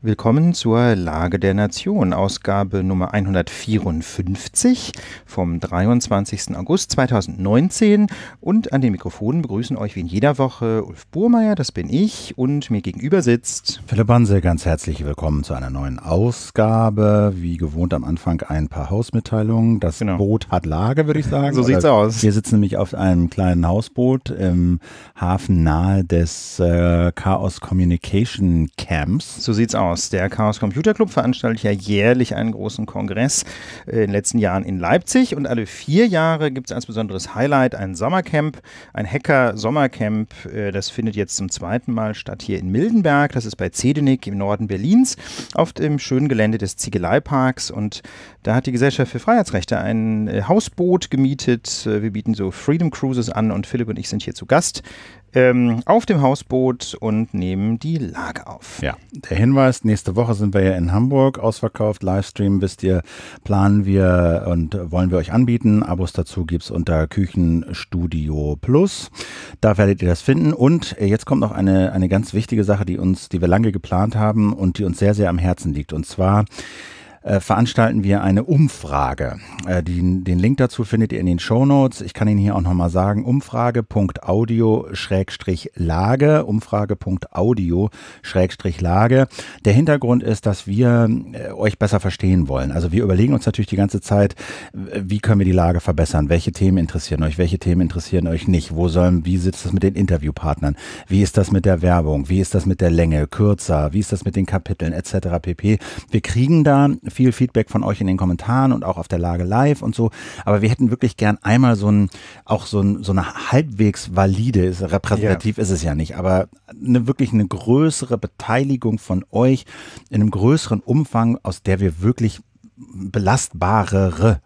Willkommen zur Lage der Nation, Ausgabe Nummer 154 vom 23. August 2019. Und an den Mikrofonen begrüßen euch wie in jeder Woche Ulf Burmeier, das bin ich, und mir gegenüber sitzt Philipp Hansel. Ganz herzlich willkommen zu einer neuen Ausgabe. Wie gewohnt am Anfang ein paar Hausmitteilungen. Das genau. Boot hat Lage, würde ich sagen. so sieht's Oder aus. Wir sitzen nämlich auf einem kleinen Hausboot im Hafen nahe des äh, Chaos Communication Camps. So sieht's aus. Chaos. Der Chaos Computer Club veranstaltet ja jährlich einen großen Kongress äh, in den letzten Jahren in Leipzig und alle vier Jahre gibt es als besonderes Highlight ein Sommercamp, ein Hacker-Sommercamp. Äh, das findet jetzt zum zweiten Mal statt hier in Mildenberg. Das ist bei Zedenik im Norden Berlins auf dem schönen Gelände des Ziegeleiparks und da hat die Gesellschaft für Freiheitsrechte ein äh, Hausboot gemietet. Äh, wir bieten so Freedom Cruises an und Philipp und ich sind hier zu Gast ähm, auf dem Hausboot und nehmen die Lage auf. Ja, der Hinweis, nächste Woche sind wir ja in Hamburg, ausverkauft, Livestream wisst ihr, planen wir und wollen wir euch anbieten. Abos dazu gibt es unter Küchenstudio Plus. Da werdet ihr das finden und äh, jetzt kommt noch eine, eine ganz wichtige Sache, die uns, die wir lange geplant haben und die uns sehr, sehr am Herzen liegt und zwar äh, veranstalten wir eine Umfrage. Äh, die, den Link dazu findet ihr in den Show Notes. Ich kann Ihnen hier auch nochmal sagen, umfrage.audio-lage, umfrage.audio-lage. Der Hintergrund ist, dass wir äh, euch besser verstehen wollen. Also wir überlegen uns natürlich die ganze Zeit, wie können wir die Lage verbessern? Welche Themen interessieren euch? Welche Themen interessieren euch nicht? Wo sollen, wie sitzt das mit den Interviewpartnern? Wie ist das mit der Werbung? Wie ist das mit der Länge? Kürzer? Wie ist das mit den Kapiteln? Etc. pp. Wir kriegen da viel Feedback von euch in den Kommentaren und auch auf der Lage live und so. Aber wir hätten wirklich gern einmal so ein, auch so, ein, so eine halbwegs valide, ist, repräsentativ yeah. ist es ja nicht, aber eine, wirklich eine größere Beteiligung von euch in einem größeren Umfang, aus der wir wirklich belastbarere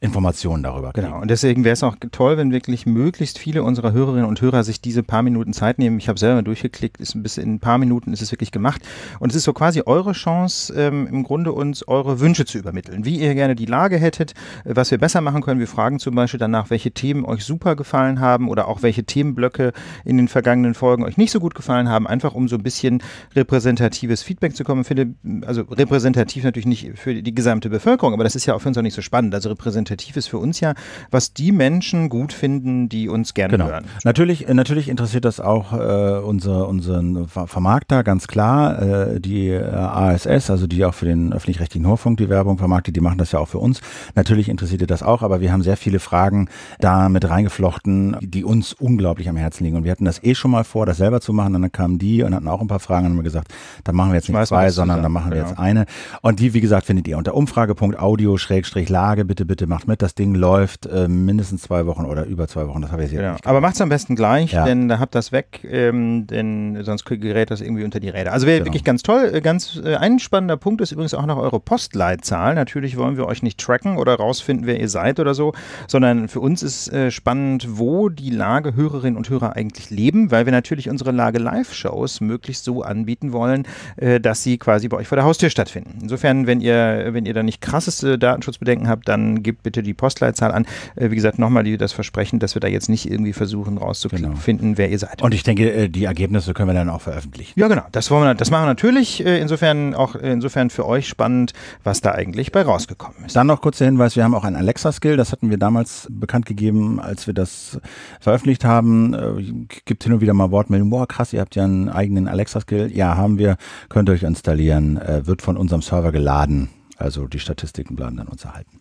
Informationen darüber genau. kriegen. Genau, und deswegen wäre es auch toll, wenn wirklich möglichst viele unserer Hörerinnen und Hörer sich diese paar Minuten Zeit nehmen. Ich habe selber durchgeklickt, ist bis in ein paar Minuten ist es wirklich gemacht. Und es ist so quasi eure Chance, ähm, im Grunde uns eure Wünsche zu übermitteln, wie ihr gerne die Lage hättet, äh, was wir besser machen können. Wir fragen zum Beispiel danach, welche Themen euch super gefallen haben oder auch welche Themenblöcke in den vergangenen Folgen euch nicht so gut gefallen haben, einfach um so ein bisschen repräsentatives Feedback zu kommen. Ich also repräsentativ natürlich nicht für die gesamte Bevölkerung, aber das ist ja auch für uns auch nicht so spannend. Also repräsentativ repräsentativ ist für uns ja, was die Menschen gut finden, die uns gerne genau. hören. Natürlich, äh, natürlich interessiert das auch äh, unsere, unseren Vermarkter, ganz klar. Äh, die äh, ASS, also die auch für den öffentlich-rechtlichen Hörfunk die Werbung vermarktet, die machen das ja auch für uns. Natürlich interessiert ihr das auch, aber wir haben sehr viele Fragen da mit reingeflochten, die uns unglaublich am Herzen liegen. Und wir hatten das eh schon mal vor, das selber zu machen. Und dann kamen die und hatten auch ein paar Fragen und haben gesagt, dann machen wir jetzt nicht zwei, sondern dann machen wir ja. jetzt eine. Und die, wie gesagt, findet ihr unter umfrage.audio-lage. Bitte, bitte macht macht mit. Das Ding läuft äh, mindestens zwei Wochen oder über zwei Wochen. Das habe ich jetzt genau. nicht. Gemacht. Aber macht's am besten gleich, ja. denn da habt das weg, ähm, denn sonst gerät das irgendwie unter die Räder. Also wäre genau. wirklich ganz toll. Äh, ganz äh, ein spannender Punkt ist übrigens auch noch eure Postleitzahl. Natürlich wollen wir euch nicht tracken oder rausfinden, wer ihr seid oder so, sondern für uns ist äh, spannend, wo die Lage Hörerinnen und Hörer eigentlich leben, weil wir natürlich unsere Lage Live-Shows möglichst so anbieten wollen, äh, dass sie quasi bei euch vor der Haustür stattfinden. Insofern, wenn ihr, wenn ihr da nicht krasseste Datenschutzbedenken habt, dann gibt bitte die Postleitzahl an. Äh, wie gesagt, nochmal das Versprechen, dass wir da jetzt nicht irgendwie versuchen rauszufinden, genau. wer ihr seid. Und ich denke, äh, die Ergebnisse können wir dann auch veröffentlichen. Ja, genau. Das, wollen wir, das machen wir natürlich. Äh, insofern auch insofern für euch spannend, was da eigentlich bei rausgekommen ist. Dann noch kurzer Hinweis, wir haben auch ein Alexa-Skill. Das hatten wir damals bekannt gegeben, als wir das veröffentlicht haben. Gibt hin und wieder mal Wortmeldungen. Boah, krass, ihr habt ja einen eigenen Alexa-Skill. Ja, haben wir. Könnt ihr euch installieren. Wird von unserem Server geladen. Also die Statistiken bleiben dann uns erhalten.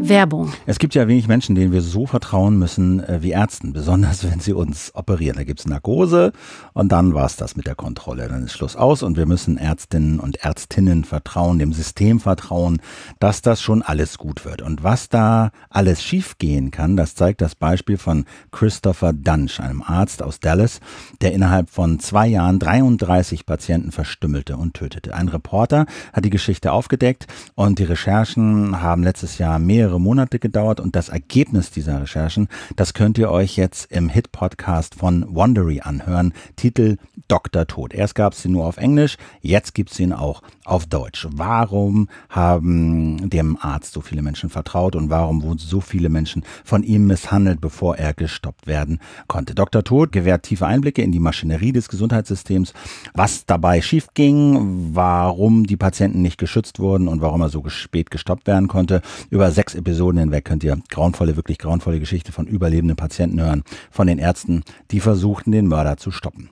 Werbung. Es gibt ja wenig Menschen, denen wir so vertrauen müssen äh, wie Ärzten, besonders wenn sie uns operieren. Da gibt es Narkose und dann war es das mit der Kontrolle. Dann ist Schluss aus und wir müssen Ärztinnen und Ärztinnen vertrauen, dem System vertrauen, dass das schon alles gut wird. Und was da alles schiefgehen kann, das zeigt das Beispiel von Christopher Dunch, einem Arzt aus Dallas, der innerhalb von zwei Jahren 33 Patienten verstümmelte und tötete. Ein Reporter hat die Geschichte aufgedeckt und die Recherchen haben letztes Jahr mehrere mehrere Monate gedauert und das Ergebnis dieser Recherchen, das könnt ihr euch jetzt im Hit-Podcast von Wondery anhören. Titel Dr. Tod. Erst gab es ihn nur auf Englisch, jetzt gibt es ihn auch auf Deutsch. Warum haben dem Arzt so viele Menschen vertraut und warum wurden so viele Menschen von ihm misshandelt, bevor er gestoppt werden konnte? Dr. Tod gewährt tiefe Einblicke in die Maschinerie des Gesundheitssystems, was dabei schief ging, warum die Patienten nicht geschützt wurden und warum er so spät gestoppt werden konnte. Über sechs Episoden hinweg könnt ihr grauenvolle, wirklich grauenvolle Geschichte von überlebenden Patienten hören, von den Ärzten, die versuchten, den Mörder zu stoppen.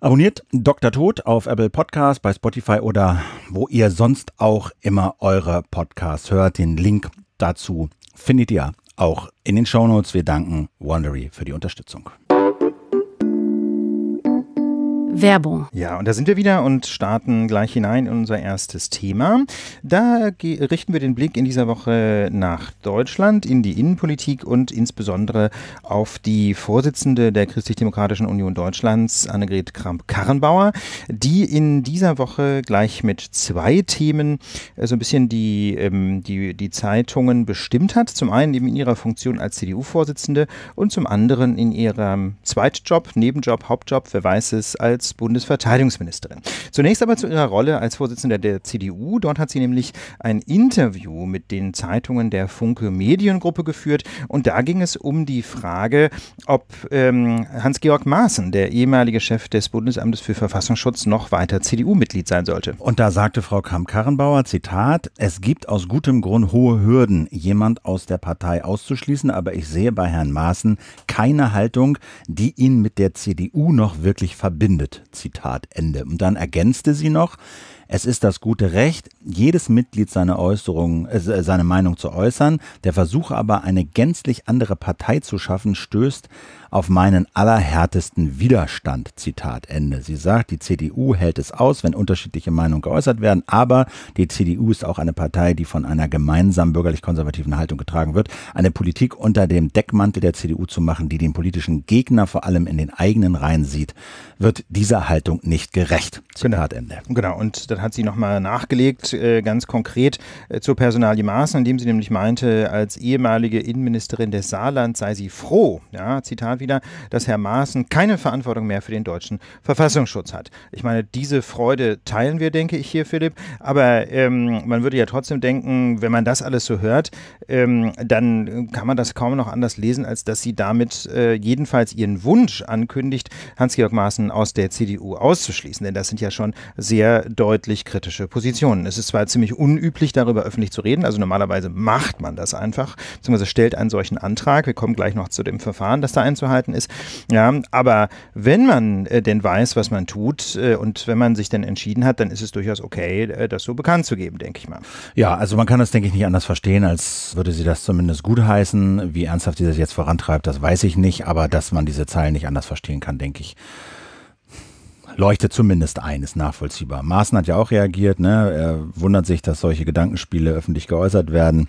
Abonniert Dr. Tod auf Apple Podcast, bei Spotify oder wo ihr sonst auch immer eure Podcasts hört. Den Link dazu findet ihr auch in den Shownotes. Wir danken Wondery für die Unterstützung. Werbung. Ja, und da sind wir wieder und starten gleich hinein in unser erstes Thema. Da richten wir den Blick in dieser Woche nach Deutschland, in die Innenpolitik und insbesondere auf die Vorsitzende der Christlich-Demokratischen Union Deutschlands, Annegret Kramp-Karrenbauer, die in dieser Woche gleich mit zwei Themen äh, so ein bisschen die, ähm, die, die Zeitungen bestimmt hat. Zum einen eben in ihrer Funktion als CDU-Vorsitzende und zum anderen in ihrem Zweitjob, Nebenjob, Hauptjob, wer weiß es, als als Bundesverteidigungsministerin. Zunächst aber zu ihrer Rolle als Vorsitzende der CDU. Dort hat sie nämlich ein Interview mit den Zeitungen der Funke Mediengruppe geführt und da ging es um die Frage, ob ähm, Hans-Georg Maaßen, der ehemalige Chef des Bundesamtes für Verfassungsschutz, noch weiter CDU-Mitglied sein sollte. Und da sagte Frau kamm karrenbauer Zitat, es gibt aus gutem Grund hohe Hürden, jemand aus der Partei auszuschließen, aber ich sehe bei Herrn Maaßen keine Haltung, die ihn mit der CDU noch wirklich verbindet. Zitat Ende. Und dann ergänzte sie noch, es ist das gute Recht, jedes Mitglied seine, Äußerung, äh, seine Meinung zu äußern. Der Versuch aber, eine gänzlich andere Partei zu schaffen, stößt auf meinen allerhärtesten Widerstand. Zitat Ende. Sie sagt, die CDU hält es aus, wenn unterschiedliche Meinungen geäußert werden, aber die CDU ist auch eine Partei, die von einer gemeinsamen bürgerlich-konservativen Haltung getragen wird. Eine Politik unter dem Deckmantel der CDU zu machen, die den politischen Gegner vor allem in den eigenen Reihen sieht, wird dieser Haltung nicht gerecht. Zitat genau. Ende. Genau, und dann hat sie nochmal nachgelegt, äh, ganz konkret äh, zur Personalie Maaßen, indem sie nämlich meinte, als ehemalige Innenministerin des Saarlands sei sie froh, ja, Zitat, wieder, dass Herr Maaßen keine Verantwortung mehr für den deutschen Verfassungsschutz hat. Ich meine, diese Freude teilen wir, denke ich, hier, Philipp. Aber ähm, man würde ja trotzdem denken, wenn man das alles so hört, ähm, dann kann man das kaum noch anders lesen, als dass sie damit äh, jedenfalls ihren Wunsch ankündigt, Hans-Georg Maaßen aus der CDU auszuschließen. Denn das sind ja schon sehr deutlich kritische Positionen. Es ist zwar ziemlich unüblich, darüber öffentlich zu reden, also normalerweise macht man das einfach, beziehungsweise stellt einen solchen Antrag. Wir kommen gleich noch zu dem Verfahren, das da einzuhalten Minderheiten ist. Ja, aber wenn man äh, denn weiß, was man tut äh, und wenn man sich denn entschieden hat, dann ist es durchaus okay, äh, das so bekannt zu geben, denke ich mal. Ja, also man kann das, denke ich, nicht anders verstehen, als würde sie das zumindest gut heißen. Wie ernsthaft sie das jetzt vorantreibt, das weiß ich nicht, aber dass man diese Zeilen nicht anders verstehen kann, denke ich leuchtet zumindest ein, ist nachvollziehbar. Maaßen hat ja auch reagiert, ne? er wundert sich, dass solche Gedankenspiele öffentlich geäußert werden,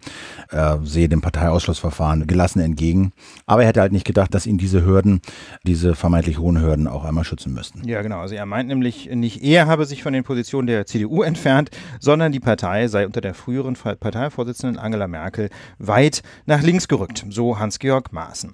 er sehe dem Parteiausschlussverfahren gelassen entgegen. Aber er hätte halt nicht gedacht, dass ihn diese Hürden, diese vermeintlich hohen Hürden auch einmal schützen müssten. Ja, genau. Also er meint nämlich, nicht er habe sich von den Positionen der CDU entfernt, sondern die Partei sei unter der früheren Parteivorsitzenden Angela Merkel weit nach links gerückt, so Hans-Georg Maaßen.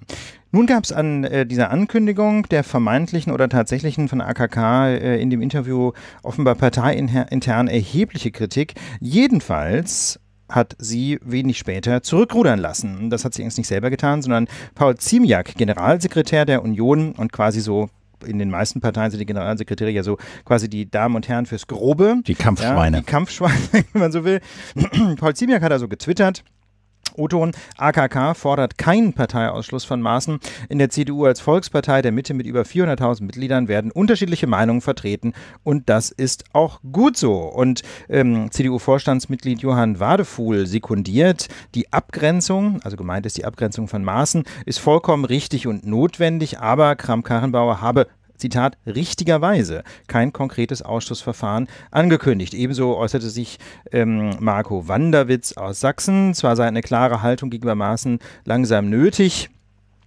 Nun gab es an äh, dieser Ankündigung der vermeintlichen oder tatsächlichen von AKK äh, in dem Interview offenbar parteiintern erhebliche Kritik. Jedenfalls hat sie wenig später zurückrudern lassen. Das hat sie übrigens nicht selber getan, sondern Paul Ziemiak, Generalsekretär der Union und quasi so in den meisten Parteien sind die Generalsekretäre ja so quasi die Damen und Herren fürs Grobe. Die Kampfschweine. Ja, die Kampfschweine, wenn man so will. Paul Ziemiak hat also getwittert. Oton, AKK fordert keinen Parteiausschluss von Maßen. In der CDU als Volkspartei der Mitte mit über 400.000 Mitgliedern werden unterschiedliche Meinungen vertreten und das ist auch gut so. Und ähm, CDU-Vorstandsmitglied Johann Wadefuhl sekundiert, die Abgrenzung, also gemeint ist die Abgrenzung von Maßen, ist vollkommen richtig und notwendig, aber Kram-Karrenbauer habe Zitat, richtigerweise kein konkretes Ausschussverfahren angekündigt. Ebenso äußerte sich ähm, Marco Wanderwitz aus Sachsen. Zwar sei eine klare Haltung gegenüber Maßen langsam nötig,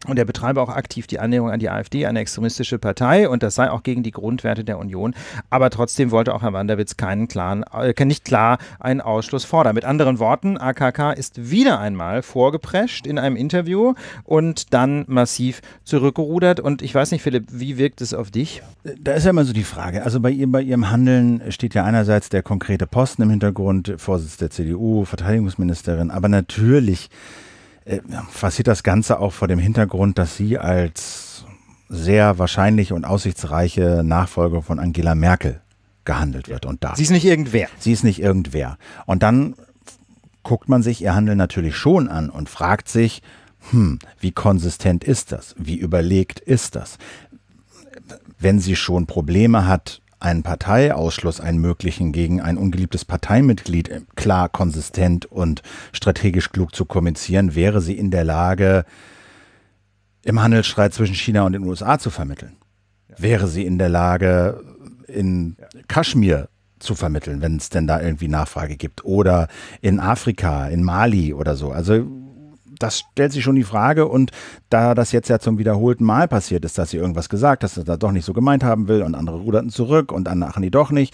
und er betreibe auch aktiv die Annäherung an die AfD, eine extremistische Partei, und das sei auch gegen die Grundwerte der Union. Aber trotzdem wollte auch Herr Wanderwitz keinen klaren, äh, nicht klar einen Ausschluss fordern. Mit anderen Worten, AKK ist wieder einmal vorgeprescht in einem Interview und dann massiv zurückgerudert. Und ich weiß nicht, Philipp, wie wirkt es auf dich? Da ist ja immer so die Frage. Also bei, ihr, bei ihrem Handeln steht ja einerseits der konkrete Posten im Hintergrund, Vorsitz der CDU, Verteidigungsministerin, aber natürlich äh, passiert das Ganze auch vor dem Hintergrund, dass Sie als sehr wahrscheinlich und aussichtsreiche Nachfolger von Angela Merkel gehandelt wird und da. Sie ist nicht irgendwer. Sie ist nicht irgendwer. Und dann guckt man sich ihr Handeln natürlich schon an und fragt sich, hm, wie konsistent ist das? Wie überlegt ist das? Wenn sie schon Probleme hat, einen Parteiausschluss, einen möglichen gegen ein ungeliebtes Parteimitglied äh, klar, konsistent und strategisch klug zu kommunizieren, wäre sie in der Lage, im Handelsstreit zwischen China und den USA zu vermitteln. Ja. Wäre sie in der Lage, in ja. Kaschmir zu vermitteln, wenn es denn da irgendwie Nachfrage gibt. Oder in Afrika, in Mali oder so. Also das stellt sich schon die Frage. Und da das jetzt ja zum wiederholten Mal passiert ist, dass sie irgendwas gesagt, hat, dass sie das doch nicht so gemeint haben will und andere ruderten zurück und dann machen die doch nicht,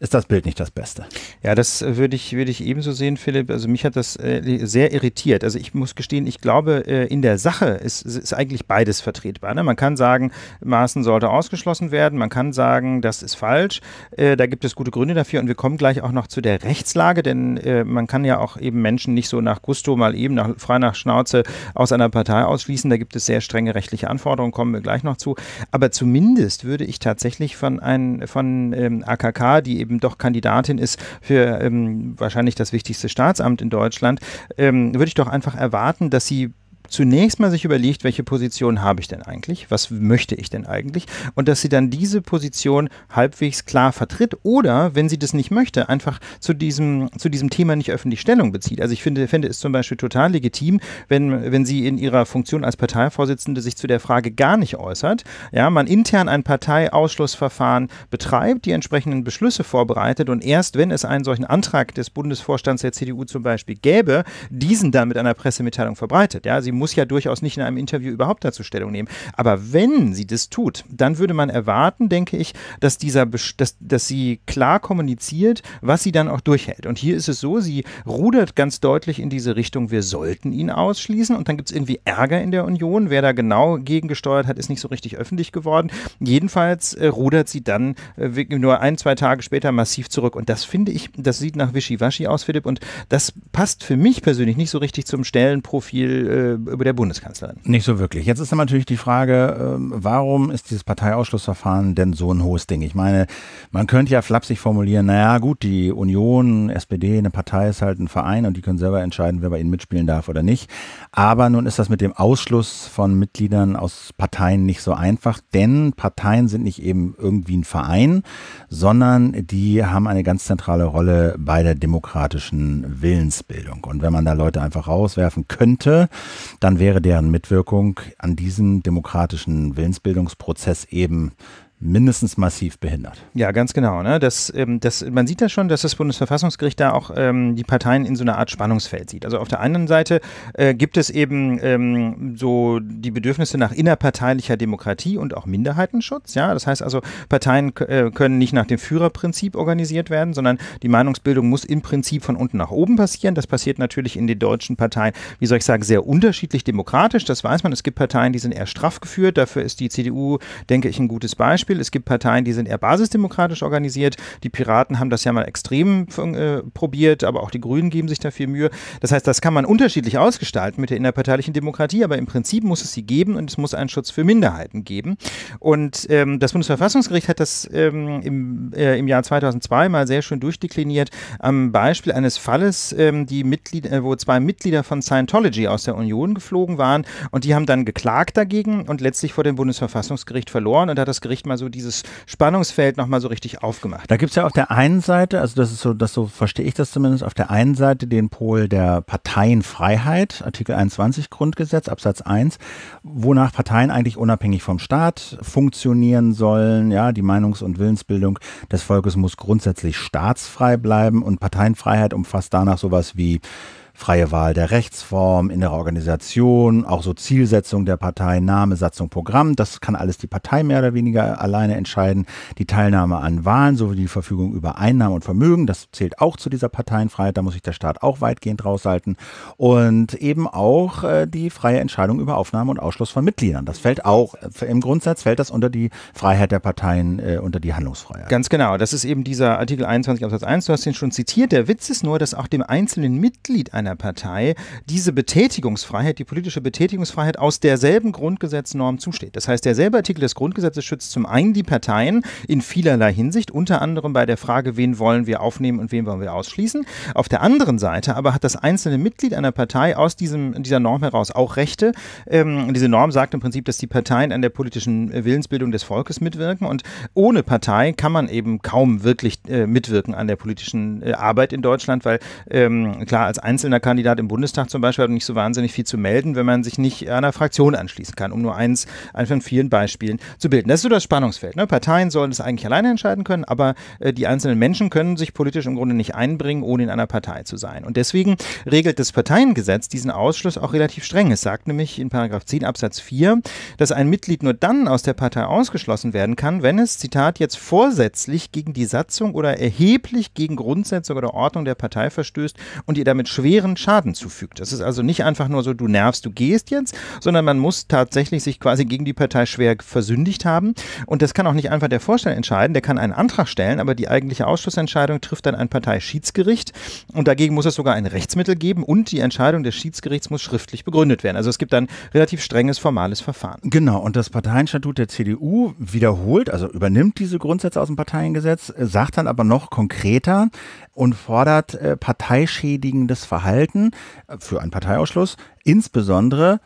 ist das Bild nicht das Beste. Ja, das äh, würde ich, würde ich ebenso sehen, Philipp. Also mich hat das äh, sehr irritiert. Also ich muss gestehen, ich glaube, äh, in der Sache ist, ist eigentlich beides vertretbar. Ne? Man kann sagen, Maßen sollte ausgeschlossen werden. Man kann sagen, das ist falsch. Äh, da gibt es gute Gründe dafür. Und wir kommen gleich auch noch zu der Rechtslage, denn äh, man kann ja auch eben Menschen nicht so nach Gusto, mal eben nach, frei nach Schnauze aus einer Partei ausschließen. Da gibt es sehr strenge rechtliche Anforderungen, kommen wir gleich noch zu. Aber zumindest würde ich tatsächlich von, ein, von ähm, AKK, die eben eben doch Kandidatin ist für ähm, wahrscheinlich das wichtigste Staatsamt in Deutschland, ähm, würde ich doch einfach erwarten, dass sie zunächst mal sich überlegt, welche Position habe ich denn eigentlich, was möchte ich denn eigentlich und dass sie dann diese Position halbwegs klar vertritt oder, wenn sie das nicht möchte, einfach zu diesem, zu diesem Thema nicht öffentlich Stellung bezieht. Also ich finde, finde es zum Beispiel total legitim, wenn, wenn sie in ihrer Funktion als Parteivorsitzende sich zu der Frage gar nicht äußert, ja, man intern ein Parteiausschlussverfahren betreibt, die entsprechenden Beschlüsse vorbereitet und erst wenn es einen solchen Antrag des Bundesvorstands der CDU zum Beispiel gäbe, diesen dann mit einer Pressemitteilung verbreitet. Ja, sie muss ja durchaus nicht in einem Interview überhaupt dazu Stellung nehmen. Aber wenn sie das tut, dann würde man erwarten, denke ich, dass, dieser, dass, dass sie klar kommuniziert, was sie dann auch durchhält. Und hier ist es so, sie rudert ganz deutlich in diese Richtung, wir sollten ihn ausschließen. Und dann gibt es irgendwie Ärger in der Union. Wer da genau gegengesteuert hat, ist nicht so richtig öffentlich geworden. Jedenfalls äh, rudert sie dann äh, nur ein, zwei Tage später massiv zurück. Und das finde ich, das sieht nach Wischiwaschi aus, Philipp. Und das passt für mich persönlich nicht so richtig zum Stellenprofil äh, über der Bundeskanzlerin. Nicht so wirklich. Jetzt ist dann natürlich die Frage, ähm, warum ist dieses Parteiausschlussverfahren denn so ein hohes Ding? Ich meine, man könnte ja flapsig formulieren, naja gut, die Union, SPD, eine Partei ist halt ein Verein und die können selber entscheiden, wer bei ihnen mitspielen darf oder nicht. Aber nun ist das mit dem Ausschluss von Mitgliedern aus Parteien nicht so einfach, denn Parteien sind nicht eben irgendwie ein Verein, sondern die haben eine ganz zentrale Rolle bei der demokratischen Willensbildung. Und wenn man da Leute einfach rauswerfen könnte, dann wäre deren Mitwirkung an diesem demokratischen Willensbildungsprozess eben mindestens massiv behindert. Ja, ganz genau. Ne? Das, ähm, das, man sieht ja schon, dass das Bundesverfassungsgericht da auch ähm, die Parteien in so einer Art Spannungsfeld sieht. Also auf der einen Seite äh, gibt es eben ähm, so die Bedürfnisse nach innerparteilicher Demokratie und auch Minderheitenschutz. Ja? Das heißt also, Parteien äh, können nicht nach dem Führerprinzip organisiert werden, sondern die Meinungsbildung muss im Prinzip von unten nach oben passieren. Das passiert natürlich in den deutschen Parteien, wie soll ich sagen, sehr unterschiedlich demokratisch. Das weiß man. Es gibt Parteien, die sind eher straff geführt. Dafür ist die CDU, denke ich, ein gutes Beispiel. Beispiel. Es gibt Parteien, die sind eher basisdemokratisch organisiert. Die Piraten haben das ja mal extrem äh, probiert, aber auch die Grünen geben sich da viel Mühe. Das heißt, das kann man unterschiedlich ausgestalten mit der innerparteilichen Demokratie, aber im Prinzip muss es sie geben und es muss einen Schutz für Minderheiten geben. Und ähm, das Bundesverfassungsgericht hat das ähm, im, äh, im Jahr 2002 mal sehr schön durchdekliniert am Beispiel eines Falles, ähm, die Mitglied, äh, wo zwei Mitglieder von Scientology aus der Union geflogen waren und die haben dann geklagt dagegen und letztlich vor dem Bundesverfassungsgericht verloren und da hat das Gericht mal nochmal so dieses Spannungsfeld nochmal so richtig aufgemacht. Da gibt es ja auf der einen Seite, also das ist so, das so verstehe ich das zumindest, auf der einen Seite den Pol der Parteienfreiheit, Artikel 21 Grundgesetz, Absatz 1, wonach Parteien eigentlich unabhängig vom Staat funktionieren sollen. Ja, die Meinungs- und Willensbildung des Volkes muss grundsätzlich staatsfrei bleiben und Parteienfreiheit umfasst danach sowas wie freie Wahl der Rechtsform, innere Organisation, auch so Zielsetzung der Partei, Name, Satzung, Programm. Das kann alles die Partei mehr oder weniger alleine entscheiden. Die Teilnahme an Wahlen sowie die Verfügung über Einnahmen und Vermögen, das zählt auch zu dieser Parteienfreiheit. Da muss sich der Staat auch weitgehend raushalten. Und eben auch äh, die freie Entscheidung über Aufnahme und Ausschluss von Mitgliedern. Das fällt auch, äh, im Grundsatz fällt das unter die Freiheit der Parteien, äh, unter die Handlungsfreiheit. Ganz genau. Das ist eben dieser Artikel 21 Absatz 1. Du hast ihn schon zitiert. Der Witz ist nur, dass auch dem einzelnen Mitglied einer einer Partei diese Betätigungsfreiheit, die politische Betätigungsfreiheit aus derselben Grundgesetznorm zusteht. Das heißt, derselbe Artikel des Grundgesetzes schützt zum einen die Parteien in vielerlei Hinsicht, unter anderem bei der Frage, wen wollen wir aufnehmen und wen wollen wir ausschließen. Auf der anderen Seite aber hat das einzelne Mitglied einer Partei aus diesem, dieser Norm heraus auch Rechte. Ähm, diese Norm sagt im Prinzip, dass die Parteien an der politischen Willensbildung des Volkes mitwirken und ohne Partei kann man eben kaum wirklich äh, mitwirken an der politischen äh, Arbeit in Deutschland, weil ähm, klar, als Einzelner Kandidat im Bundestag zum Beispiel hat nicht so wahnsinnig viel zu melden, wenn man sich nicht einer Fraktion anschließen kann, um nur eins, ein von vielen Beispielen zu bilden. Das ist so das Spannungsfeld. Ne? Parteien sollen es eigentlich alleine entscheiden können, aber äh, die einzelnen Menschen können sich politisch im Grunde nicht einbringen, ohne in einer Partei zu sein. Und deswegen regelt das Parteiengesetz diesen Ausschluss auch relativ streng. Es sagt nämlich in Paragraph 10 Absatz 4, dass ein Mitglied nur dann aus der Partei ausgeschlossen werden kann, wenn es, Zitat, jetzt vorsätzlich gegen die Satzung oder erheblich gegen Grundsätze oder Ordnung der Partei verstößt und ihr damit schwere schweren Schaden zufügt. Das ist also nicht einfach nur so, du nervst, du gehst jetzt, sondern man muss tatsächlich sich quasi gegen die Partei schwer versündigt haben. Und das kann auch nicht einfach der Vorstand entscheiden, der kann einen Antrag stellen, aber die eigentliche Ausschlussentscheidung trifft dann ein Parteischiedsgericht. Und dagegen muss es sogar ein Rechtsmittel geben und die Entscheidung des Schiedsgerichts muss schriftlich begründet werden. Also es gibt dann relativ strenges formales Verfahren. Genau, und das Parteienstatut der CDU wiederholt, also übernimmt diese Grundsätze aus dem Parteiengesetz, sagt dann aber noch konkreter und fordert äh, parteischädigendes Verhalten enthalten äh, für einen Parteiausschluss, insbesondere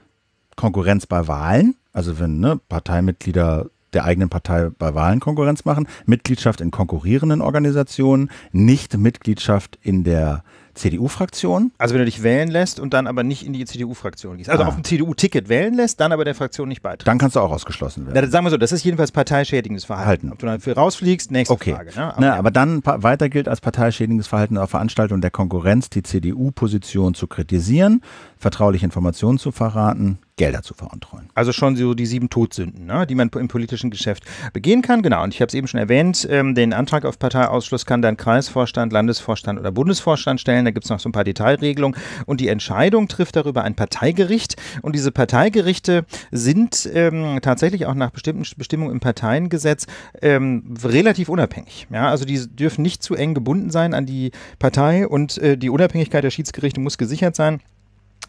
Konkurrenz bei Wahlen, also wenn ne, Parteimitglieder der eigenen Partei bei Wahlen Konkurrenz machen, Mitgliedschaft in konkurrierenden Organisationen, nicht Mitgliedschaft in der äh, CDU-Fraktion? Also wenn du dich wählen lässt und dann aber nicht in die CDU-Fraktion gehst. Also ah. auf dem CDU-Ticket wählen lässt, dann aber der Fraktion nicht beitritt. Dann kannst du auch ausgeschlossen werden. Na, sagen wir so, das ist jedenfalls parteischädigendes Verhalten. Halten. Ob du dann rausfliegst, nächste okay. Frage. Ne? Aber, Na, aber dann weiter gilt als parteischädigendes Verhalten auf Veranstaltung der Konkurrenz, die CDU-Position zu kritisieren, vertrauliche Informationen zu verraten, Gelder zu veruntreuen. Also schon so die sieben Todsünden, ne, die man im politischen Geschäft begehen kann. Genau, und ich habe es eben schon erwähnt, ähm, den Antrag auf Parteiausschluss kann dann Kreisvorstand, Landesvorstand oder Bundesvorstand stellen. Da gibt es noch so ein paar Detailregelungen. Und die Entscheidung trifft darüber ein Parteigericht. Und diese Parteigerichte sind ähm, tatsächlich auch nach bestimmten Bestimmungen im Parteiengesetz ähm, relativ unabhängig. Ja, also die dürfen nicht zu eng gebunden sein an die Partei und äh, die Unabhängigkeit der Schiedsgerichte muss gesichert sein.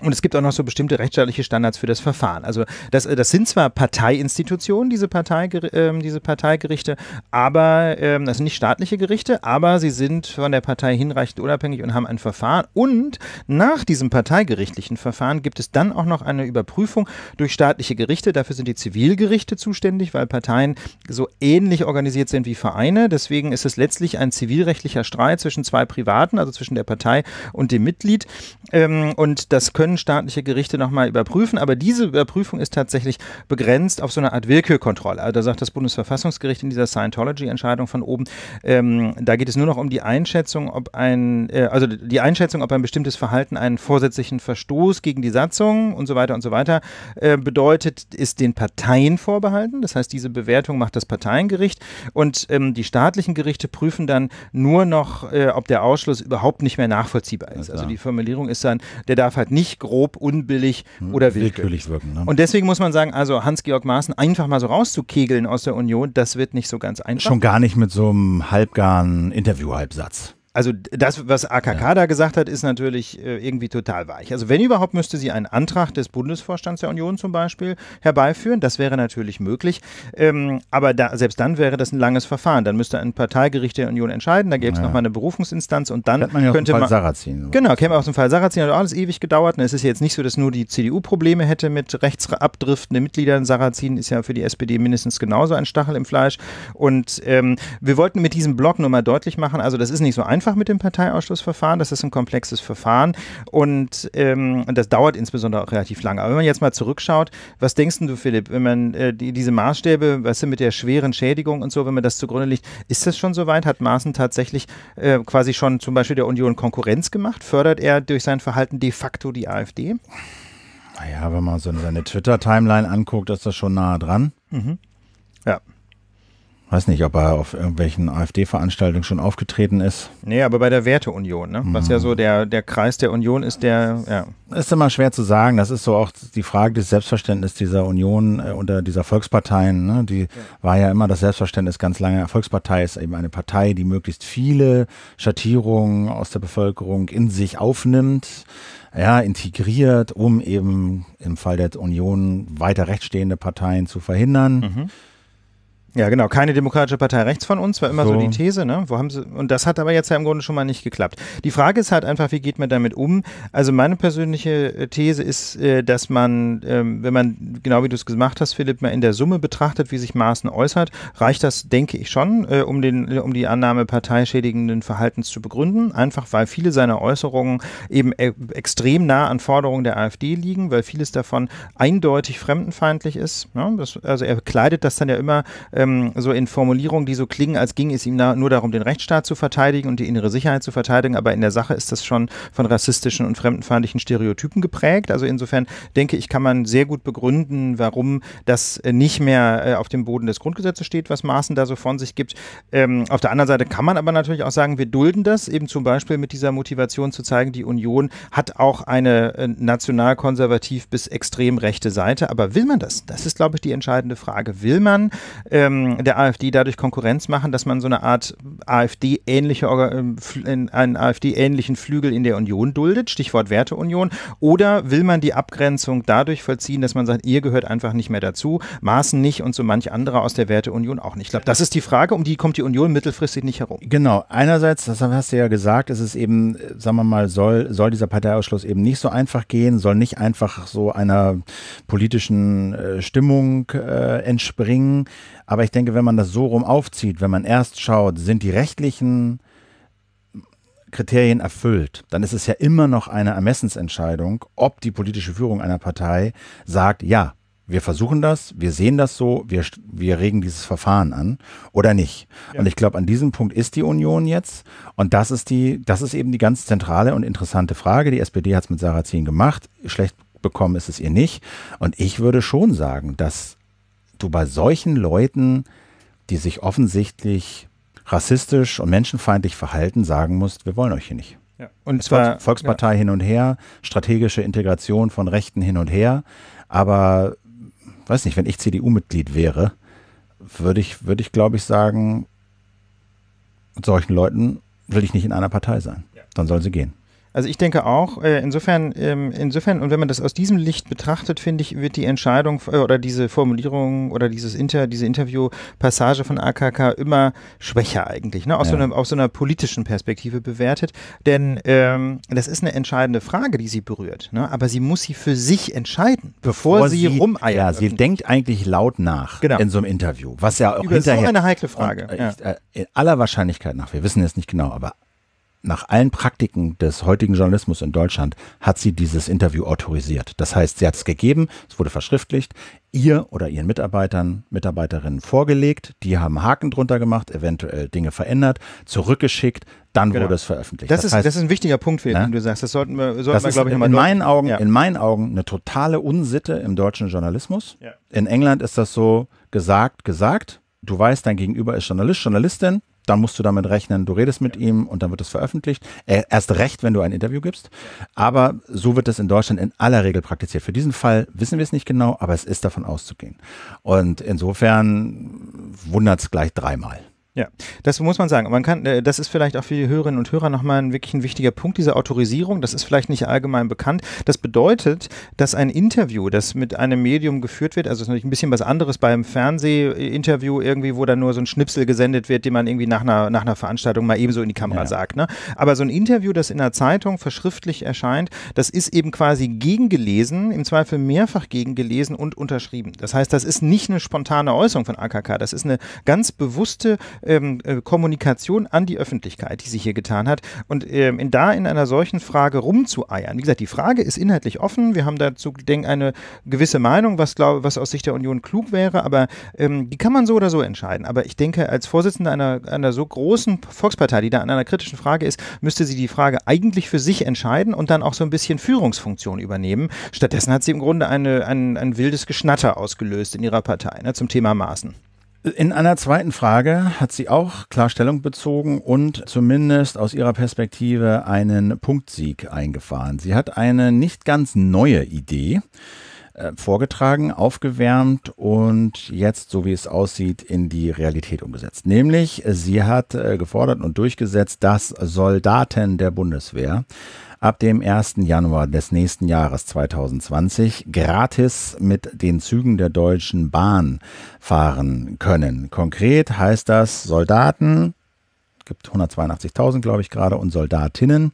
Und es gibt auch noch so bestimmte rechtsstaatliche Standards für das Verfahren. Also das, äh, das sind zwar Parteiinstitutionen, diese, Partei, ähm, diese Parteigerichte, aber ähm, das sind nicht staatliche Gerichte, aber sie sind von der Partei hinreichend unabhängig und haben ein Verfahren. Und nach diesem parteigerichtlichen Verfahren gibt es dann auch noch eine Überprüfung durch staatliche Gerichte. Dafür sind die Zivilgerichte zuständig, weil Parteien so ähnlich organisiert sind wie Vereine. Deswegen ist es letztlich ein zivilrechtlicher Streit zwischen zwei Privaten, also zwischen der Partei und dem Mitglied. Ähm, und das können können staatliche Gerichte nochmal überprüfen, aber diese Überprüfung ist tatsächlich begrenzt auf so eine Art Willkürkontrolle. Also da sagt das Bundesverfassungsgericht in dieser Scientology-Entscheidung von oben, ähm, da geht es nur noch um die Einschätzung, ob ein, äh, also die Einschätzung, ob ein bestimmtes Verhalten einen vorsätzlichen Verstoß gegen die Satzung und so weiter und so weiter äh, bedeutet, ist den Parteien vorbehalten. Das heißt, diese Bewertung macht das Parteiengericht und ähm, die staatlichen Gerichte prüfen dann nur noch, äh, ob der Ausschluss überhaupt nicht mehr nachvollziehbar ist. Also die Formulierung ist dann, der darf halt nicht grob, unbillig hm, oder willkürlich, willkürlich wirken. Ne? Und deswegen muss man sagen, also Hans-Georg Maaßen einfach mal so rauszukegeln aus der Union, das wird nicht so ganz einfach. Schon gar nicht mit so einem halbgaren Interview-Halbsatz. Also das, was AKK ja. da gesagt hat, ist natürlich äh, irgendwie total weich. Also wenn überhaupt müsste sie einen Antrag des Bundesvorstands der Union zum Beispiel herbeiführen. Das wäre natürlich möglich. Ähm, aber da, selbst dann wäre das ein langes Verfahren. Dann müsste ein Parteigericht der Union entscheiden. Da gäbe es ja. nochmal eine Berufungsinstanz und dann man ja könnte man. Sarrazin, so. Genau, käme aus dem Fall Sarrazin. Hat alles ewig gedauert. Und es ist jetzt nicht so, dass nur die CDU Probleme hätte mit rechtsabdriftenden Mitgliedern. Sarrazin ist ja für die SPD mindestens genauso ein Stachel im Fleisch. Und ähm, wir wollten mit diesem Blog nur mal deutlich machen, also das ist nicht so einfach einfach mit dem Parteiausschlussverfahren. Das ist ein komplexes Verfahren und, ähm, das dauert insbesondere auch relativ lange. Aber wenn man jetzt mal zurückschaut, was denkst du, Philipp, wenn man äh, die, diese Maßstäbe, was weißt du, mit der schweren Schädigung und so, wenn man das zugrunde legt, ist das schon soweit? Hat Maaßen tatsächlich äh, quasi schon zum Beispiel der Union Konkurrenz gemacht? Fördert er durch sein Verhalten de facto die AfD? Naja, wenn man so seine Twitter-Timeline anguckt, ist das schon nahe dran. Mhm. Weiß nicht, ob er auf irgendwelchen AfD-Veranstaltungen schon aufgetreten ist. Nee, aber bei der Werteunion, ne? was mhm. ja so der, der Kreis der Union ist, der. Ja. Ist immer schwer zu sagen. Das ist so auch die Frage des Selbstverständnisses dieser Union äh, unter dieser Volksparteien. Ne? Die ja. war ja immer das Selbstverständnis ganz lange. Volkspartei ist eben eine Partei, die möglichst viele Schattierungen aus der Bevölkerung in sich aufnimmt ja, integriert, um eben im Fall der Union weiter rechtsstehende Parteien zu verhindern. Mhm. Ja, genau. Keine demokratische Partei rechts von uns war immer so, so die These, ne? Wo haben sie, und das hat aber jetzt ja im Grunde schon mal nicht geklappt. Die Frage ist halt einfach, wie geht man damit um? Also meine persönliche äh, These ist, äh, dass man, ähm, wenn man, genau wie du es gemacht hast, Philipp, mal in der Summe betrachtet, wie sich Maßen äußert, reicht das, denke ich schon, äh, um den, um die Annahme parteischädigenden Verhaltens zu begründen. Einfach weil viele seiner Äußerungen eben extrem nah an Forderungen der AfD liegen, weil vieles davon eindeutig fremdenfeindlich ist. Ne? Das, also er kleidet das dann ja immer ähm, so in Formulierungen, die so klingen, als ging es ihm na, nur darum, den Rechtsstaat zu verteidigen und die innere Sicherheit zu verteidigen, aber in der Sache ist das schon von rassistischen und fremdenfeindlichen Stereotypen geprägt. Also insofern denke ich, kann man sehr gut begründen, warum das äh, nicht mehr äh, auf dem Boden des Grundgesetzes steht, was Maaßen da so von sich gibt. Ähm, auf der anderen Seite kann man aber natürlich auch sagen, wir dulden das, eben zum Beispiel mit dieser Motivation zu zeigen, die Union hat auch eine äh, nationalkonservativ bis extrem rechte Seite. Aber will man das? Das ist, glaube ich, die entscheidende Frage. Will man äh, ähm, der AfD dadurch Konkurrenz machen, dass man so eine Art AfD-ähnliche, ähm, einen AfD-ähnlichen Flügel in der Union duldet, Stichwort Werteunion, oder will man die Abgrenzung dadurch vollziehen, dass man sagt, ihr gehört einfach nicht mehr dazu, Maßen nicht und so manch andere aus der Werteunion auch nicht? Ich glaube, das ist die Frage, um die kommt die Union mittelfristig nicht herum. Genau, einerseits, das hast du ja gesagt, ist es eben, sagen wir mal, soll, soll dieser Parteiausschluss eben nicht so einfach gehen, soll nicht einfach so einer politischen äh, Stimmung äh, entspringen. Aber ich denke, wenn man das so rum aufzieht, wenn man erst schaut, sind die rechtlichen Kriterien erfüllt, dann ist es ja immer noch eine Ermessensentscheidung, ob die politische Führung einer Partei sagt, ja, wir versuchen das, wir sehen das so, wir, wir regen dieses Verfahren an oder nicht. Ja. Und ich glaube, an diesem Punkt ist die Union jetzt. Und das ist die, das ist eben die ganz zentrale und interessante Frage. Die SPD hat es mit Sarah Sarrazin gemacht. Schlecht bekommen ist es ihr nicht. Und ich würde schon sagen, dass du bei solchen Leuten, die sich offensichtlich rassistisch und menschenfeindlich verhalten, sagen musst, wir wollen euch hier nicht. Ja. Und es zwar Volkspartei ja. hin und her, strategische Integration von Rechten hin und her, aber weiß nicht, wenn ich CDU-Mitglied wäre, würde ich, würde ich glaube ich sagen, mit solchen Leuten will ich nicht in einer Partei sein. Ja. Dann sollen sie gehen. Also ich denke auch, äh, insofern, ähm, insofern, und wenn man das aus diesem Licht betrachtet, finde ich, wird die Entscheidung äh, oder diese Formulierung oder dieses Inter, diese Interviewpassage von AKK immer schwächer eigentlich, ne? aus, ja. so einer, aus so einer politischen Perspektive bewertet. Denn ähm, das ist eine entscheidende Frage, die sie berührt. Ne? Aber sie muss sie für sich entscheiden, bevor, bevor sie, sie rumeiert. Ja, sie denkt eigentlich laut nach genau. in so einem Interview, was ja auch Über hinterher... Das ist auch eine heikle Frage. Und, äh, ja. Äh, in aller Wahrscheinlichkeit nach, wir wissen es nicht genau, aber nach allen Praktiken des heutigen Journalismus in Deutschland hat sie dieses Interview autorisiert. Das heißt, sie hat es gegeben, es wurde verschriftlicht, ihr oder ihren Mitarbeitern, Mitarbeiterinnen vorgelegt, die haben Haken drunter gemacht, eventuell Dinge verändert, zurückgeschickt, dann genau. wurde es veröffentlicht. Das, das ist, heißt, das ist ein wichtiger Punkt, für ne? den du sagst. Das sollten wir, sollten wir glaube ich, nochmal in meinen Augen, ja. In meinen Augen eine totale Unsitte im deutschen Journalismus. Ja. In England ist das so gesagt, gesagt. Du weißt, dein Gegenüber ist Journalist, Journalistin, dann musst du damit rechnen, du redest mit ihm und dann wird es veröffentlicht. Äh, erst recht, wenn du ein Interview gibst. Aber so wird das in Deutschland in aller Regel praktiziert. Für diesen Fall wissen wir es nicht genau, aber es ist davon auszugehen. Und insofern wundert es gleich dreimal. Ja, das muss man sagen. Man kann, äh, das ist vielleicht auch für die Hörerinnen und Hörer nochmal ein wirklich ein wichtiger Punkt dieser Autorisierung. Das ist vielleicht nicht allgemein bekannt. Das bedeutet, dass ein Interview, das mit einem Medium geführt wird, also ist natürlich ein bisschen was anderes beim Fernsehinterview irgendwie, wo dann nur so ein Schnipsel gesendet wird, den man irgendwie nach einer, nach einer Veranstaltung mal ebenso in die Kamera ja. sagt. Ne? Aber so ein Interview, das in einer Zeitung verschriftlich erscheint, das ist eben quasi gegengelesen, im Zweifel mehrfach gegengelesen und unterschrieben. Das heißt, das ist nicht eine spontane Äußerung von AKK. Das ist eine ganz bewusste äh, ähm, äh, Kommunikation an die Öffentlichkeit, die sich hier getan hat. Und ähm, in, da in einer solchen Frage rumzueiern. Wie gesagt, die Frage ist inhaltlich offen. Wir haben dazu, denke eine gewisse Meinung, was, glaub, was aus Sicht der Union klug wäre, aber ähm, die kann man so oder so entscheiden. Aber ich denke, als Vorsitzende einer, einer so großen Volkspartei, die da an einer kritischen Frage ist, müsste sie die Frage eigentlich für sich entscheiden und dann auch so ein bisschen Führungsfunktion übernehmen. Stattdessen hat sie im Grunde eine, ein, ein wildes Geschnatter ausgelöst in ihrer Partei ne, zum Thema Maßen. In einer zweiten Frage hat sie auch Klarstellung bezogen und zumindest aus ihrer Perspektive einen Punktsieg eingefahren. Sie hat eine nicht ganz neue Idee äh, vorgetragen, aufgewärmt und jetzt, so wie es aussieht, in die Realität umgesetzt. Nämlich, sie hat äh, gefordert und durchgesetzt, dass Soldaten der Bundeswehr ab dem 1. Januar des nächsten Jahres 2020 gratis mit den Zügen der Deutschen Bahn fahren können. Konkret heißt das Soldaten, gibt 182.000, glaube ich, gerade, und Soldatinnen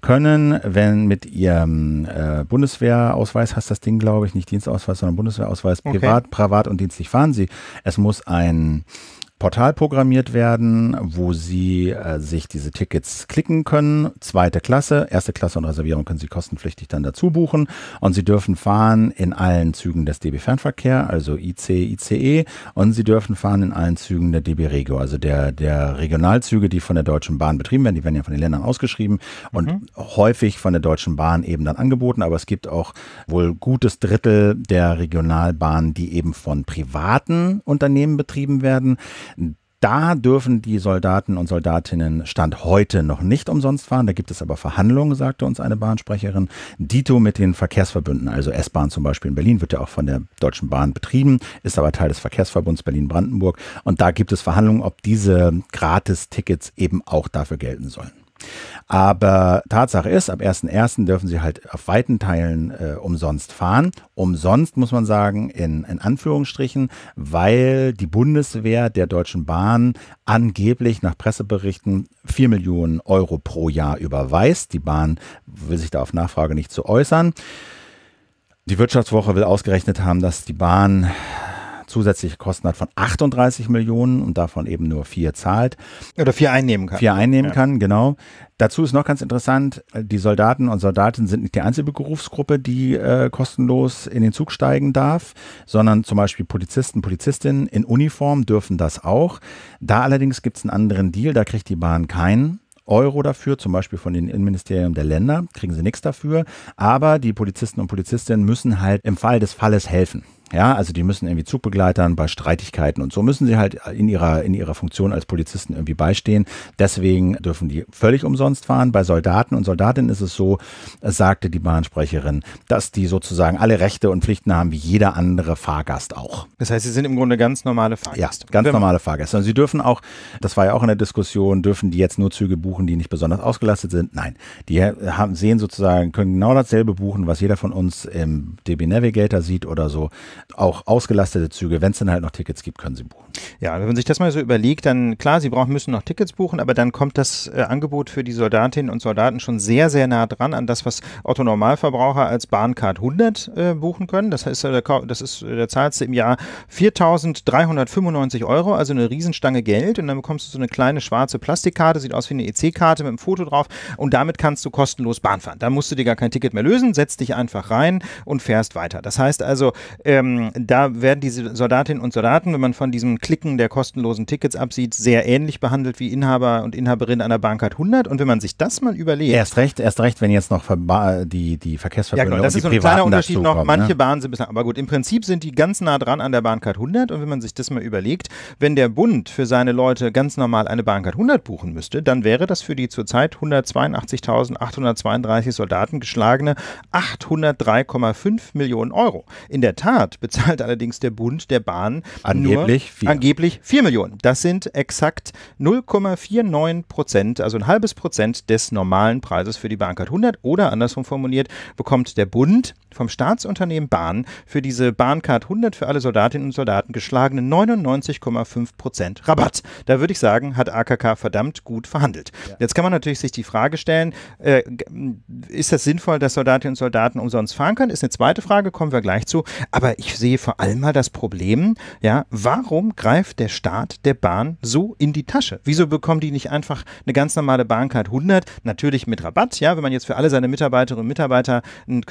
können, wenn mit ihrem äh, Bundeswehrausweis, heißt das Ding, glaube ich, nicht Dienstausweis, sondern Bundeswehrausweis, okay. privat, privat und dienstlich fahren sie. Es muss ein Portal programmiert werden, wo Sie äh, sich diese Tickets klicken können. Zweite Klasse, erste Klasse und Reservierung können Sie kostenpflichtig dann dazu buchen. Und Sie dürfen fahren in allen Zügen des DB Fernverkehr, also IC, ICE. Und Sie dürfen fahren in allen Zügen der DB Regio, also der, der Regionalzüge, die von der Deutschen Bahn betrieben werden. Die werden ja von den Ländern ausgeschrieben und mhm. häufig von der Deutschen Bahn eben dann angeboten. Aber es gibt auch wohl gutes Drittel der Regionalbahnen, die eben von privaten Unternehmen betrieben werden. Da dürfen die Soldaten und Soldatinnen Stand heute noch nicht umsonst fahren. Da gibt es aber Verhandlungen, sagte uns eine Bahnsprecherin. Dito mit den Verkehrsverbünden, also S-Bahn zum Beispiel in Berlin, wird ja auch von der Deutschen Bahn betrieben, ist aber Teil des Verkehrsverbunds Berlin-Brandenburg. Und da gibt es Verhandlungen, ob diese Gratistickets eben auch dafür gelten sollen. Aber Tatsache ist, ab 1.1. dürfen sie halt auf weiten Teilen äh, umsonst fahren. Umsonst muss man sagen, in, in Anführungsstrichen, weil die Bundeswehr der Deutschen Bahn angeblich nach Presseberichten 4 Millionen Euro pro Jahr überweist. Die Bahn will sich da auf Nachfrage nicht zu äußern. Die Wirtschaftswoche will ausgerechnet haben, dass die Bahn zusätzliche Kosten hat von 38 Millionen und davon eben nur vier zahlt. Oder vier einnehmen kann. Vier einnehmen ja. kann, genau. Dazu ist noch ganz interessant, äh, die Soldaten und Soldatinnen sind nicht die einzige Berufsgruppe, die äh, kostenlos in den Zug steigen darf, sondern zum Beispiel Polizisten, Polizistinnen in Uniform dürfen das auch. Da allerdings gibt es einen anderen Deal, da kriegt die Bahn keinen. Euro dafür, zum Beispiel von den Innenministerium der Länder, kriegen sie nichts dafür. Aber die Polizisten und Polizistinnen müssen halt im Fall des Falles helfen. Ja, also die müssen irgendwie Zugbegleitern bei Streitigkeiten und so müssen sie halt in ihrer, in ihrer Funktion als Polizisten irgendwie beistehen. Deswegen dürfen die völlig umsonst fahren. Bei Soldaten und Soldatinnen ist es so, sagte die Bahnsprecherin, dass die sozusagen alle Rechte und Pflichten haben wie jeder andere Fahrgast auch. Das heißt, sie sind im Grunde ganz normale Fahrgäste. Ja, ganz genau. normale Fahrgäste. Und sie dürfen auch, das war ja auch in der Diskussion, dürfen die jetzt nur Züge buchen, die nicht besonders ausgelastet sind? Nein. Die haben, sehen sozusagen, können genau dasselbe buchen, was jeder von uns im DB Navigator sieht oder so auch ausgelastete Züge, wenn es dann halt noch Tickets gibt, können sie buchen. Ja, wenn man sich das mal so überlegt, dann klar, sie brauchen, müssen noch Tickets buchen, aber dann kommt das äh, Angebot für die Soldatinnen und Soldaten schon sehr, sehr nah dran an das, was Otto Normalverbraucher als Bahncard 100 äh, buchen können. Das heißt, äh, das ist, äh, da zahlst du im Jahr 4.395 Euro, also eine Riesenstange Geld und dann bekommst du so eine kleine schwarze Plastikkarte, sieht aus wie eine EC-Karte mit einem Foto drauf und damit kannst du kostenlos Bahn fahren. Da musst du dir gar kein Ticket mehr lösen, setzt dich einfach rein und fährst weiter. Das heißt also, ähm, ähm, da werden diese Soldatinnen und Soldaten, wenn man von diesem Klicken der kostenlosen Tickets absieht, sehr ähnlich behandelt wie Inhaber und Inhaberinnen einer Bahncard 100. Und wenn man sich das mal überlegt. Erst recht, erst recht, wenn jetzt noch die, die Verkehrsverbünde ja, genau, das ist so ein kleiner Unterschied noch. Kommen, ne? manche ne? Bahnen sind bislang, aber gut, im Prinzip sind die ganz nah dran an der Bahncard 100. Und wenn man sich das mal überlegt, wenn der Bund für seine Leute ganz normal eine Bahncard 100 buchen müsste, dann wäre das für die zurzeit 182.832 Soldaten geschlagene 803,5 Millionen Euro. In der Tat bezahlt allerdings der Bund der Bahn angeblich, vier. angeblich 4 Millionen. Das sind exakt 0,49 Prozent, also ein halbes Prozent des normalen Preises für die Bahncard 100 oder andersrum formuliert, bekommt der Bund vom Staatsunternehmen Bahn für diese Bahncard 100 für alle Soldatinnen und Soldaten geschlagene 99,5 Prozent Rabatt. Da würde ich sagen, hat AKK verdammt gut verhandelt. Ja. Jetzt kann man natürlich sich die Frage stellen, äh, ist das sinnvoll, dass Soldatinnen und Soldaten umsonst fahren können? Ist eine zweite Frage, kommen wir gleich zu. Aber ich sehe vor allem mal das Problem, ja, warum greift der Staat der Bahn so in die Tasche? Wieso bekommen die nicht einfach eine ganz normale Bahncard 100? Natürlich mit Rabatt, ja, wenn man jetzt für alle seine Mitarbeiterinnen und Mitarbeiter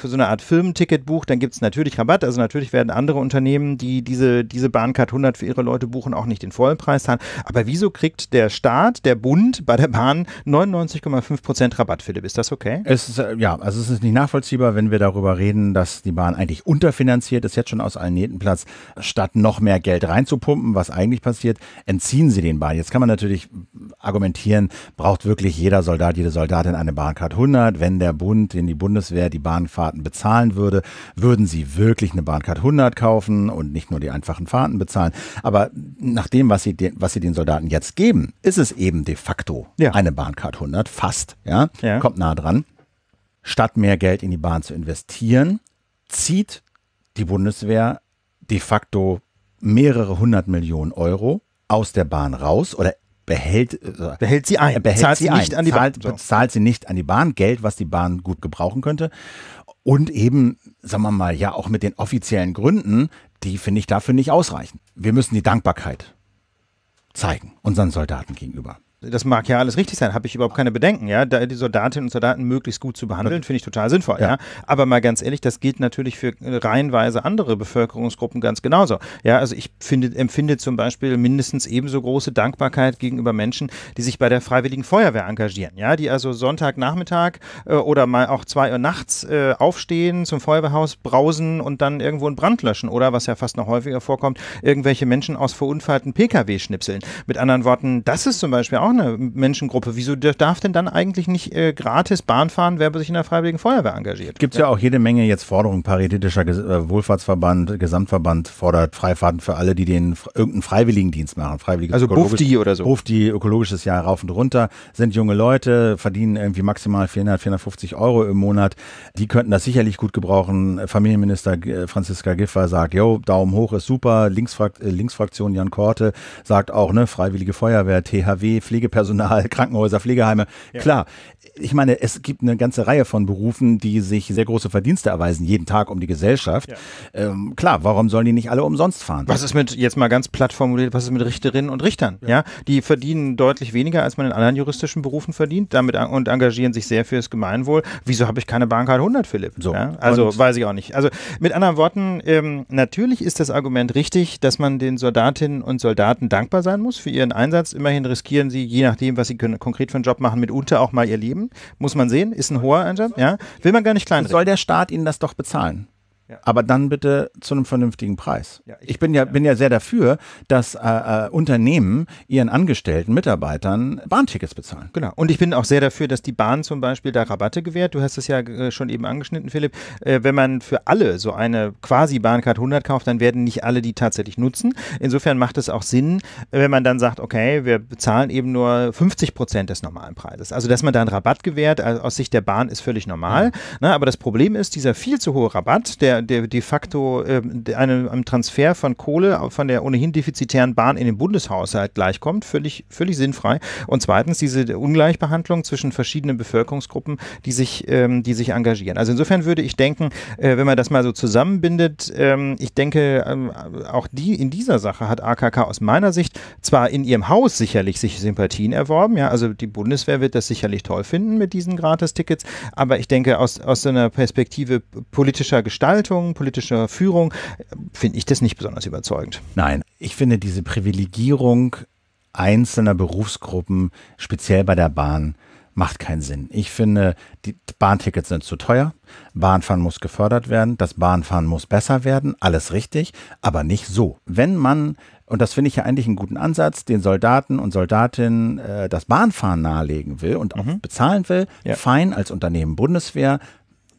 so eine Art Firmenticket bucht, dann gibt es natürlich Rabatt. Also natürlich werden andere Unternehmen, die diese, diese Bahncard 100 für ihre Leute buchen, auch nicht den vollen Preis zahlen. Aber wieso kriegt der Staat, der Bund bei der Bahn 99,5 Rabatt, Philipp? Ist das okay? Es ist, äh, ja, also es ist nicht nachvollziehbar, wenn wir darüber reden, dass die Bahn eigentlich unterfinanziert ist, jetzt schon aus aus allen Nähten Platz, statt noch mehr Geld reinzupumpen, was eigentlich passiert, entziehen sie den Bahn. Jetzt kann man natürlich argumentieren, braucht wirklich jeder Soldat, jede Soldatin eine Bahncard 100? Wenn der Bund, in die Bundeswehr die Bahnfahrten bezahlen würde, würden sie wirklich eine Bahncard 100 kaufen und nicht nur die einfachen Fahrten bezahlen. Aber nach dem, was sie den, was sie den Soldaten jetzt geben, ist es eben de facto ja. eine Bahncard 100, fast, ja? ja, kommt nah dran. Statt mehr Geld in die Bahn zu investieren, zieht die Bundeswehr de facto mehrere hundert Millionen Euro aus der Bahn raus oder behält, äh, behält sie ein, äh, behält zahlt sie, sie nicht ein, an die zahlt, Bahn. So. Zahlt sie nicht an die Bahn, Geld, was die Bahn gut gebrauchen könnte. Und eben, sagen wir mal, ja auch mit den offiziellen Gründen, die finde ich dafür nicht ausreichen. Wir müssen die Dankbarkeit zeigen, unseren Soldaten gegenüber. Das mag ja alles richtig sein, habe ich überhaupt keine Bedenken, ja. Da die Soldatinnen und Soldaten möglichst gut zu behandeln, finde ich total sinnvoll, ja. ja. Aber mal ganz ehrlich, das gilt natürlich für äh, reihenweise andere Bevölkerungsgruppen ganz genauso. Ja, also ich finde, empfinde zum Beispiel mindestens ebenso große Dankbarkeit gegenüber Menschen, die sich bei der Freiwilligen Feuerwehr engagieren, ja, die also Sonntagnachmittag äh, oder mal auch zwei Uhr nachts äh, aufstehen, zum Feuerwehrhaus brausen und dann irgendwo einen Brand löschen oder was ja fast noch häufiger vorkommt, irgendwelche Menschen aus verunfallten Pkw schnipseln. Mit anderen Worten, das ist zum Beispiel auch auch eine Menschengruppe. Wieso darf denn dann eigentlich nicht äh, gratis Bahn fahren, wer sich in der Freiwilligen Feuerwehr engagiert? Gibt es ja. ja. auch jede Menge jetzt Forderungen. Paritätischer Ges äh, Wohlfahrtsverband, Gesamtverband fordert Freifahrten für alle, die den irgendeinen Freiwilligendienst machen. Freiwilliges also Bufti oder so. Bufti, ökologisches Jahr rauf und runter. Sind junge Leute, verdienen irgendwie maximal 400, 450 Euro im Monat. Die könnten das sicherlich gut gebrauchen. Familienminister äh, Franziska Giffer sagt, jo, Daumen hoch ist super. Linksfrakt äh, Linksfraktion Jan Korte sagt auch, ne, Freiwillige Feuerwehr, THW, Pflege Pflegepersonal, Krankenhäuser, Pflegeheime. Ja. Klar, ich meine, es gibt eine ganze Reihe von Berufen, die sich sehr große Verdienste erweisen, jeden Tag um die Gesellschaft. Ja. Ähm, klar, warum sollen die nicht alle umsonst fahren? Was ist mit, jetzt mal ganz platt formuliert, was ist mit Richterinnen und Richtern? Ja. ja. Die verdienen deutlich weniger, als man in anderen juristischen Berufen verdient damit und engagieren sich sehr fürs Gemeinwohl. Wieso habe ich keine Bahncard 100, Philipp? So. Ja? Also weiß ich auch nicht. Also mit anderen Worten, ähm, natürlich ist das Argument richtig, dass man den Soldatinnen und Soldaten dankbar sein muss für ihren Einsatz. Immerhin riskieren sie, je nachdem, was sie können, konkret für einen Job machen, mitunter auch mal ihr Leben geben. Muss man sehen, ist ein hoher Einschlag. Ja. Will man gar nicht klein Soll der Staat Ihnen das doch bezahlen? Aber dann bitte zu einem vernünftigen Preis. Ja, ich, ich, bin ja, bin ja sehr dafür, dass äh, äh, Unternehmen ihren Angestellten, Mitarbeitern Bahntickets bezahlen. Genau. Und ich bin auch sehr dafür, dass die Bahn zum Beispiel da Rabatte gewährt. Du hast es ja äh, schon eben angeschnitten, Philipp. Äh, wenn man für alle so eine quasi Bahncard 100 kauft, dann werden nicht alle die tatsächlich nutzen. Insofern macht es auch Sinn, wenn man dann sagt, okay, wir bezahlen eben nur 50 Prozent des normalen Preises. Also, dass man da einen Rabatt gewährt also aus Sicht der Bahn ist völlig normal. Ja. Na, aber das Problem ist, dieser viel zu hohe Rabatt, der der, de facto äh, einem, einem, Transfer von Kohle von der ohnehin defizitären Bahn in den Bundeshaushalt gleichkommt, völlig, völlig sinnfrei. Und zweitens diese Ungleichbehandlung zwischen verschiedenen Bevölkerungsgruppen, die sich, ähm, die sich engagieren. Also insofern würde ich denken, äh, wenn man das mal so zusammenbindet, ähm, ich denke, ähm, auch die in dieser Sache hat AKK aus meiner Sicht zwar in ihrem Haus sicherlich sich Sympathien erworben, ja, also die Bundeswehr wird das sicherlich toll finden mit diesen Gratistickets, aber ich denke, aus, aus so einer Perspektive politischer Gestalt Gestaltung, politischer Führung, finde ich das nicht besonders überzeugend. Nein, ich finde diese Privilegierung einzelner Berufsgruppen, speziell bei der Bahn, macht keinen Sinn. Ich finde, die Bahntickets sind zu teuer. Bahnfahren muss gefördert werden. Das Bahnfahren muss besser werden. Alles richtig, aber nicht so. Wenn man, und das finde ich ja eigentlich einen guten Ansatz, den Soldaten und Soldatinnen äh, das Bahnfahren nahelegen will und auch mhm. bezahlen will, ja. fein als Unternehmen Bundeswehr,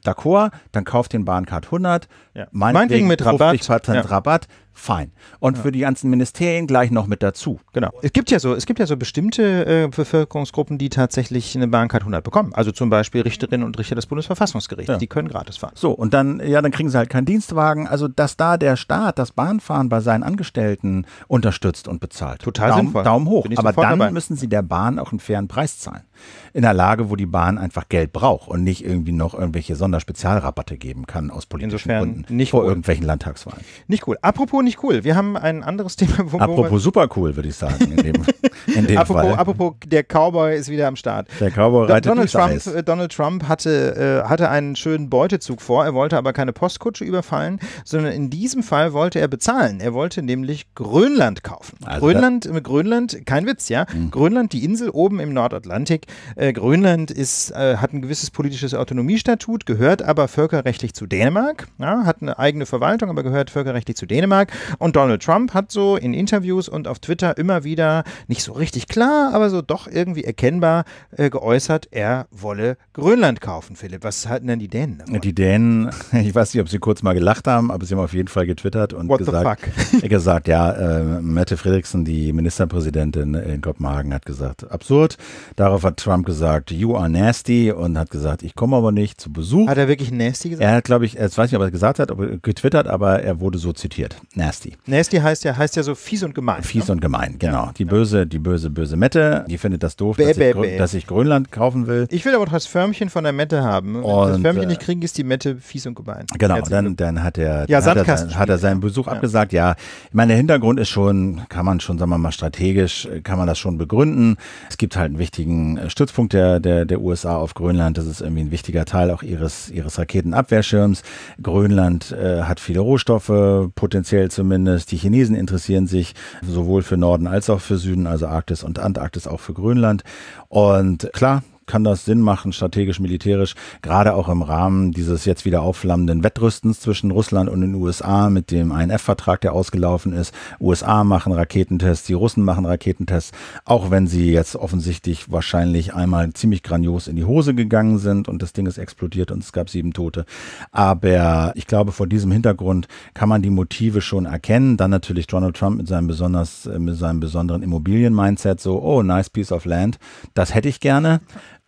d'accord, dann kauft den Bahncard 100, ja. meinetwegen, meinetwegen mit Rabatt. Ja. Rabatt, fein. Und ja. für die ganzen Ministerien gleich noch mit dazu. Genau. Es gibt ja so, es gibt ja so bestimmte äh, Bevölkerungsgruppen, die tatsächlich eine Bahncard 100 bekommen. Also zum Beispiel Richterinnen und Richter des Bundesverfassungsgerichts, ja. die können gratis fahren. So, und dann, ja, dann kriegen sie halt keinen Dienstwagen. Also, dass da der Staat das Bahnfahren bei seinen Angestellten unterstützt und bezahlt. Total Daumen, sinnvoll. Daumen hoch. Aber dann dabei. müssen sie der Bahn auch einen fairen Preis zahlen in der Lage, wo die Bahn einfach Geld braucht und nicht irgendwie noch irgendwelche Sonderspezialrabatte geben kann aus politischen Insofern Gründen nicht vor cool. irgendwelchen Landtagswahlen. Nicht cool. Apropos nicht cool. Wir haben ein anderes Thema. Wo apropos wo super cool, würde ich sagen. In dem, in dem apropos, Fall. apropos, der Cowboy ist wieder am Start. Der Cowboy reitet Donald Trump, Eis. Äh, Donald Trump hatte, äh, hatte einen schönen Beutezug vor. Er wollte aber keine Postkutsche überfallen, sondern in diesem Fall wollte er bezahlen. Er wollte nämlich Grönland kaufen. Also Grönland, Grönland, kein Witz, ja. Mhm. Grönland, die Insel oben im Nordatlantik, äh, Grönland ist, äh, hat ein gewisses politisches Autonomiestatut, gehört aber völkerrechtlich zu Dänemark, ja, hat eine eigene Verwaltung, aber gehört völkerrechtlich zu Dänemark. Und Donald Trump hat so in Interviews und auf Twitter immer wieder, nicht so richtig klar, aber so doch irgendwie erkennbar äh, geäußert, er wolle Grönland kaufen, Philipp. Was halten denn die Dänen davon? Die Dänen, ich weiß nicht, ob sie kurz mal gelacht haben, aber sie haben auf jeden Fall getwittert und What gesagt, gesagt, ja, äh, Mette Frederiksen, die Ministerpräsidentin in Kopenhagen, hat gesagt, absurd. Darauf hat Trump gesagt, you are nasty und hat gesagt, ich komme aber nicht zu Besuch. Hat er wirklich nasty gesagt? Er hat, glaube ich, jetzt weiß nicht, ob er es gesagt hat, aber getwittert, aber er wurde so zitiert. Nasty. Nasty heißt ja, heißt ja so fies und gemein. Fies ne? und gemein, genau. Ja, die ja. böse, die böse, böse Mette, die findet das doof, bäh, dass, bäh, ich dass, ich Grönland kaufen will. Ich will aber doch das Förmchen von der Mette haben. Wenn und, das Förmchen äh, nicht kriegen, ist die Mette fies und gemein. Genau, dann, dann hat er, ja, hat, er hat er seinen Besuch abgesagt. Ja, ich meine, der Hintergrund ist schon, kann man schon, sagen wir mal, strategisch, äh, kann man das schon begründen. Es gibt halt einen wichtigen äh, Stützpunkt der, der, der USA auf Grönland. Das ist irgendwie ein wichtiger Teil auch ihres, ihres Raketenabwehrschirms. Grönland äh, hat viele Rohstoffe, potenziell zumindest. Die Chinesen interessieren sich sowohl für Norden als auch für Süden, also Arktis und Antarktis, auch für Grönland. Und klar, kann das Sinn machen, strategisch, militärisch, gerade auch im Rahmen dieses jetzt wieder aufflammenden Wettrüstens zwischen Russland und den USA mit dem INF-Vertrag, der ausgelaufen ist. USA machen Raketentests, die Russen machen Raketentests, auch wenn sie jetzt offensichtlich wahrscheinlich einmal ziemlich grandios in die Hose gegangen sind und das Ding ist explodiert und es gab sieben Tote. Aber ich glaube, vor diesem Hintergrund kann man die Motive schon erkennen. Dann natürlich Donald Trump mit seinem besonders, mit seinem besonderen Immobilien-Mindset, so, oh, nice piece of land, das hätte ich gerne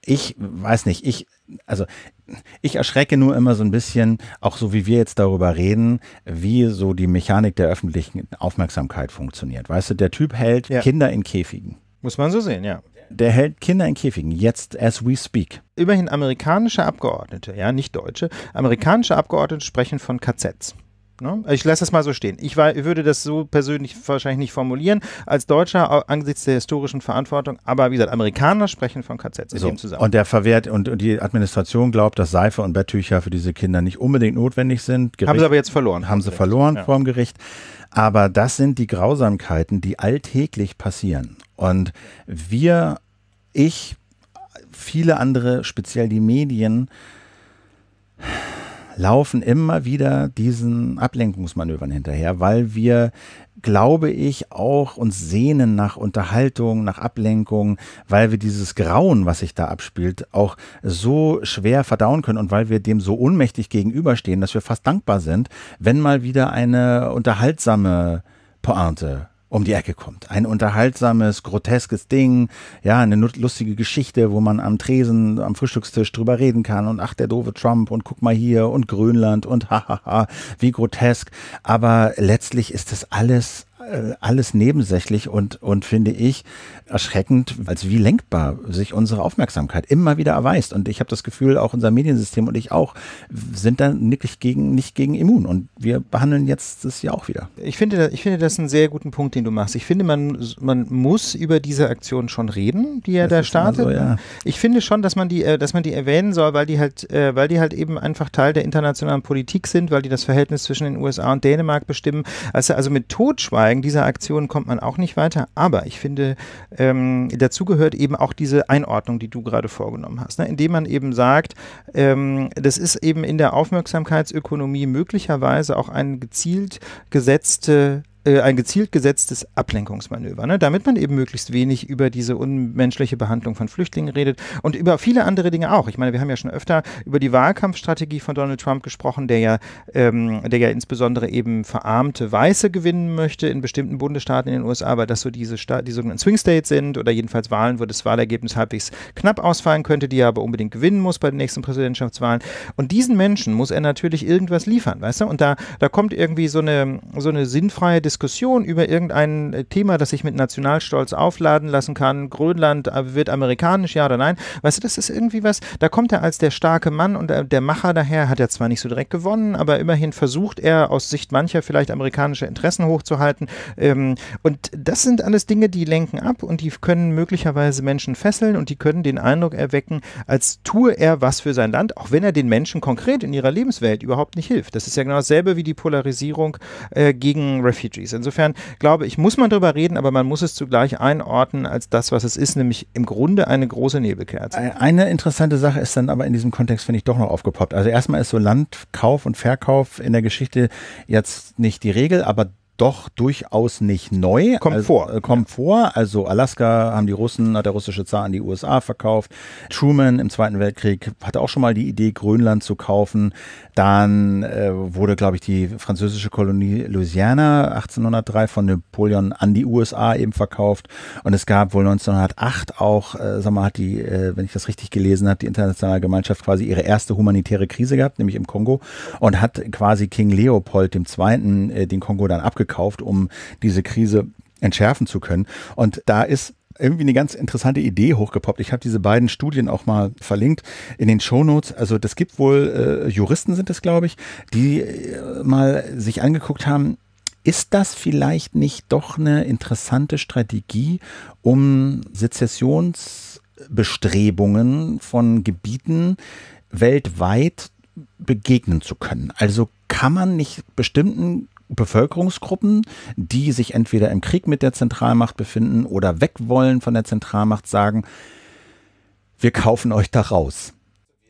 ich weiß nicht, ich, also ich erschrecke nur immer so ein bisschen, auch so wie wir jetzt darüber reden, wie so die Mechanik der öffentlichen Aufmerksamkeit funktioniert. Weißt du, der Typ hält ja. Kinder in Käfigen. Muss man so sehen, ja. Der hält Kinder in Käfigen, jetzt as we speak. Immerhin amerikanische Abgeordnete, ja, nicht deutsche, amerikanische Abgeordnete sprechen von KZs. Ne? Also ich lasse das mal so stehen. Ich war, würde das so persönlich wahrscheinlich nicht formulieren, als Deutscher angesichts der historischen Verantwortung. Aber wie gesagt, Amerikaner sprechen von KZs in so, dem Zusammenhang. Und der verwehrt und, und, die Administration glaubt, dass Seife und Betttücher für diese Kinder nicht unbedingt notwendig sind. Gericht, haben sie aber jetzt verloren. Haben sie Gericht. verloren ja. vor dem Gericht. Aber das sind die Grausamkeiten, die alltäglich passieren. Und wir, ich, viele andere, speziell die Medien, laufen immer wieder diesen Ablenkungsmanövern hinterher, weil wir, glaube ich, auch uns sehnen nach Unterhaltung, nach Ablenkung, weil wir dieses Grauen, was sich da abspielt, auch so schwer verdauen können und weil wir dem so ohnmächtig gegenüberstehen, dass wir fast dankbar sind, wenn mal wieder eine unterhaltsame Pointe um die Ecke kommt. Ein unterhaltsames, groteskes Ding, ja, eine lustige Geschichte, wo man am Tresen, am Frühstückstisch drüber reden kann und ach, der doofe Trump und guck mal hier und Grönland und hahaha, wie grotesk. Aber letztlich ist das alles äh, alles nebensächlich und, und finde ich erschreckend, als wie lenkbar sich unsere Aufmerksamkeit immer wieder erweist. Und ich habe das Gefühl, auch unser Mediensystem und ich auch sind da wirklich gegen, nicht gegen immun. Und wir behandeln jetzt das ja auch wieder. Ich finde, ich finde das einen sehr guten Punkt, den du machst. Ich finde, man, man muss über diese Aktion schon reden, die er das da startet. So, ja. Ich finde schon, dass man die, äh, dass man die erwähnen soll, weil die halt, äh, weil die halt eben einfach Teil der internationalen Politik sind, weil die das Verhältnis zwischen den USA und Dänemark bestimmen. Also, also mit Totschweigen Zeigen dieser Aktionen kommt man auch nicht weiter. Aber ich finde, ähm, dazu gehört eben auch diese Einordnung, die du gerade vorgenommen hast, ne? indem man eben sagt, ähm, das ist eben in der Aufmerksamkeitsökonomie möglicherweise auch eine gezielt gesetzte äh, ein gezielt gesetztes Ablenkungsmanöver, ne? damit man eben möglichst wenig über diese unmenschliche Behandlung von Flüchtlingen redet und über viele andere Dinge auch. Ich meine, wir haben ja schon öfter über die Wahlkampfstrategie von Donald Trump gesprochen, der ja, ähm, der ja insbesondere eben verarmte Weiße gewinnen möchte in bestimmten Bundesstaaten in den USA, weil das so diese, Sta die sogenannten Swing States sind oder jedenfalls Wahlen, wo das Wahlergebnis halbwegs knapp ausfallen könnte, die er aber unbedingt gewinnen muss bei den nächsten Präsidentschaftswahlen. Und diesen Menschen muss er natürlich irgendwas liefern, weißt du? Und da, da kommt irgendwie so eine, so eine sinnfreie Diskussion Diskussion über irgendein äh, Thema, das ich mit Nationalstolz aufladen lassen kann, Grönland äh, wird amerikanisch, ja oder nein, weißt du, das ist irgendwie was, da kommt er als der starke Mann und der Macher daher, hat er zwar nicht so direkt gewonnen, aber immerhin versucht er aus Sicht mancher vielleicht amerikanische Interessen hochzuhalten. Ähm, und das sind alles Dinge, die lenken ab und die können möglicherweise Menschen fesseln und die können den Eindruck erwecken, als tue er was für sein Land, auch wenn er den Menschen konkret in ihrer Lebenswelt überhaupt nicht hilft. Das ist ja genau dasselbe wie die Polarisierung äh, gegen Refugees ist. Insofern glaube ich, muss man darüber reden, aber man muss es zugleich einordnen als das, was es ist, nämlich im Grunde eine große Nebelkerze. Eine interessante Sache ist dann aber in diesem Kontext, finde ich, doch noch aufgepoppt. Also erstmal ist so Landkauf und Verkauf in der Geschichte jetzt nicht die Regel, aber doch durchaus nicht neu. Kommt also, vor. Äh, kommt ja. vor. Also Alaska haben die Russen, hat der russische Zar an die USA verkauft. Truman im Zweiten Weltkrieg hatte auch schon mal die Idee, Grönland zu kaufen. Dann äh, wurde, glaube ich, die französische Kolonie Louisiana 1803 von Napoleon an die USA eben verkauft. Und es gab wohl 1908 auch, äh, sag mal, hat die, äh, wenn ich das richtig gelesen habe, die internationale Gemeinschaft quasi ihre erste humanitäre Krise gehabt, nämlich im Kongo, und hat quasi King Leopold II. Äh, den Kongo dann abgeschlossen gekauft, um diese Krise entschärfen zu können. Und da ist irgendwie eine ganz interessante Idee hochgepoppt. Ich habe diese beiden Studien auch mal verlinkt in den Shownotes. Also das gibt wohl, äh, Juristen sind es, glaube ich, die äh, mal sich angeguckt haben, ist das vielleicht nicht doch eine interessante Strategie, um Sezessionsbestrebungen von Gebieten weltweit begegnen zu können? Also kann man nicht bestimmten Bevölkerungsgruppen, die sich entweder im Krieg mit der Zentralmacht befinden oder weg wollen von der Zentralmacht, sagen, wir kaufen euch da raus.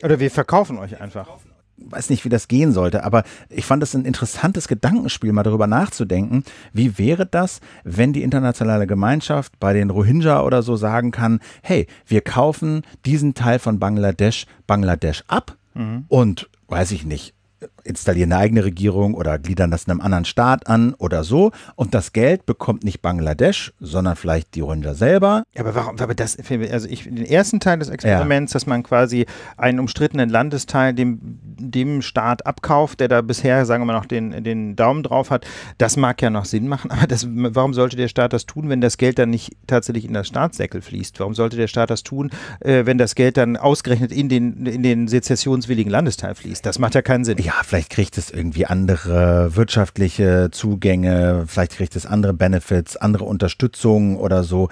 Oder wir verkaufen euch einfach. Ich weiß nicht, wie das gehen sollte, aber ich fand es ein interessantes Gedankenspiel, mal darüber nachzudenken, wie wäre das, wenn die internationale Gemeinschaft bei den Rohingya oder so sagen kann, hey, wir kaufen diesen Teil von Bangladesch Bangladesch ab mhm. und weiß ich nicht, installieren eine eigene Regierung oder gliedern das einem anderen Staat an oder so. Und das Geld bekommt nicht Bangladesch, sondern vielleicht die Rohingya selber. Ja, aber warum? Aber das, also ich, den ersten Teil des Experiments, ja. dass man quasi einen umstrittenen Landesteil dem, dem Staat abkauft, der da bisher, sagen wir mal, noch den, den Daumen drauf hat, das mag ja noch Sinn machen. Aber das, warum sollte der Staat das tun, wenn das Geld dann nicht tatsächlich in das Staatssäckel fließt? Warum sollte der Staat das tun, äh, wenn das Geld dann ausgerechnet in den, in den sezessionswilligen Landesteil fließt? Das macht ja keinen Sinn. Ja, vielleicht kriegt es irgendwie andere wirtschaftliche Zugänge, vielleicht kriegt es andere Benefits, andere Unterstützung oder so.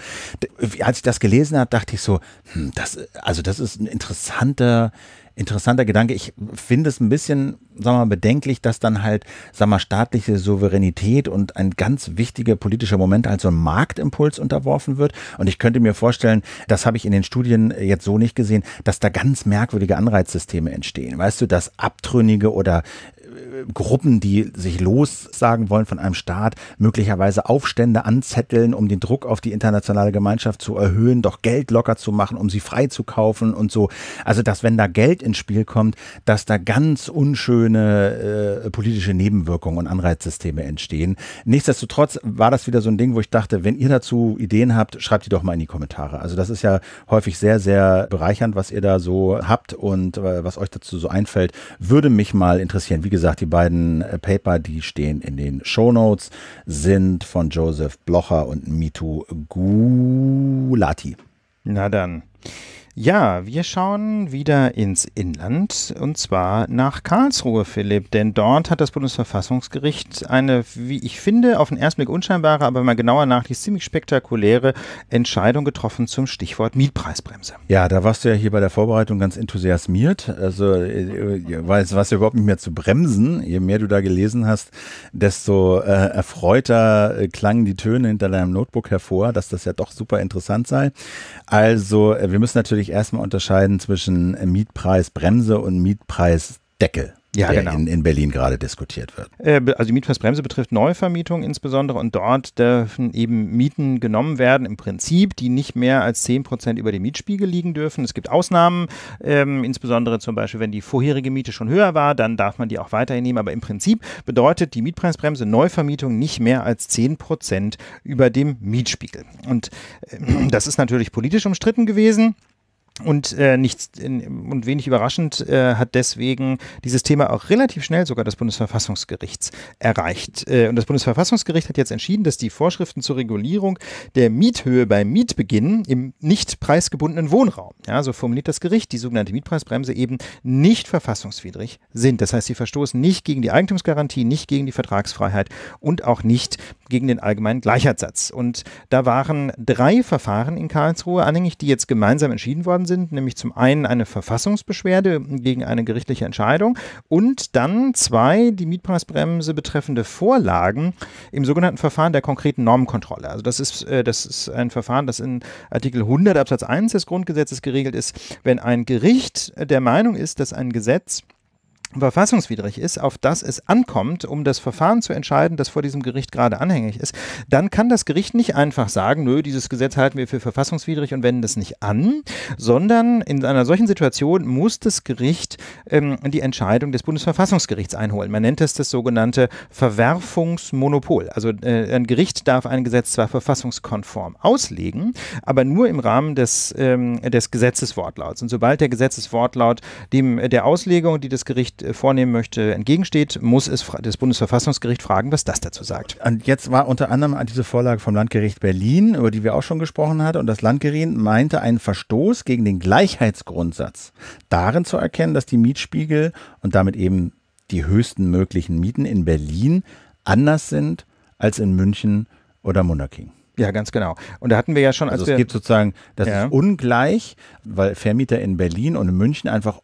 Als ich das gelesen habe, dachte ich so, hm, das, also das ist ein interessanter interessanter Gedanke. Ich finde es ein bisschen, sagen wir mal, bedenklich, dass dann halt, sagen wir mal, staatliche Souveränität und ein ganz wichtiger politischer Moment halt so ein Marktimpuls unterworfen wird. Und ich könnte mir vorstellen, das habe ich in den Studien jetzt so nicht gesehen, dass da ganz merkwürdige Anreizsysteme entstehen. Weißt du, dass abtrünnige oder Gruppen, die sich lossagen wollen von einem Staat, möglicherweise Aufstände anzetteln, um den Druck auf die internationale Gemeinschaft zu erhöhen, doch Geld locker zu machen, um sie freizukaufen und so. Also, dass wenn da Geld ins Spiel kommt, dass da ganz unschöne äh, politische Nebenwirkungen und Anreizsysteme entstehen. Nichtsdestotrotz war das wieder so ein Ding, wo ich dachte, wenn ihr dazu Ideen habt, schreibt die doch mal in die Kommentare. Also das ist ja häufig sehr, sehr bereichernd, was ihr da so habt und äh, was euch dazu so einfällt. Würde mich mal interessieren. Wie gesagt, die beiden äh, Paper, die stehen in den Show Notes, sind von Joseph Blocher und Mitu Gulati. Na dann. Ja, wir schauen wieder ins Inland und zwar nach Karlsruhe, Philipp, denn dort hat das Bundesverfassungsgericht eine, wie ich finde, auf den ersten Blick unscheinbare, aber mal man genauer nachliest, ziemlich spektakuläre Entscheidung getroffen zum Stichwort Mietpreisbremse. Ja, da warst du ja hier bei der Vorbereitung ganz enthusiasmiert. Also, äh, äh, es was überhaupt nicht mehr zu bremsen. Je mehr du da gelesen hast, desto äh, erfreuter äh, klangen die Töne hinter deinem Notebook hervor, dass das ja doch super interessant sei. Also, wir müssen natürlich würde erstmal unterscheiden zwischen Mietpreisbremse und Mietpreisdeckel. Ja, der genau. in, in Berlin gerade diskutiert wird. Äh, also die Mietpreisbremse betrifft Neuvermietungen insbesondere und dort dürfen eben Mieten genommen werden, im Prinzip, die nicht mehr als 10 Prozent über dem Mietspiegel liegen dürfen. Es gibt Ausnahmen, ähm, insbesondere zum Beispiel, wenn die vorherige Miete schon höher war, dann darf man die auch weiterhin nehmen. Aber im Prinzip bedeutet die Mietpreisbremse Neuvermietung nicht mehr als 10 Prozent über dem Mietspiegel. Und äh, das ist natürlich politisch umstritten gewesen. Und äh, nichts in, und wenig überraschend äh, hat deswegen dieses Thema auch relativ schnell sogar das Bundesverfassungsgericht erreicht. Äh, und das Bundesverfassungsgericht hat jetzt entschieden, dass die Vorschriften zur Regulierung der Miethöhe beim Mietbeginn im nicht preisgebundenen Wohnraum, ja, so formuliert das Gericht, die sogenannte Mietpreisbremse eben nicht verfassungswidrig sind. Das heißt, sie verstoßen nicht gegen die Eigentumsgarantie, nicht gegen die Vertragsfreiheit und auch nicht gegen den allgemeinen Gleichheitssatz. Und da waren drei Verfahren in Karlsruhe anhängig, die jetzt gemeinsam entschieden worden sind sind, nämlich zum einen eine Verfassungsbeschwerde gegen eine gerichtliche Entscheidung und dann zwei die Mietpreisbremse betreffende Vorlagen im sogenannten Verfahren der konkreten Normenkontrolle. Also das ist, äh, das ist ein Verfahren, das in Artikel 100 Absatz 1 des Grundgesetzes geregelt ist, wenn ein Gericht der Meinung ist, dass ein Gesetz verfassungswidrig ist, auf das es ankommt, um das Verfahren zu entscheiden, das vor diesem Gericht gerade anhängig ist, dann kann das Gericht nicht einfach sagen, nö, dieses Gesetz halten wir für verfassungswidrig und wenden das nicht an, sondern in einer solchen Situation muss das Gericht ähm, die Entscheidung des Bundesverfassungsgerichts einholen. Man nennt es das sogenannte Verwerfungsmonopol. Also äh, ein Gericht darf ein Gesetz zwar verfassungskonform auslegen, aber nur im Rahmen des, ähm, des Gesetzeswortlauts. Und sobald der Gesetzeswortlaut dem, der Auslegung, die das Gericht äh, vornehmen möchte, entgegensteht, muss es das Bundesverfassungsgericht fragen, was das dazu sagt. Und jetzt war unter anderem diese Vorlage vom Landgericht Berlin, über die wir auch schon gesprochen hatten, und das Landgericht meinte einen Verstoß gegen den Gleichheitsgrundsatz darin zu erkennen, dass die Mietspiegel und damit eben die höchsten möglichen Mieten in Berlin anders sind als in München oder Monarching. Ja, ganz genau. Und da hatten wir ja schon. Als also es gibt sozusagen, das ja. ist ungleich, weil Vermieter in Berlin und in München einfach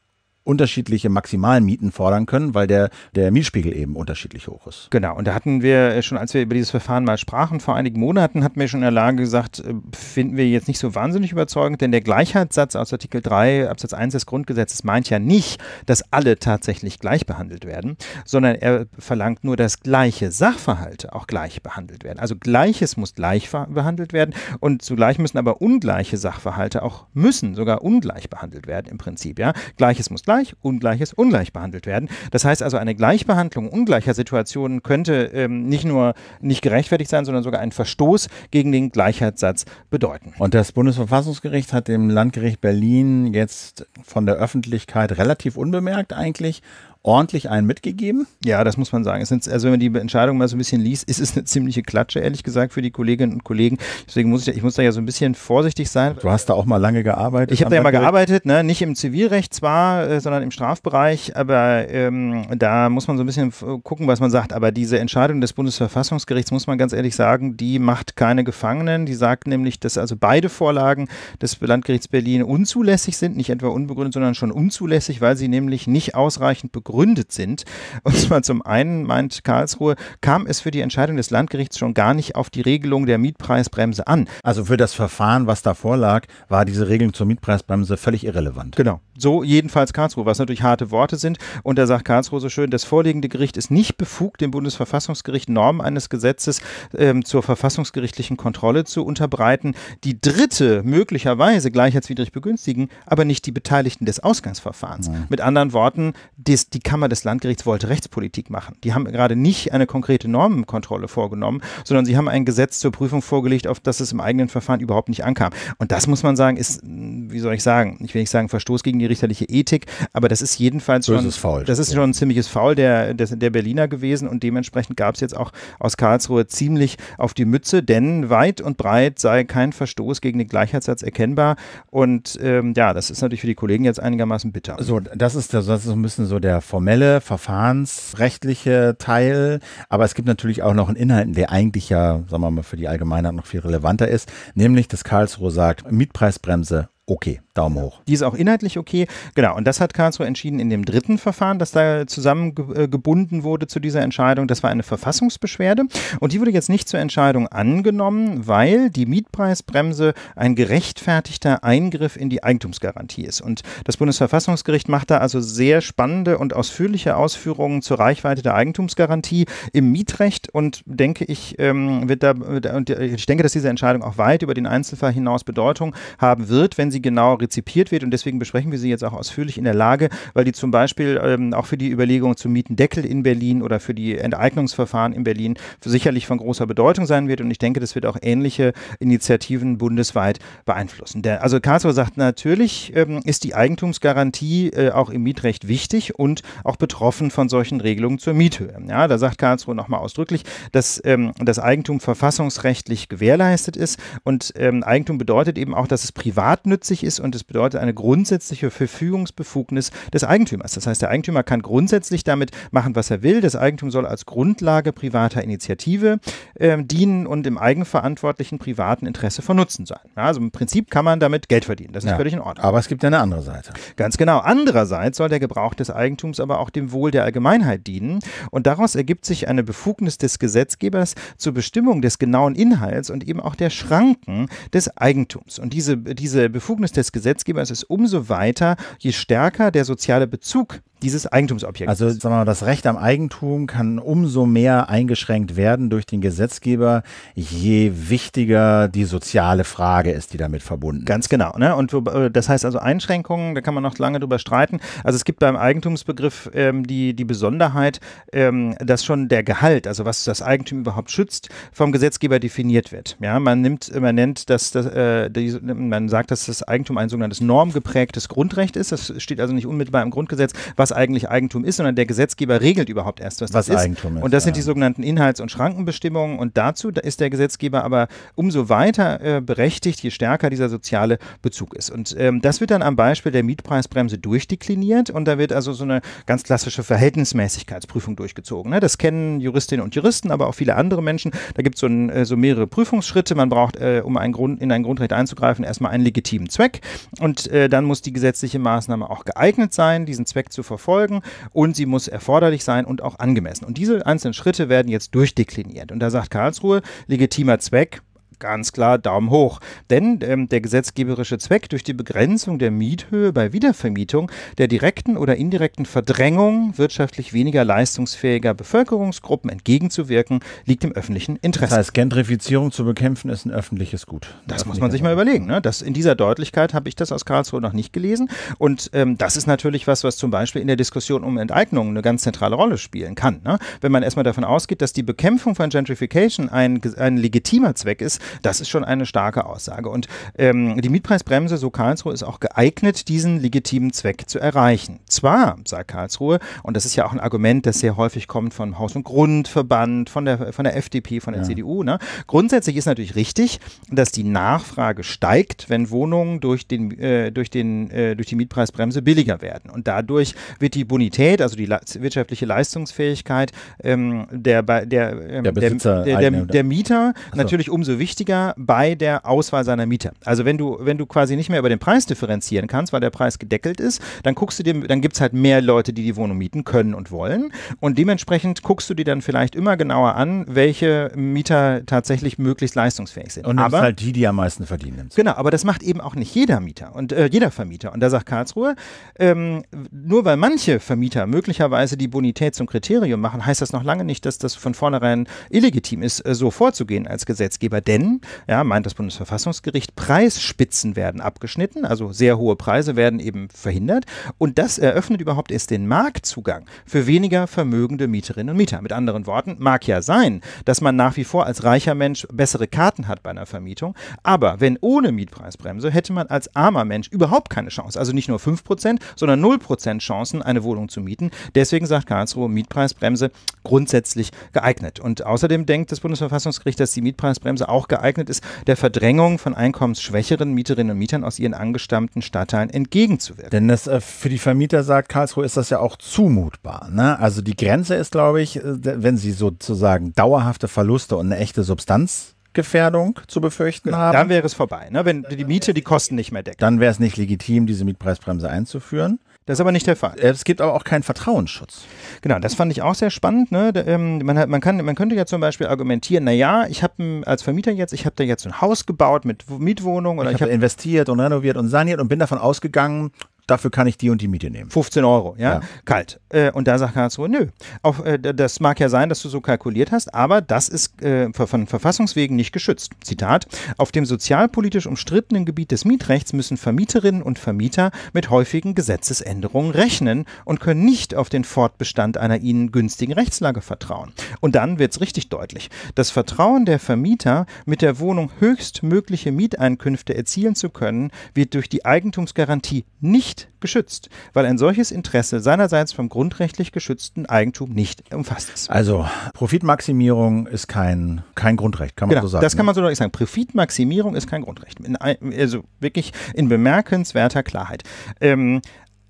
unterschiedliche maximalen Mieten fordern können, weil der, der Mietspiegel eben unterschiedlich hoch ist. Genau, und da hatten wir äh, schon, als wir über dieses Verfahren mal sprachen, vor einigen Monaten, hatten wir schon in der Lage gesagt, äh, finden wir jetzt nicht so wahnsinnig überzeugend, denn der Gleichheitssatz aus Artikel 3 Absatz 1 des Grundgesetzes meint ja nicht, dass alle tatsächlich gleich behandelt werden, sondern er verlangt nur, dass gleiche Sachverhalte auch gleich behandelt werden. Also Gleiches muss gleich behandelt werden und zugleich müssen aber ungleiche Sachverhalte auch müssen sogar ungleich behandelt werden im Prinzip. Ja? Gleiches muss gleich gleich, Ungleiches ungleich behandelt werden. Das heißt also, eine Gleichbehandlung ungleicher Situationen könnte ähm, nicht nur nicht gerechtfertigt sein, sondern sogar einen Verstoß gegen den Gleichheitssatz bedeuten. Und das Bundesverfassungsgericht hat dem Landgericht Berlin jetzt von der Öffentlichkeit relativ unbemerkt eigentlich ordentlich einen mitgegeben. Ja, das muss man sagen. Sind, also wenn man die Entscheidung mal so ein bisschen liest, ist es eine ziemliche Klatsche, ehrlich gesagt, für die Kolleginnen und Kollegen. Deswegen muss ich, ich muss da ja so ein bisschen vorsichtig sein. Du hast da auch mal lange gearbeitet. Ich habe da ja mal gearbeitet, ne? nicht im Zivilrecht zwar, äh, sondern im Strafbereich, aber ähm, da muss man so ein bisschen äh, gucken, was man sagt. Aber diese Entscheidung des Bundesverfassungsgerichts, muss man ganz ehrlich sagen, die macht keine Gefangenen. Die sagt nämlich, dass also beide Vorlagen des Landgerichts Berlin unzulässig sind, nicht etwa unbegründet, sondern schon unzulässig, weil sie nämlich nicht ausreichend begründet begründet sind. Und zwar zum einen meint Karlsruhe, kam es für die Entscheidung des Landgerichts schon gar nicht auf die Regelung der Mietpreisbremse an. Also für das Verfahren, was da vorlag, war diese Regelung zur Mietpreisbremse völlig irrelevant. Genau. So jedenfalls Karlsruhe, was natürlich harte Worte sind. Und da sagt Karlsruhe so schön, das vorliegende Gericht ist nicht befugt, dem Bundesverfassungsgericht Normen eines Gesetzes ähm, zur verfassungsgerichtlichen Kontrolle zu unterbreiten, die Dritte möglicherweise gleichheitswidrig begünstigen, aber nicht die Beteiligten des Ausgangsverfahrens. Mhm. Mit anderen Worten, das, die die Kammer des Landgerichts wollte Rechtspolitik machen. Die haben gerade nicht eine konkrete Normenkontrolle vorgenommen, sondern sie haben ein Gesetz zur Prüfung vorgelegt, auf das es im eigenen Verfahren überhaupt nicht ankam. Und das muss man sagen, ist, hm, wie soll ich sagen, ich will nicht sagen Verstoß gegen die richterliche Ethik, aber das ist jedenfalls schon, Böses das ist ja. schon ein ziemliches Foul der, der, der Berliner gewesen und dementsprechend gab es jetzt auch aus Karlsruhe ziemlich auf die Mütze, denn weit und breit sei kein Verstoß gegen den Gleichheitssatz erkennbar und ähm, ja, das ist natürlich für die Kollegen jetzt einigermaßen bitter. So, das ist, das, das ist ein bisschen so der formelle, verfahrensrechtliche Teil, aber es gibt natürlich auch noch einen Inhalt, der eigentlich ja, sagen wir mal, für die Allgemeinheit noch viel relevanter ist, nämlich, dass Karlsruhe sagt, Mietpreisbremse okay. Daumen hoch. Die ist auch inhaltlich okay. Genau. Und das hat Karlsruhe entschieden in dem dritten Verfahren, das da zusammengebunden äh, wurde zu dieser Entscheidung. Das war eine Verfassungsbeschwerde. Und die wurde jetzt nicht zur Entscheidung angenommen, weil die Mietpreisbremse ein gerechtfertigter Eingriff in die Eigentumsgarantie ist. Und das Bundesverfassungsgericht macht da also sehr spannende und ausführliche Ausführungen zur Reichweite der Eigentumsgarantie im Mietrecht und denke ich, ähm, wird da, äh, und äh, ich denke, dass diese Entscheidung auch weit über den Einzelfall hinaus Bedeutung haben wird, wenn sie sie genau rezipiert wird und deswegen besprechen wir sie jetzt auch ausführlich in der Lage, weil die zum Beispiel ähm, auch für die Überlegung zum Mietendeckel in Berlin oder für die Enteignungsverfahren in Berlin sicherlich von großer Bedeutung sein wird und ich denke, das wird auch ähnliche Initiativen bundesweit beeinflussen. Der, also Karlsruhe sagt natürlich ähm, ist die Eigentumsgarantie äh, auch im Mietrecht wichtig und auch betroffen von solchen Regelungen zur Miethöhe. Ja, da sagt Karlsruhe nochmal ausdrücklich, dass ähm, das Eigentum verfassungsrechtlich gewährleistet ist und ähm, Eigentum bedeutet eben auch, dass es privat nützt 1970 ist und es bedeutet eine grundsätzliche Verfügungsbefugnis des Eigentümers. Das heißt, der Eigentümer kann grundsätzlich damit machen, was er will. Das Eigentum soll als Grundlage privater Initiative äh, dienen und im eigenverantwortlichen privaten Interesse von Nutzen sein. Ja, also im Prinzip kann man damit Geld verdienen. Das ist ja, völlig in Ordnung. Aber es gibt ja eine andere Seite. Ganz genau. Andererseits soll der Gebrauch des Eigentums aber auch dem Wohl der Allgemeinheit dienen. Und daraus ergibt sich eine Befugnis des Gesetzgebers zur Bestimmung des genauen Inhalts und eben auch der Schranken des Eigentums. Und diese, diese Befugnis Befugnis des Gesetzgebers ist umso weiter, je stärker der soziale Bezug dieses Eigentumsobjekts. Also sagen wir mal, das Recht am Eigentum kann umso mehr eingeschränkt werden durch den Gesetzgeber, je wichtiger die soziale Frage ist, die damit verbunden ist. Ganz genau. Ne? Und äh, das heißt also Einschränkungen, da kann man noch lange drüber streiten. Also es gibt beim Eigentumsbegriff ähm, die, die Besonderheit, ähm, dass schon der Gehalt, also was das Eigentum überhaupt schützt, vom Gesetzgeber definiert wird. Ja, man nimmt, man nennt, dass das, äh, die, man sagt, dass das Eigentum ein sogenanntes normgeprägtes Grundrecht ist. Das steht also nicht unmittelbar im Grundgesetz. Was was eigentlich Eigentum ist, sondern der Gesetzgeber regelt überhaupt erst, was, was das Eigentum ist. ist. Und das ja. sind die sogenannten Inhalts- und Schrankenbestimmungen. Und dazu ist der Gesetzgeber aber umso weiter äh, berechtigt, je stärker dieser soziale Bezug ist. Und ähm, das wird dann am Beispiel der Mietpreisbremse durchdekliniert. Und da wird also so eine ganz klassische Verhältnismäßigkeitsprüfung durchgezogen. Ne? Das kennen Juristinnen und Juristen, aber auch viele andere Menschen. Da gibt es so, ein, äh, so mehrere Prüfungsschritte. Man braucht, äh, um ein Grund, in ein Grundrecht einzugreifen, erstmal einen legitimen Zweck. Und äh, dann muss die gesetzliche Maßnahme auch geeignet sein, diesen Zweck zu verfolgen verfolgen und sie muss erforderlich sein und auch angemessen. Und diese einzelnen Schritte werden jetzt durchdekliniert. Und da sagt Karlsruhe, legitimer Zweck, Ganz klar, Daumen hoch. Denn ähm, der gesetzgeberische Zweck durch die Begrenzung der Miethöhe bei Wiedervermietung der direkten oder indirekten Verdrängung wirtschaftlich weniger leistungsfähiger Bevölkerungsgruppen entgegenzuwirken, liegt im öffentlichen Interesse. Das heißt, Gentrifizierung zu bekämpfen ist ein öffentliches Gut. Das muss man sich mal überlegen. Ne? Das, in dieser Deutlichkeit habe ich das aus Karlsruhe noch nicht gelesen. Und ähm, das ist natürlich was, was zum Beispiel in der Diskussion um Enteignungen eine ganz zentrale Rolle spielen kann. Ne? Wenn man erstmal davon ausgeht, dass die Bekämpfung von Gentrification ein, ein legitimer Zweck ist, das ist schon eine starke Aussage. Und ähm, die Mietpreisbremse, so Karlsruhe, ist auch geeignet, diesen legitimen Zweck zu erreichen. Zwar, sagt Karlsruhe, und das ist ja auch ein Argument, das sehr häufig kommt vom Haus- und Grundverband, von der, von der FDP, von der ja. CDU, ne? grundsätzlich ist natürlich richtig, dass die Nachfrage steigt, wenn Wohnungen durch, den, äh, durch, den, äh, durch die Mietpreisbremse billiger werden. Und dadurch wird die Bonität, also die le wirtschaftliche Leistungsfähigkeit ähm, der, der, ähm, der, der, der, der, Mieter so. natürlich umso wichtiger wichtiger bei der Auswahl seiner Mieter. Also wenn du, wenn du quasi nicht mehr über den Preis differenzieren kannst, weil der Preis gedeckelt ist, dann guckst du dir, dann gibt es halt mehr Leute, die die Wohnung mieten können und wollen. Und dementsprechend guckst du dir dann vielleicht immer genauer an, welche Mieter tatsächlich möglichst leistungsfähig sind. Und aber, halt die, die am meisten verdienen. Nimmst. Genau, aber das macht eben auch nicht jeder Mieter und äh, jeder Vermieter. Und da sagt Karlsruhe, ähm, nur weil manche Vermieter möglicherweise die Bonität zum Kriterium machen, heißt das noch lange nicht, dass das von vornherein illegitim ist, äh, so vorzugehen als Gesetzgeber. Denn Gewinn, ja, meint das Bundesverfassungsgericht, Preisspitzen werden abgeschnitten, also sehr hohe Preise werden eben verhindert. Und das eröffnet überhaupt erst den Marktzugang für weniger vermögende Mieterinnen und Mieter. Mit anderen Worten, mag ja sein, dass man nach wie vor als reicher Mensch bessere Karten hat bei einer Vermietung, aber wenn ohne Mietpreisbremse hätte man als armer Mensch überhaupt keine Chance. Also nicht nur 5%, sondern 0% Chancen, eine Wohnung zu mieten. Deswegen sagt Karlsruhe Mietpreisbremse grundsätzlich geeignet. Und außerdem denkt das Bundesverfassungsgericht, dass die Mietpreisbremse auch geeignet geeignet ist, der Verdrängung von einkommensschwächeren Mieterinnen und Mietern aus ihren angestammten Stadtteilen entgegenzuwirken. Denn das äh, für die Vermieter, sagt Karlsruhe, ist das ja auch zumutbar. Ne? Also die Grenze ist, glaube ich, äh, wenn sie sozusagen dauerhafte Verluste und eine echte Substanz Gefährdung zu befürchten genau, haben. Dann wäre es vorbei, ne? wenn die Miete die Kosten nicht mehr deckt. Dann wäre es nicht legitim, diese Mietpreisbremse einzuführen. Das ist aber nicht der Fall. Äh, es gibt aber auch keinen Vertrauensschutz. Genau, das fand ich auch sehr spannend. Ne? Ähm, man, hat, man, kann, man könnte ja zum Beispiel argumentieren, naja, ich habe als Vermieter jetzt, ich habe da jetzt ein Haus gebaut mit Mietwohnung. Oder ich, ich habe hab investiert und renoviert und saniert und bin davon ausgegangen, dafür kann ich die und die Miete nehmen. 15 Euro, ja, ja. kalt. Äh, und da sagt Karlsruhe, oh, nö, auch, äh, das mag ja sein, dass du so kalkuliert hast, aber das ist äh, von Verfassungswegen nicht geschützt. Zitat, auf dem sozialpolitisch umstrittenen Gebiet des Mietrechts müssen Vermieterinnen und Vermieter mit häufigen Gesetzesänderungen rechnen und können nicht auf den Fortbestand einer ihnen günstigen Rechtslage vertrauen. Und dann wird es richtig deutlich. Das Vertrauen der Vermieter, mit der Wohnung höchstmögliche Mieteinkünfte erzielen zu können, wird durch die Eigentumsgarantie nicht nicht geschützt, weil ein solches Interesse seinerseits vom grundrechtlich geschützten Eigentum nicht umfasst ist. Also Profitmaximierung ist kein, kein Grundrecht, kann man genau, so sagen. Das kann ne? man so deutlich sagen. Profitmaximierung ist kein Grundrecht. In, also wirklich in bemerkenswerter Klarheit. Ähm,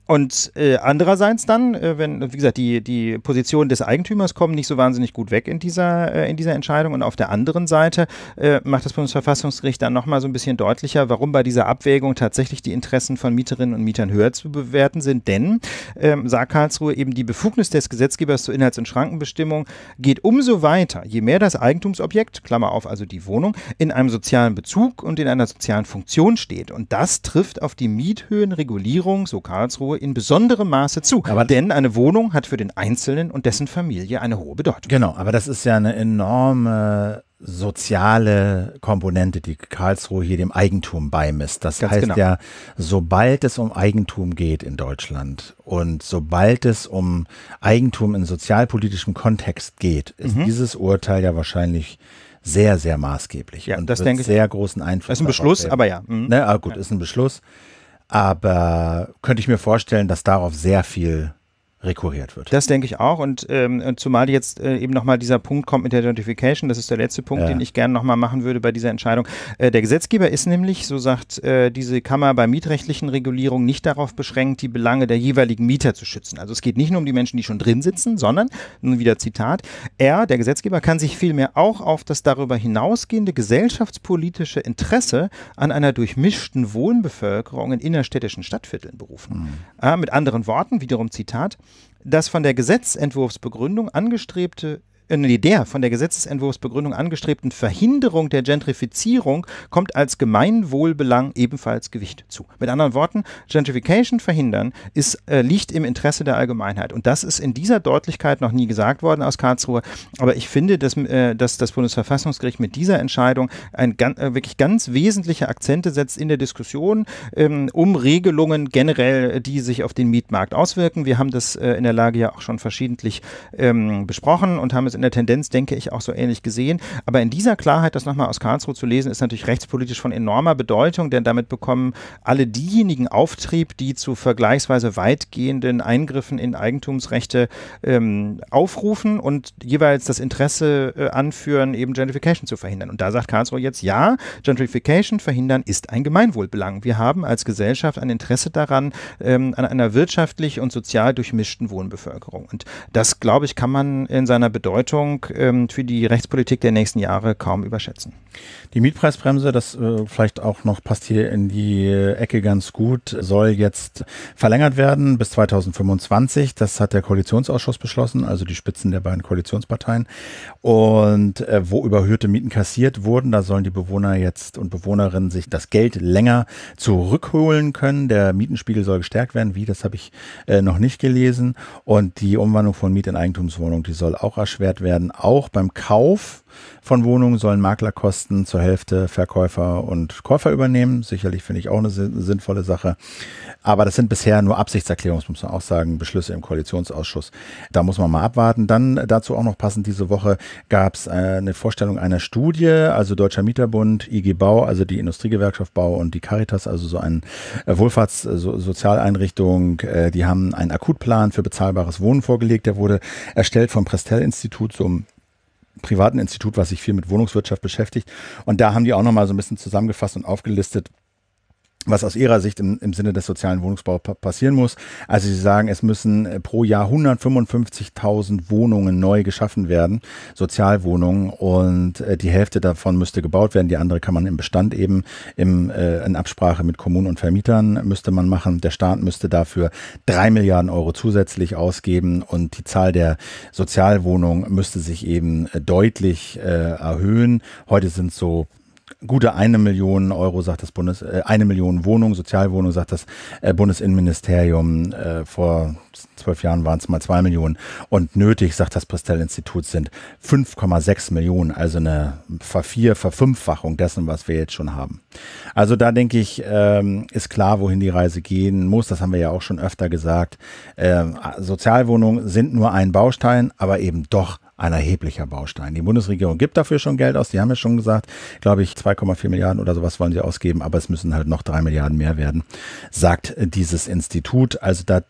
und äh, andererseits dann, äh, wenn, wie gesagt, die, die Position des Eigentümers kommen nicht so wahnsinnig gut weg in dieser, äh, in dieser Entscheidung. Und auf der anderen Seite äh, macht das Bundesverfassungsgericht dann nochmal so ein bisschen deutlicher, warum bei dieser Abwägung tatsächlich die Interessen von Mieterinnen und Mietern höher zu bewerten sind. Denn, ähm, sagt Karlsruhe, eben die Befugnis des Gesetzgebers zur Inhalts- und Schrankenbestimmung geht umso weiter, je mehr das Eigentumsobjekt, Klammer auf, also die Wohnung, in einem sozialen Bezug und in einer sozialen Funktion steht. Und das trifft auf die Miethöhenregulierung, so Karlsruhe, in besonderem Maße zu. Aber Denn eine Wohnung hat für den Einzelnen und dessen Familie eine hohe Bedeutung. Genau, aber das ist ja eine enorme soziale Komponente, die Karlsruhe hier dem Eigentum beimisst. Das Ganz heißt genau. ja, sobald es um Eigentum geht in Deutschland und sobald es um Eigentum in sozialpolitischem Kontext geht, ist mhm. dieses Urteil ja wahrscheinlich sehr, sehr maßgeblich. Ja, und das denke ich. Sehr großen Einfluss. Das ist ein Beschluss, aber ja. Mhm. Ne, ah, gut, ja. ist ein Beschluss. Aber könnte ich mir vorstellen, dass darauf sehr viel rekurriert wird. Das denke ich auch. Und, ähm, und zumal jetzt äh, eben nochmal dieser Punkt kommt mit der Notification, das ist der letzte Punkt, ja. den ich gerne nochmal machen würde bei dieser Entscheidung. Äh, der Gesetzgeber ist nämlich, so sagt äh, diese Kammer bei mietrechtlichen Regulierungen nicht darauf beschränkt, die Belange der jeweiligen Mieter zu schützen. Also es geht nicht nur um die Menschen, die schon drin sitzen, sondern, nun wieder Zitat, er, der Gesetzgeber, kann sich vielmehr auch auf das darüber hinausgehende gesellschaftspolitische Interesse an einer durchmischten Wohnbevölkerung in innerstädtischen Stadtvierteln berufen. Mhm. mit anderen Worten, wiederum Zitat, das von der Gesetzentwurfsbegründung angestrebte nee, der von der Gesetzesentwurfsbegründung angestrebten Verhinderung der Gentrifizierung kommt als Gemeinwohlbelang ebenfalls Gewicht zu. Mit anderen Worten, Gentrification verhindern ist, äh, liegt im Interesse der Allgemeinheit. Und das ist in dieser Deutlichkeit noch nie gesagt worden aus Karlsruhe. Aber ich finde, dass, äh, dass das Bundesverfassungsgericht mit dieser Entscheidung ein, ganz, äh, wirklich ganz wesentliche Akzente setzt in der Diskussion ähm, um Regelungen generell, die sich auf den Mietmarkt auswirken. Wir haben das äh, in der Lage ja auch schon verschiedentlich ähm, besprochen und haben es in der Tendenz, denke ich, auch so ähnlich gesehen. Aber in dieser Klarheit, das nochmal aus Karlsruhe zu lesen, ist natürlich rechtspolitisch von enormer Bedeutung, denn damit bekommen alle diejenigen Auftrieb, die zu vergleichsweise weitgehenden Eingriffen in Eigentumsrechte ähm, aufrufen und jeweils das Interesse äh, anführen, eben Gentrification zu verhindern. Und da sagt Karlsruhe jetzt, ja, Gentrification verhindern ist ein Gemeinwohlbelang. Wir haben als Gesellschaft ein Interesse daran, ähm, an einer wirtschaftlich und sozial durchmischten Wohnbevölkerung. Und das, glaube ich, kann man in seiner Bedeutung Bedeutung ähm, für die Rechtspolitik der nächsten Jahre kaum überschätzen. Die Mietpreisbremse, das äh, vielleicht auch noch passt hier in die Ecke ganz gut, soll jetzt verlängert werden bis 2025. Das hat der Koalitionsausschuss beschlossen, also die Spitzen der beiden Koalitionsparteien. Und äh, wo überhöhte Mieten kassiert wurden, da sollen die Bewohner jetzt und Bewohnerinnen sich das Geld länger zurückholen können. Der Mietenspiegel soll gestärkt werden. Wie, das habe ich äh, noch nicht gelesen. Und die Umwandlung von Miet in Eigentumswohnung, die soll auch erschwert werden, auch beim Kauf von Wohnungen sollen Maklerkosten zur Hälfte Verkäufer und Käufer übernehmen. Sicherlich finde ich auch eine sinnvolle Sache. Aber das sind bisher nur Absichtserklärungen, muss man auch sagen, Beschlüsse im Koalitionsausschuss. Da muss man mal abwarten. Dann dazu auch noch passend, diese Woche gab es äh, eine Vorstellung einer Studie, also Deutscher Mieterbund, IG Bau, also die Industriegewerkschaft Bau und die Caritas, also so eine äh, Wohlfahrtssozialeinrichtung, äh, die haben einen Akutplan für bezahlbares Wohnen vorgelegt. Der wurde erstellt vom Prestel-Institut zum privaten Institut, was sich viel mit Wohnungswirtschaft beschäftigt. Und da haben die auch nochmal so ein bisschen zusammengefasst und aufgelistet, was aus Ihrer Sicht im, im Sinne des sozialen Wohnungsbaus passieren muss. Also Sie sagen, es müssen äh, pro Jahr 155.000 Wohnungen neu geschaffen werden, Sozialwohnungen, und äh, die Hälfte davon müsste gebaut werden, die andere kann man im Bestand eben im, äh, in Absprache mit Kommunen und Vermietern müsste man machen. Der Staat müsste dafür drei Milliarden Euro zusätzlich ausgeben und die Zahl der Sozialwohnungen müsste sich eben äh, deutlich äh, erhöhen. Heute sind so gute eine Million Euro, sagt das Bundes, äh, eine Million Wohnungen, Sozialwohnungen, sagt das äh, Bundesinnenministerium. Äh, vor zwölf Jahren waren es mal zwei Millionen. Und nötig, sagt das Pristell-Institut, sind 5,6 Millionen, also eine Vervier-, Verfünffachung dessen, was wir jetzt schon haben. Also da denke ich, ähm, ist klar, wohin die Reise gehen muss. Das haben wir ja auch schon öfter gesagt. Ähm, Sozialwohnungen sind nur ein Baustein, aber eben doch ein erheblicher Baustein. Die Bundesregierung gibt dafür schon Geld aus. Die haben ja schon gesagt, glaube ich, 2,4 Milliarden oder sowas wollen sie ausgeben, aber es müssen halt noch drei Milliarden mehr werden, sagt dieses Institut. Also da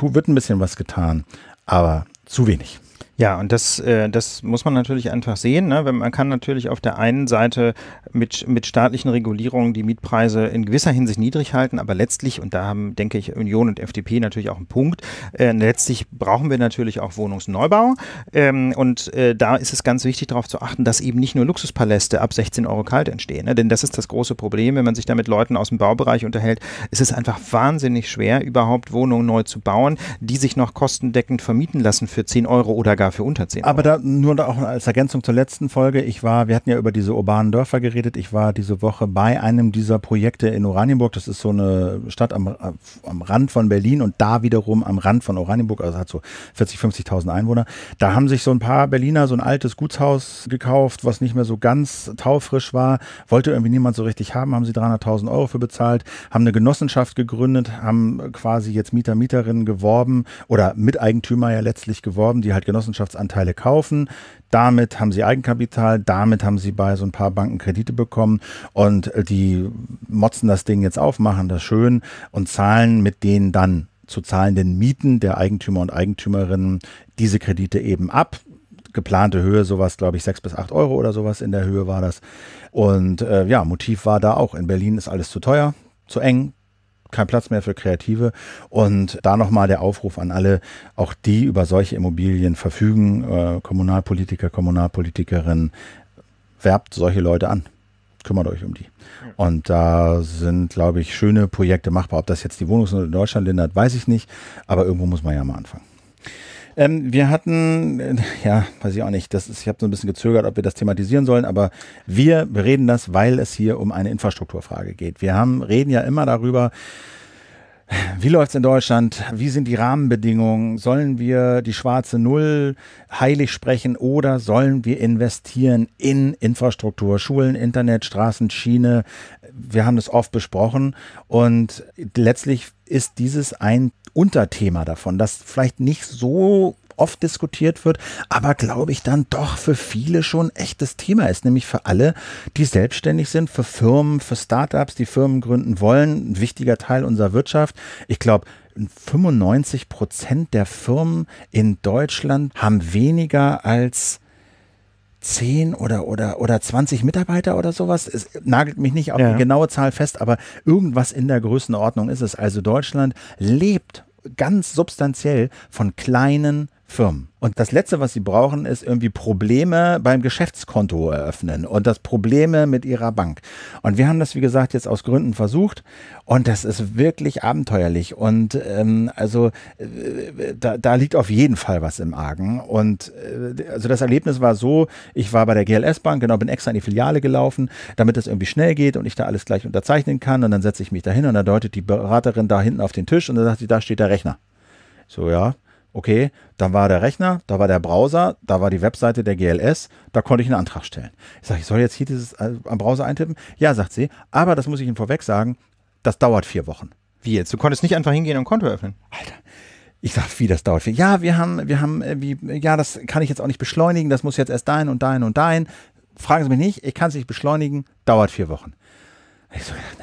wird ein bisschen was getan, aber zu wenig. Ja, und das, äh, das muss man natürlich einfach sehen. Ne? Man kann natürlich auf der einen Seite mit, mit staatlichen Regulierungen die Mietpreise in gewisser Hinsicht niedrig halten, aber letztlich, und da haben, denke ich, Union und FDP natürlich auch einen Punkt, äh, letztlich brauchen wir natürlich auch Wohnungsneubau. Ähm, und äh, da ist es ganz wichtig darauf zu achten, dass eben nicht nur Luxuspaläste ab 16 Euro kalt entstehen. Ne? Denn das ist das große Problem, wenn man sich da mit Leuten aus dem Baubereich unterhält. Es ist einfach wahnsinnig schwer, überhaupt Wohnungen neu zu bauen, die sich noch kostendeckend vermieten lassen für 10 Euro oder gar sogar für unter 10 Euro. Aber da nur auch als Ergänzung zur letzten Folge. Ich war, wir hatten ja über diese urbanen Dörfer geredet. Ich war diese Woche bei einem dieser Projekte in Oranienburg. Das ist so eine Stadt am, am Rand von Berlin und da wiederum am Rand von Oranienburg. Also hat so 40, 50.000 Einwohner. Da haben sich so ein paar Berliner so ein altes Gutshaus gekauft, was nicht mehr so ganz taufrisch war. Wollte irgendwie niemand so richtig haben. Haben sie 300.000 Euro für bezahlt. Haben eine Genossenschaft gegründet. Haben quasi jetzt Mieter, Mieterinnen geworben oder Miteigentümer ja letztlich geworben, die halt Genossenschaft Genossenschaftsanteile kaufen. Damit haben sie Eigenkapital, damit haben sie bei so ein paar Banken Kredite bekommen und äh, die motzen das Ding jetzt auf, machen das schön und zahlen mit denen dann zu zahlenden Mieten der Eigentümer und Eigentümerinnen diese Kredite eben ab geplante Höhe, sowas, glaube ich, sechs bis acht Euro oder sowas in der Höhe war das. Und äh, ja, Motiv war da auch. In Berlin ist alles zu teuer, zu eng, kein Platz mehr für Kreative. Und da nochmal der Aufruf an alle, auch die über solche Immobilien verfügen, äh, Kommunalpolitiker, Kommunalpolitikerinnen, werbt solche Leute an. Kümmert euch um die. Und da sind, glaube ich, schöne Projekte machbar. Ob das jetzt die Wohnungsnot in Deutschland lindert, weiß ich nicht. Aber irgendwo muss man ja mal anfangen. Ähm, wir hatten, äh, ja, weiß ich auch nicht, das ist, ich habe so ein bisschen gezögert, ob wir das thematisieren sollen, aber wir reden das, weil es hier um eine Infrastrukturfrage geht. Wir haben, reden ja immer darüber, wie läuft es in Deutschland? Wie sind die Rahmenbedingungen? Sollen wir die schwarze Null heilig sprechen oder sollen wir investieren in Infrastruktur, Schulen, Internet, Straßen, Schiene? Wir haben das oft besprochen und letztlich ist dieses ein Unterthema davon, das vielleicht nicht so oft diskutiert wird, aber glaube ich dann doch für viele schon echtes Thema ist, nämlich für alle, die selbstständig sind, für Firmen, für Startups, die Firmen gründen wollen, ein wichtiger Teil unserer Wirtschaft. Ich glaube, 95 Prozent der Firmen in Deutschland haben weniger als 10 oder, oder, oder 20 Mitarbeiter oder sowas. Es nagelt mich nicht auf ja. die genaue Zahl fest, aber irgendwas in der Größenordnung ist es. Also Deutschland lebt ganz substanziell von kleinen Firmen. Und das Letzte, was sie brauchen, ist irgendwie Probleme beim Geschäftskonto eröffnen und das Probleme mit ihrer Bank. Und wir haben das, wie gesagt, jetzt aus Gründen versucht und das ist wirklich abenteuerlich. Und ähm, also äh, da, da liegt auf jeden Fall was im Argen. Und äh, also das Erlebnis war so, ich war bei der GLS-Bank, genau, bin extra in die Filiale gelaufen, damit das irgendwie schnell geht und ich da alles gleich unterzeichnen kann. Und dann setze ich mich dahin und da deutet die Beraterin da hinten auf den Tisch und dann sagt sie, da steht der Rechner. So, ja, okay, da war der Rechner, da war der Browser, da war die Webseite der GLS, da konnte ich einen Antrag stellen. Ich sage, ich soll jetzt hier dieses äh, am Browser eintippen? Ja, sagt sie, aber das muss ich Ihnen vorweg sagen, das dauert vier Wochen. Wie jetzt? Du konntest nicht einfach hingehen und ein Konto öffnen? Alter. Ich sag, wie das dauert. Viel. Ja, wir haben, wir haben, äh, wie, ja, das kann ich jetzt auch nicht beschleunigen. Das muss jetzt erst dahin und dahin und dahin. Fragen Sie mich nicht, ich kann es nicht beschleunigen. Dauert vier Wochen. Ich so, habe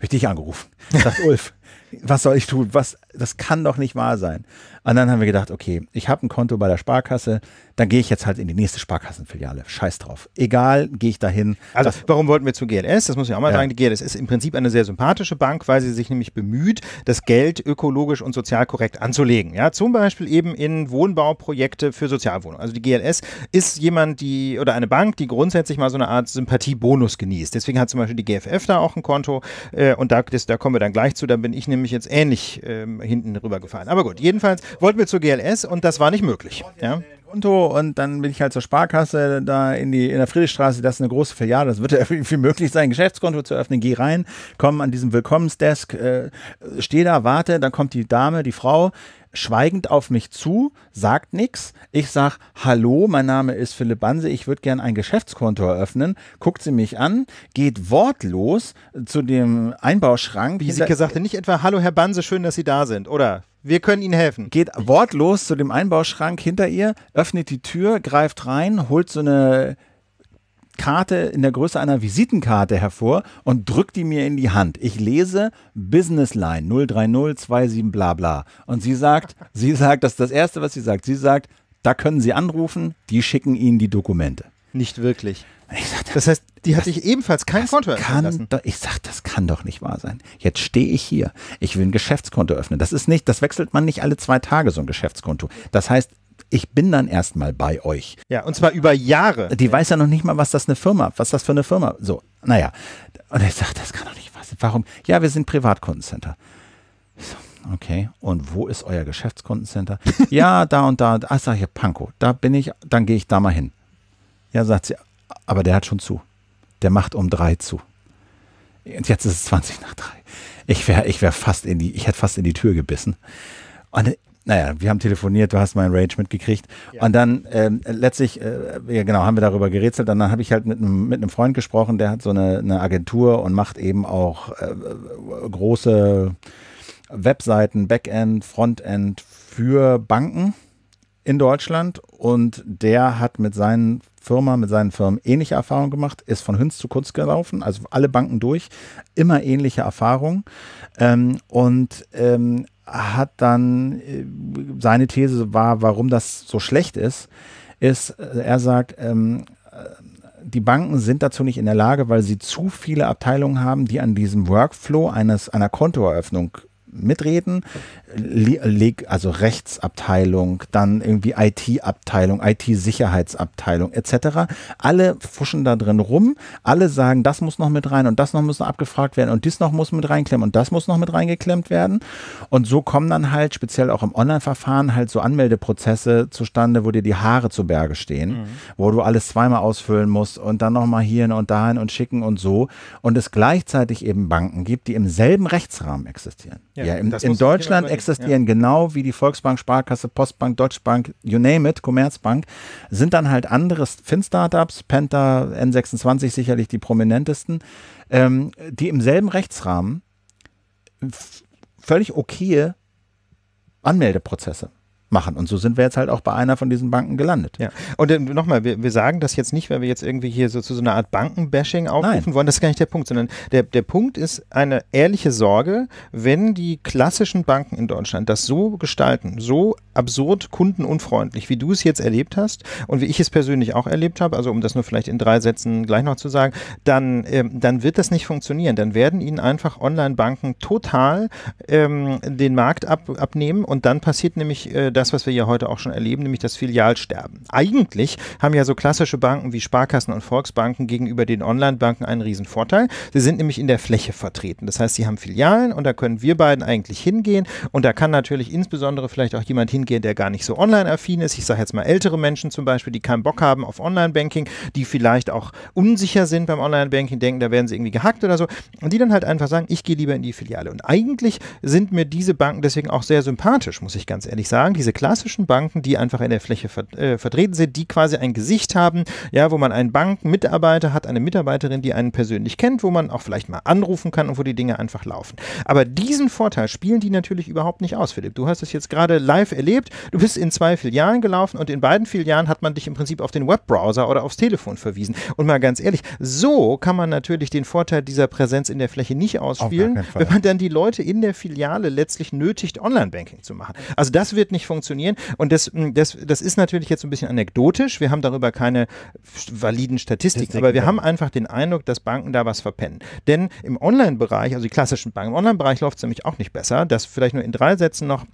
ich dich angerufen. Sagt Ulf, was soll ich tun? Was, das kann doch nicht wahr sein. Und dann haben wir gedacht, okay, ich habe ein Konto bei der Sparkasse, dann gehe ich jetzt halt in die nächste Sparkassenfiliale. Scheiß drauf. Egal, gehe ich dahin. Also, warum wollten wir zu GLS? Das muss ich auch mal ja. sagen. Die GLS ist im Prinzip eine sehr sympathische Bank, weil sie sich nämlich bemüht, das Geld ökologisch und sozial korrekt anzulegen. Ja, zum Beispiel eben in Wohnbauprojekte für Sozialwohnungen. Also die GLS ist jemand, die oder eine Bank, die grundsätzlich mal so eine Art Sympathiebonus genießt. Deswegen hat zum Beispiel die GFF da auch ein Konto äh, und da, das, da kommen wir dann gleich zu. Da bin ich nämlich jetzt ähnlich ähm, hinten rübergefahren. Aber gut, jedenfalls wollten wir zur GLS und das war nicht möglich. Ja. Konto und dann bin ich halt zur Sparkasse da in die in der Friedrichstraße, das ist eine große Filiale, das wird ja irgendwie möglich sein, Geschäftskonto zu öffnen, geh rein, komm an diesem Willkommensdesk, äh, steh da, warte, dann kommt die Dame, die Frau, schweigend auf mich zu, sagt nichts. Ich sage, hallo, mein Name ist Philipp Banse, ich würde gern ein Geschäftskonto eröffnen. Guckt sie mich an, geht wortlos zu dem Einbauschrank. Wie Wiesike sagte nicht etwa, hallo Herr Banse, schön, dass Sie da sind, oder? Wir können Ihnen helfen. Geht wortlos zu dem Einbauschrank hinter ihr, öffnet die Tür, greift rein, holt so eine Karte in der Größe einer Visitenkarte hervor und drückt die mir in die Hand. Ich lese Business Line 03027 bla bla. Und sie sagt, sie sagt, das ist das Erste, was sie sagt. Sie sagt, da können Sie anrufen, die schicken Ihnen die Dokumente. Nicht wirklich. Sag, das heißt, die hat sich ebenfalls kein Konto eröffnet. ich sage, das kann doch nicht wahr sein. Jetzt stehe ich hier. Ich will ein Geschäftskonto öffnen. Das ist nicht, das wechselt man nicht alle zwei Tage so ein Geschäftskonto. Das heißt, ich bin dann erstmal bei euch. Ja, und zwar über Jahre. Die ja. weiß ja noch nicht mal, was das eine Firma, was das für eine Firma. So, naja. Und ich sage, das kann doch nicht was. Warum? Ja, wir sind Privatkundencenter. So, okay. Und wo ist euer Geschäftskundencenter? ja, da und da. Ah, sag ich, Panko, da bin ich, dann gehe ich da mal hin. Ja, sagt sie, aber der hat schon zu. Der macht um drei zu. Und jetzt ist es 20 nach drei. Ich wäre ich wär fast in die, ich hätte fast in die Tür gebissen. Und naja, wir haben telefoniert, du hast mein Rage mitgekriegt. Ja. Und dann äh, letztlich, äh, ja genau, haben wir darüber gerätselt. Und dann habe ich halt mit einem mit Freund gesprochen, der hat so eine, eine Agentur und macht eben auch äh, große Webseiten, Backend, Frontend für Banken in Deutschland. Und der hat mit seinen Firma, mit seinen Firmen ähnliche Erfahrungen gemacht, ist von Hünz zu Kunst gelaufen, also alle Banken durch, immer ähnliche Erfahrungen. Ähm, und ähm, hat dann, äh, seine These war, warum das so schlecht ist, ist, äh, er sagt, ähm, äh, die Banken sind dazu nicht in der Lage, weil sie zu viele Abteilungen haben, die an diesem Workflow eines, einer Kontoeröffnung mitreden. also Rechtsabteilung, dann irgendwie IT-Abteilung, IT-Sicherheitsabteilung etc. Alle fuschen da drin rum, alle sagen, das muss noch mit rein und das noch muss noch abgefragt werden und dies noch muss mit reinklemmen und das muss noch mit reingeklemmt werden. Und so kommen dann halt, speziell auch im Online-Verfahren, halt so Anmeldeprozesse zustande, wo dir die Haare zu Berge stehen, mhm. wo du alles zweimal ausfüllen musst und dann nochmal hierhin und dahin und schicken und so. Und es gleichzeitig eben Banken gibt, die im selben Rechtsrahmen existieren. Ja, ja in, in Deutschland existieren ja. genau wie die Volksbank, Sparkasse, Postbank, Deutsche Bank, you name it, Commerzbank, sind dann halt andere Fin-Startups, Penta, N26 sicherlich die prominentesten, ähm, die im selben Rechtsrahmen völlig okay Anmeldeprozesse machen. Und so sind wir jetzt halt auch bei einer von diesen Banken gelandet. Ja. Und äh, nochmal, wir, wir sagen das jetzt nicht, weil wir jetzt irgendwie hier so zu so einer Art Bankenbashing aufrufen Nein. wollen. Das ist gar nicht der Punkt, sondern der, der Punkt ist eine ehrliche Sorge, wenn die klassischen Banken in Deutschland das so gestalten, so absurd kundenunfreundlich, wie du es jetzt erlebt hast und wie ich es persönlich auch erlebt habe, also um das nur vielleicht in drei Sätzen gleich noch zu sagen, dann, ähm, dann wird das nicht funktionieren. Dann werden ihnen einfach Online-Banken total ähm, den Markt ab, abnehmen und dann passiert nämlich äh, das, was wir ja heute auch schon erleben, nämlich das Filialsterben. Eigentlich haben ja so klassische Banken wie Sparkassen und Volksbanken gegenüber den Online-Banken einen riesen Vorteil. Sie sind nämlich in der Fläche vertreten. Das heißt, sie haben Filialen und da können wir beiden eigentlich hingehen und da kann natürlich insbesondere vielleicht auch jemand hingehen, der gar nicht so online-affin ist. Ich sage jetzt mal ältere Menschen zum Beispiel, die keinen Bock haben auf Online-Banking, die vielleicht auch unsicher sind beim Online-Banking, denken, da werden sie irgendwie gehackt oder so und die dann halt einfach sagen, ich gehe lieber in die Filiale. Und eigentlich sind mir diese Banken deswegen auch sehr sympathisch, muss ich ganz ehrlich sagen. Die diese klassischen Banken, die einfach in der Fläche ver äh, vertreten sind, die quasi ein Gesicht haben, ja, wo man einen Bankmitarbeiter hat, eine Mitarbeiterin, die einen persönlich kennt, wo man auch vielleicht mal anrufen kann und wo die Dinge einfach laufen. Aber diesen Vorteil spielen die natürlich überhaupt nicht aus, Philipp. Du hast es jetzt gerade live erlebt. Du bist in zwei Filialen gelaufen und in beiden Filialen hat man dich im Prinzip auf den Webbrowser oder aufs Telefon verwiesen. Und mal ganz ehrlich, so kann man natürlich den Vorteil dieser Präsenz in der Fläche nicht ausspielen, wenn man dann die Leute in der Filiale letztlich nötigt, Online-Banking zu machen. Also das wird nicht funktionieren funktionieren. Und das, hm, das, das ist natürlich jetzt ein bisschen anekdotisch. Wir haben darüber keine validen Statistiken, aber wir haben einfach den Eindruck, dass Banken da was verpennen. Denn im Online-Bereich, also die klassischen Banken, im Online-Bereich läuft es nämlich auch nicht besser. Das vielleicht nur in drei Sätzen noch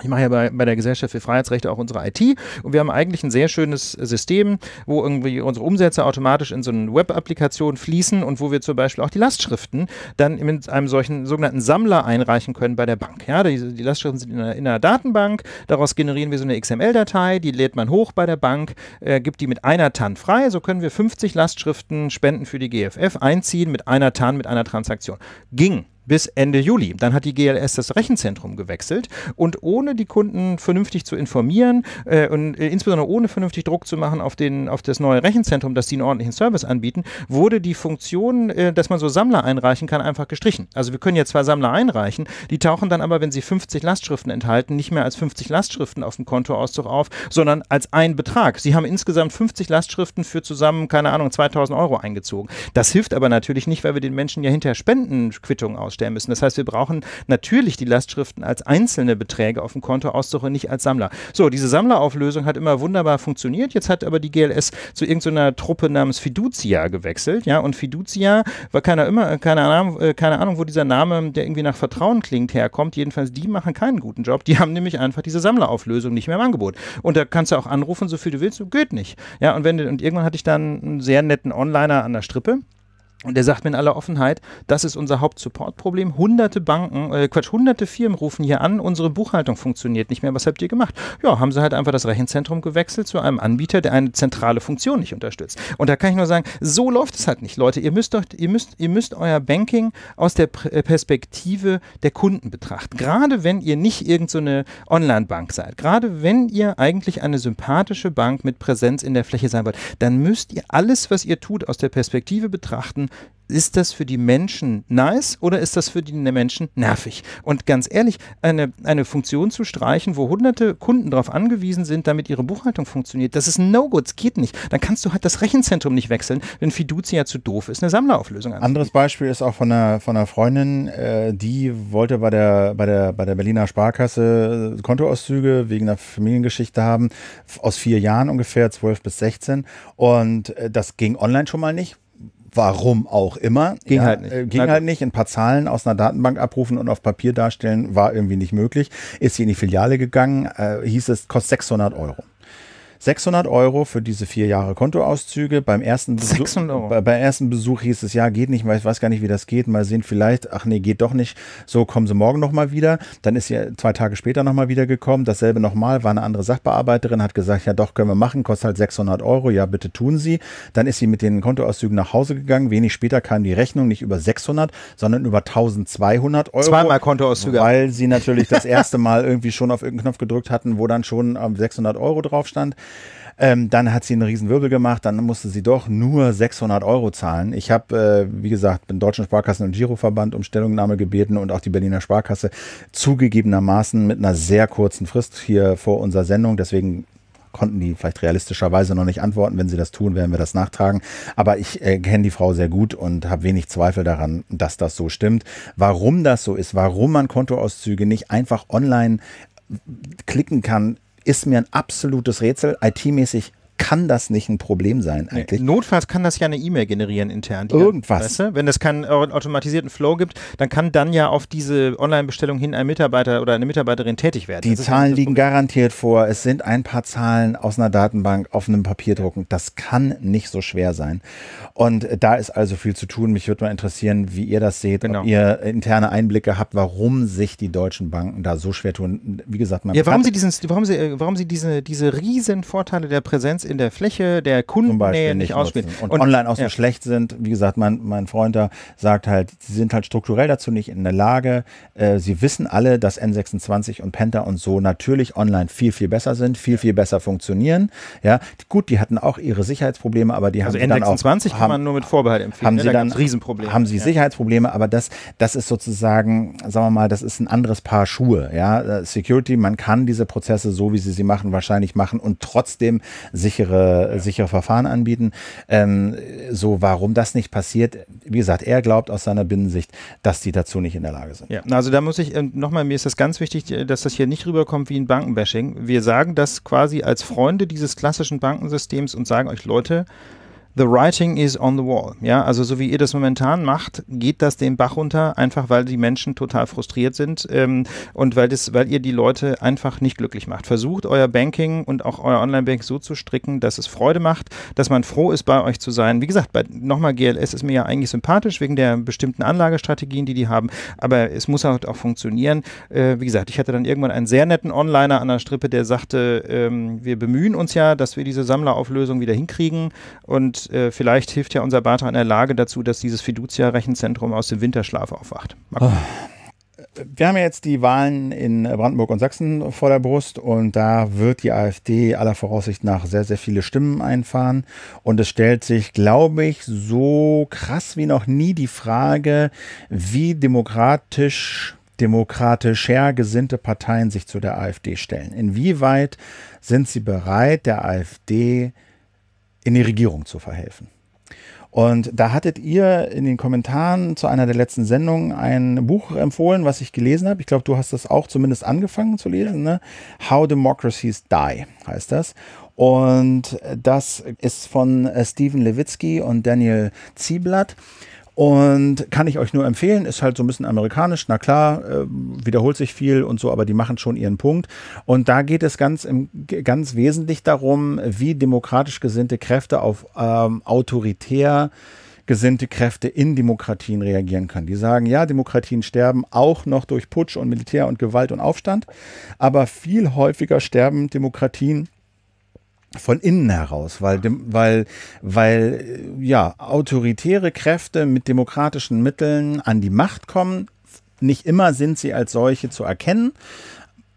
ich mache ja bei, bei der Gesellschaft für Freiheitsrechte auch unsere IT und wir haben eigentlich ein sehr schönes System, wo irgendwie unsere Umsätze automatisch in so eine Web-Applikation fließen und wo wir zum Beispiel auch die Lastschriften dann mit einem solchen sogenannten Sammler einreichen können bei der Bank. Ja, die, die Lastschriften sind in einer, in einer, Datenbank, daraus generieren wir so eine XML-Datei, die lädt man hoch bei der Bank, äh, gibt die mit einer TAN frei, so können wir 50 Lastschriften Spenden für die GFF einziehen mit einer TAN, mit einer Transaktion. Ging bis Ende Juli. Dann hat die GLS das Rechenzentrum gewechselt und ohne die Kunden vernünftig zu informieren äh, und äh, insbesondere ohne vernünftig Druck zu machen auf, den, auf das neue Rechenzentrum, dass die einen ordentlichen Service anbieten, wurde die Funktion, äh, dass man so Sammler einreichen kann, einfach gestrichen. Also wir können jetzt zwar Sammler einreichen, die tauchen dann aber, wenn sie 50 Lastschriften enthalten, nicht mehr als 50 Lastschriften auf dem Kontoauszug auf, sondern als ein Betrag. Sie haben insgesamt 50 Lastschriften für zusammen, keine Ahnung, 2000 Euro eingezogen. Das hilft aber natürlich nicht, weil wir den Menschen ja hinterher Spendenquittungen ausstellen stellen müssen. Das heißt, wir brauchen natürlich die Lastschriften als einzelne Beträge auf dem Konto Kontoauszug und nicht als Sammler. So, diese Sammlerauflösung hat immer wunderbar funktioniert. Jetzt hat aber die GLS zu irgendeiner Truppe namens Fiducia gewechselt, ja, und Fiducia war keiner immer, keine Ahnung, äh, keine Ahnung, wo dieser Name, der irgendwie nach Vertrauen klingt, herkommt. Jedenfalls, die machen keinen guten Job. Die haben nämlich einfach diese Sammlerauflösung nicht mehr im Angebot. Und da kannst du auch anrufen, so viel du willst, so geht nicht. Ja, und wenn und irgendwann hatte ich dann einen sehr netten Onliner an der Strippe. Und er sagt mir in aller Offenheit, das ist unser Hauptsupportproblem. Hunderte Banken, äh Quatsch, hunderte Firmen rufen hier an, unsere Buchhaltung funktioniert nicht mehr. Was habt ihr gemacht? Ja, haben sie halt einfach das Rechenzentrum gewechselt zu einem Anbieter, der eine zentrale Funktion nicht unterstützt. Und da kann ich nur sagen, so läuft es halt nicht, Leute. Ihr müsst doch, ihr müsst, ihr müsst euer Banking aus der äh, Perspektive der Kunden betrachten. Gerade wenn ihr nicht irgendeine so Online-Bank seid, gerade wenn ihr eigentlich eine sympathische Bank mit Präsenz in der Fläche sein wollt, dann müsst ihr alles, was ihr tut, aus der Perspektive betrachten ist das für die Menschen nice oder ist das für die Menschen nervig? Und ganz ehrlich, eine, eine Funktion zu streichen, wo hunderte Kunden darauf angewiesen sind, damit ihre Buchhaltung funktioniert, das ist ein No-Go, das geht nicht. Dann kannst du halt das Rechenzentrum nicht wechseln, wenn Fiducia zu doof ist, eine Sammlerauflösung anzubieten. Anderes Beispiel ist auch von einer, von einer Freundin, äh, die wollte bei der, bei, der, bei der Berliner Sparkasse Kontoauszüge wegen einer Familiengeschichte haben, aus vier Jahren ungefähr, 12 bis 16. Und äh, das ging online schon mal nicht, warum auch immer. Ging ja, halt nicht. Äh, ging halt nicht. Ein paar Zahlen aus einer Datenbank abrufen und auf Papier darstellen war irgendwie nicht möglich. Ist sie in die Filiale gegangen, äh, hieß es, kostet 600 Euro. 600 Euro für diese vier Jahre Kontoauszüge. Beim ersten Besuch, beim ersten Besuch hieß es, ja, geht nicht, ich weiß gar nicht, wie das geht. Mal sehen, vielleicht, ach nee, geht doch nicht. So, kommen Sie morgen nochmal wieder. Dann ist sie zwei Tage später nochmal wieder gekommen. Dasselbe nochmal, war eine andere Sachbearbeiterin, hat gesagt, ja doch, können wir machen, kostet halt 600 Euro. Ja, bitte tun Sie. Dann ist sie mit den Kontoauszügen nach Hause gegangen. Wenig später kam die Rechnung nicht über 600, sondern über 1200 Euro. Zweimal Kontoauszüge. Weil sie natürlich das erste Mal irgendwie schon auf irgendeinen Knopf gedrückt hatten, wo dann schon 600 ähm, Euro drauf stand. Ähm, dann hat sie einen riesen Wirbel gemacht, dann musste sie doch nur 600 Euro zahlen. Ich habe, äh, wie gesagt, den Deutschen Sparkassen- und Giroverband um Stellungnahme gebeten und auch die Berliner Sparkasse zugegebenermaßen mit einer sehr kurzen Frist hier vor unserer Sendung. Deswegen konnten die vielleicht realistischerweise noch nicht antworten. Wenn sie das tun, werden wir das nachtragen. Aber ich äh, kenne die Frau sehr gut und habe wenig Zweifel daran, dass das so stimmt. Warum das so ist, warum man Kontoauszüge nicht einfach online klicken kann, ist mir ein absolutes Rätsel. IT-mäßig kann das nicht ein Problem sein eigentlich. Nee, notfalls kann das ja eine E-Mail generieren intern. Irgendwas. Weißt du? Wenn es keinen automatisierten Flow gibt, dann kann dann ja auf diese Online-Bestellung hin ein Mitarbeiter oder eine Mitarbeiterin tätig werden. Die Zahlen liegen garantiert vor. Es sind ein paar Zahlen aus einer Datenbank auf einem Papier drucken. Das kann nicht so schwer sein. Und äh, da ist also viel zu tun. Mich würde mal interessieren, wie ihr das seht, genau. ob ihr interne Einblicke habt, warum sich die deutschen Banken da so schwer tun. Wie gesagt, man ja, warum sie diesen, warum sie, äh, warum sie diese, diese riesen Vorteile der Präsenz in der Fläche der Kundennähe nicht, nicht ausspielen. Und, und, online auch so ja. schlecht sind. Wie gesagt, mein, mein Freund da sagt halt, sie sind halt strukturell dazu nicht in der Lage. Äh, sie wissen alle, dass N26 und Penta und so natürlich online viel, viel besser sind, viel, viel besser funktionieren. Ja, gut, die hatten auch ihre Sicherheitsprobleme, aber die also haben N26 dann auch, kann man nur mit Vorbehalt empfehlen. Haben ne? sie da dann Riesenprobleme. Haben sie ja. Sicherheitsprobleme, aber das, das ist sozusagen, sagen wir mal, das ist ein anderes Paar Schuhe. Ja, äh, Security, man kann diese Prozesse so, wie sie sie machen, wahrscheinlich machen und trotzdem sicher sichere, sichere Verfahren anbieten. Ähm, so, warum das nicht passiert, wie gesagt, er glaubt aus seiner Binnensicht, dass die dazu nicht in der Lage sind. Ja, also da muss ich ähm, nochmal, mir ist das ganz wichtig, äh, dass das hier nicht rüberkommt wie ein Bankenbashing. Wir sagen das quasi als Freunde dieses klassischen Bankensystems und sagen euch, Leute, the writing is on the wall. Ja, also so wie ihr das momentan macht, geht das den Bach runter, einfach weil die Menschen total frustriert sind ähm, und weil, das, weil ihr die Leute einfach nicht glücklich macht. Versucht euer Banking und auch euer Online-Bank so zu stricken, dass es Freude macht, dass man froh ist, bei euch zu sein. Wie gesagt, nochmal, GLS ist mir ja eigentlich sympathisch wegen der bestimmten Anlagestrategien, die die haben, aber es muss halt auch funktionieren. Äh, wie gesagt, ich hatte dann irgendwann einen sehr netten Onliner an der Strippe, der sagte, ähm, wir bemühen uns ja, dass wir diese Sammlerauflösung wieder hinkriegen und äh, vielleicht hilft ja unser Beitrag in der Lage dazu, dass dieses Fiducia-Rechenzentrum aus dem Winterschlaf aufwacht. Äh, wir haben ja jetzt die Wahlen in Brandenburg und Sachsen vor der Brust und da wird die AfD aller Voraussicht nach sehr, sehr viele Stimmen einfahren. Und es stellt sich, glaube ich, so krass wie noch nie die Frage, wie demokratisch demokratischer gesinnte Parteien sich zu der AfD stellen. Inwieweit sind sie bereit, der AfD in die Regierung zu verhelfen. Und da hattet ihr in den Kommentaren zu einer der letzten Sendungen ein Buch empfohlen, was ich gelesen habe. Ich glaube, du hast das auch zumindest angefangen zu lesen. Ne? How Democracies Die heißt das. Und das ist von äh, Steven Lewitsky und Daniel Zieblatt. Und kann ich euch nur empfehlen, ist halt so ein bisschen amerikanisch, na klar, äh, wiederholt sich viel und so, aber die machen schon ihren Punkt. Und da geht es ganz, ganz wesentlich darum, wie demokratisch gesinnte Kräfte auf ähm, autoritär gesinnte Kräfte in Demokratien reagieren können. Die sagen, ja, Demokratien sterben auch noch durch Putsch und Militär und Gewalt und Aufstand, aber viel häufiger sterben Demokratien von innen heraus, weil, weil, weil ja, autoritäre Kräfte mit demokratischen Mitteln an die Macht kommen. Nicht immer sind sie als solche zu erkennen,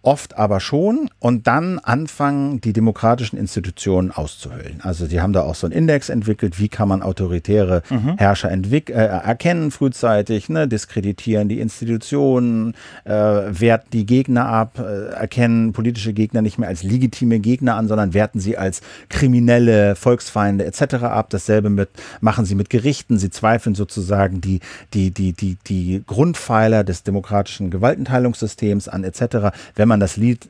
oft aber schon und dann anfangen, die demokratischen Institutionen auszuhöhlen. Also sie haben da auch so einen Index entwickelt, wie kann man autoritäre mhm. Herrscher äh, erkennen frühzeitig, ne? diskreditieren die Institutionen, äh, werten die Gegner ab, äh, erkennen politische Gegner nicht mehr als legitime Gegner an, sondern werten sie als kriminelle Volksfeinde etc. ab. Dasselbe mit, machen sie mit Gerichten, sie zweifeln sozusagen die, die, die, die, die Grundpfeiler des demokratischen Gewaltenteilungssystems an etc. Wenn man man das Lied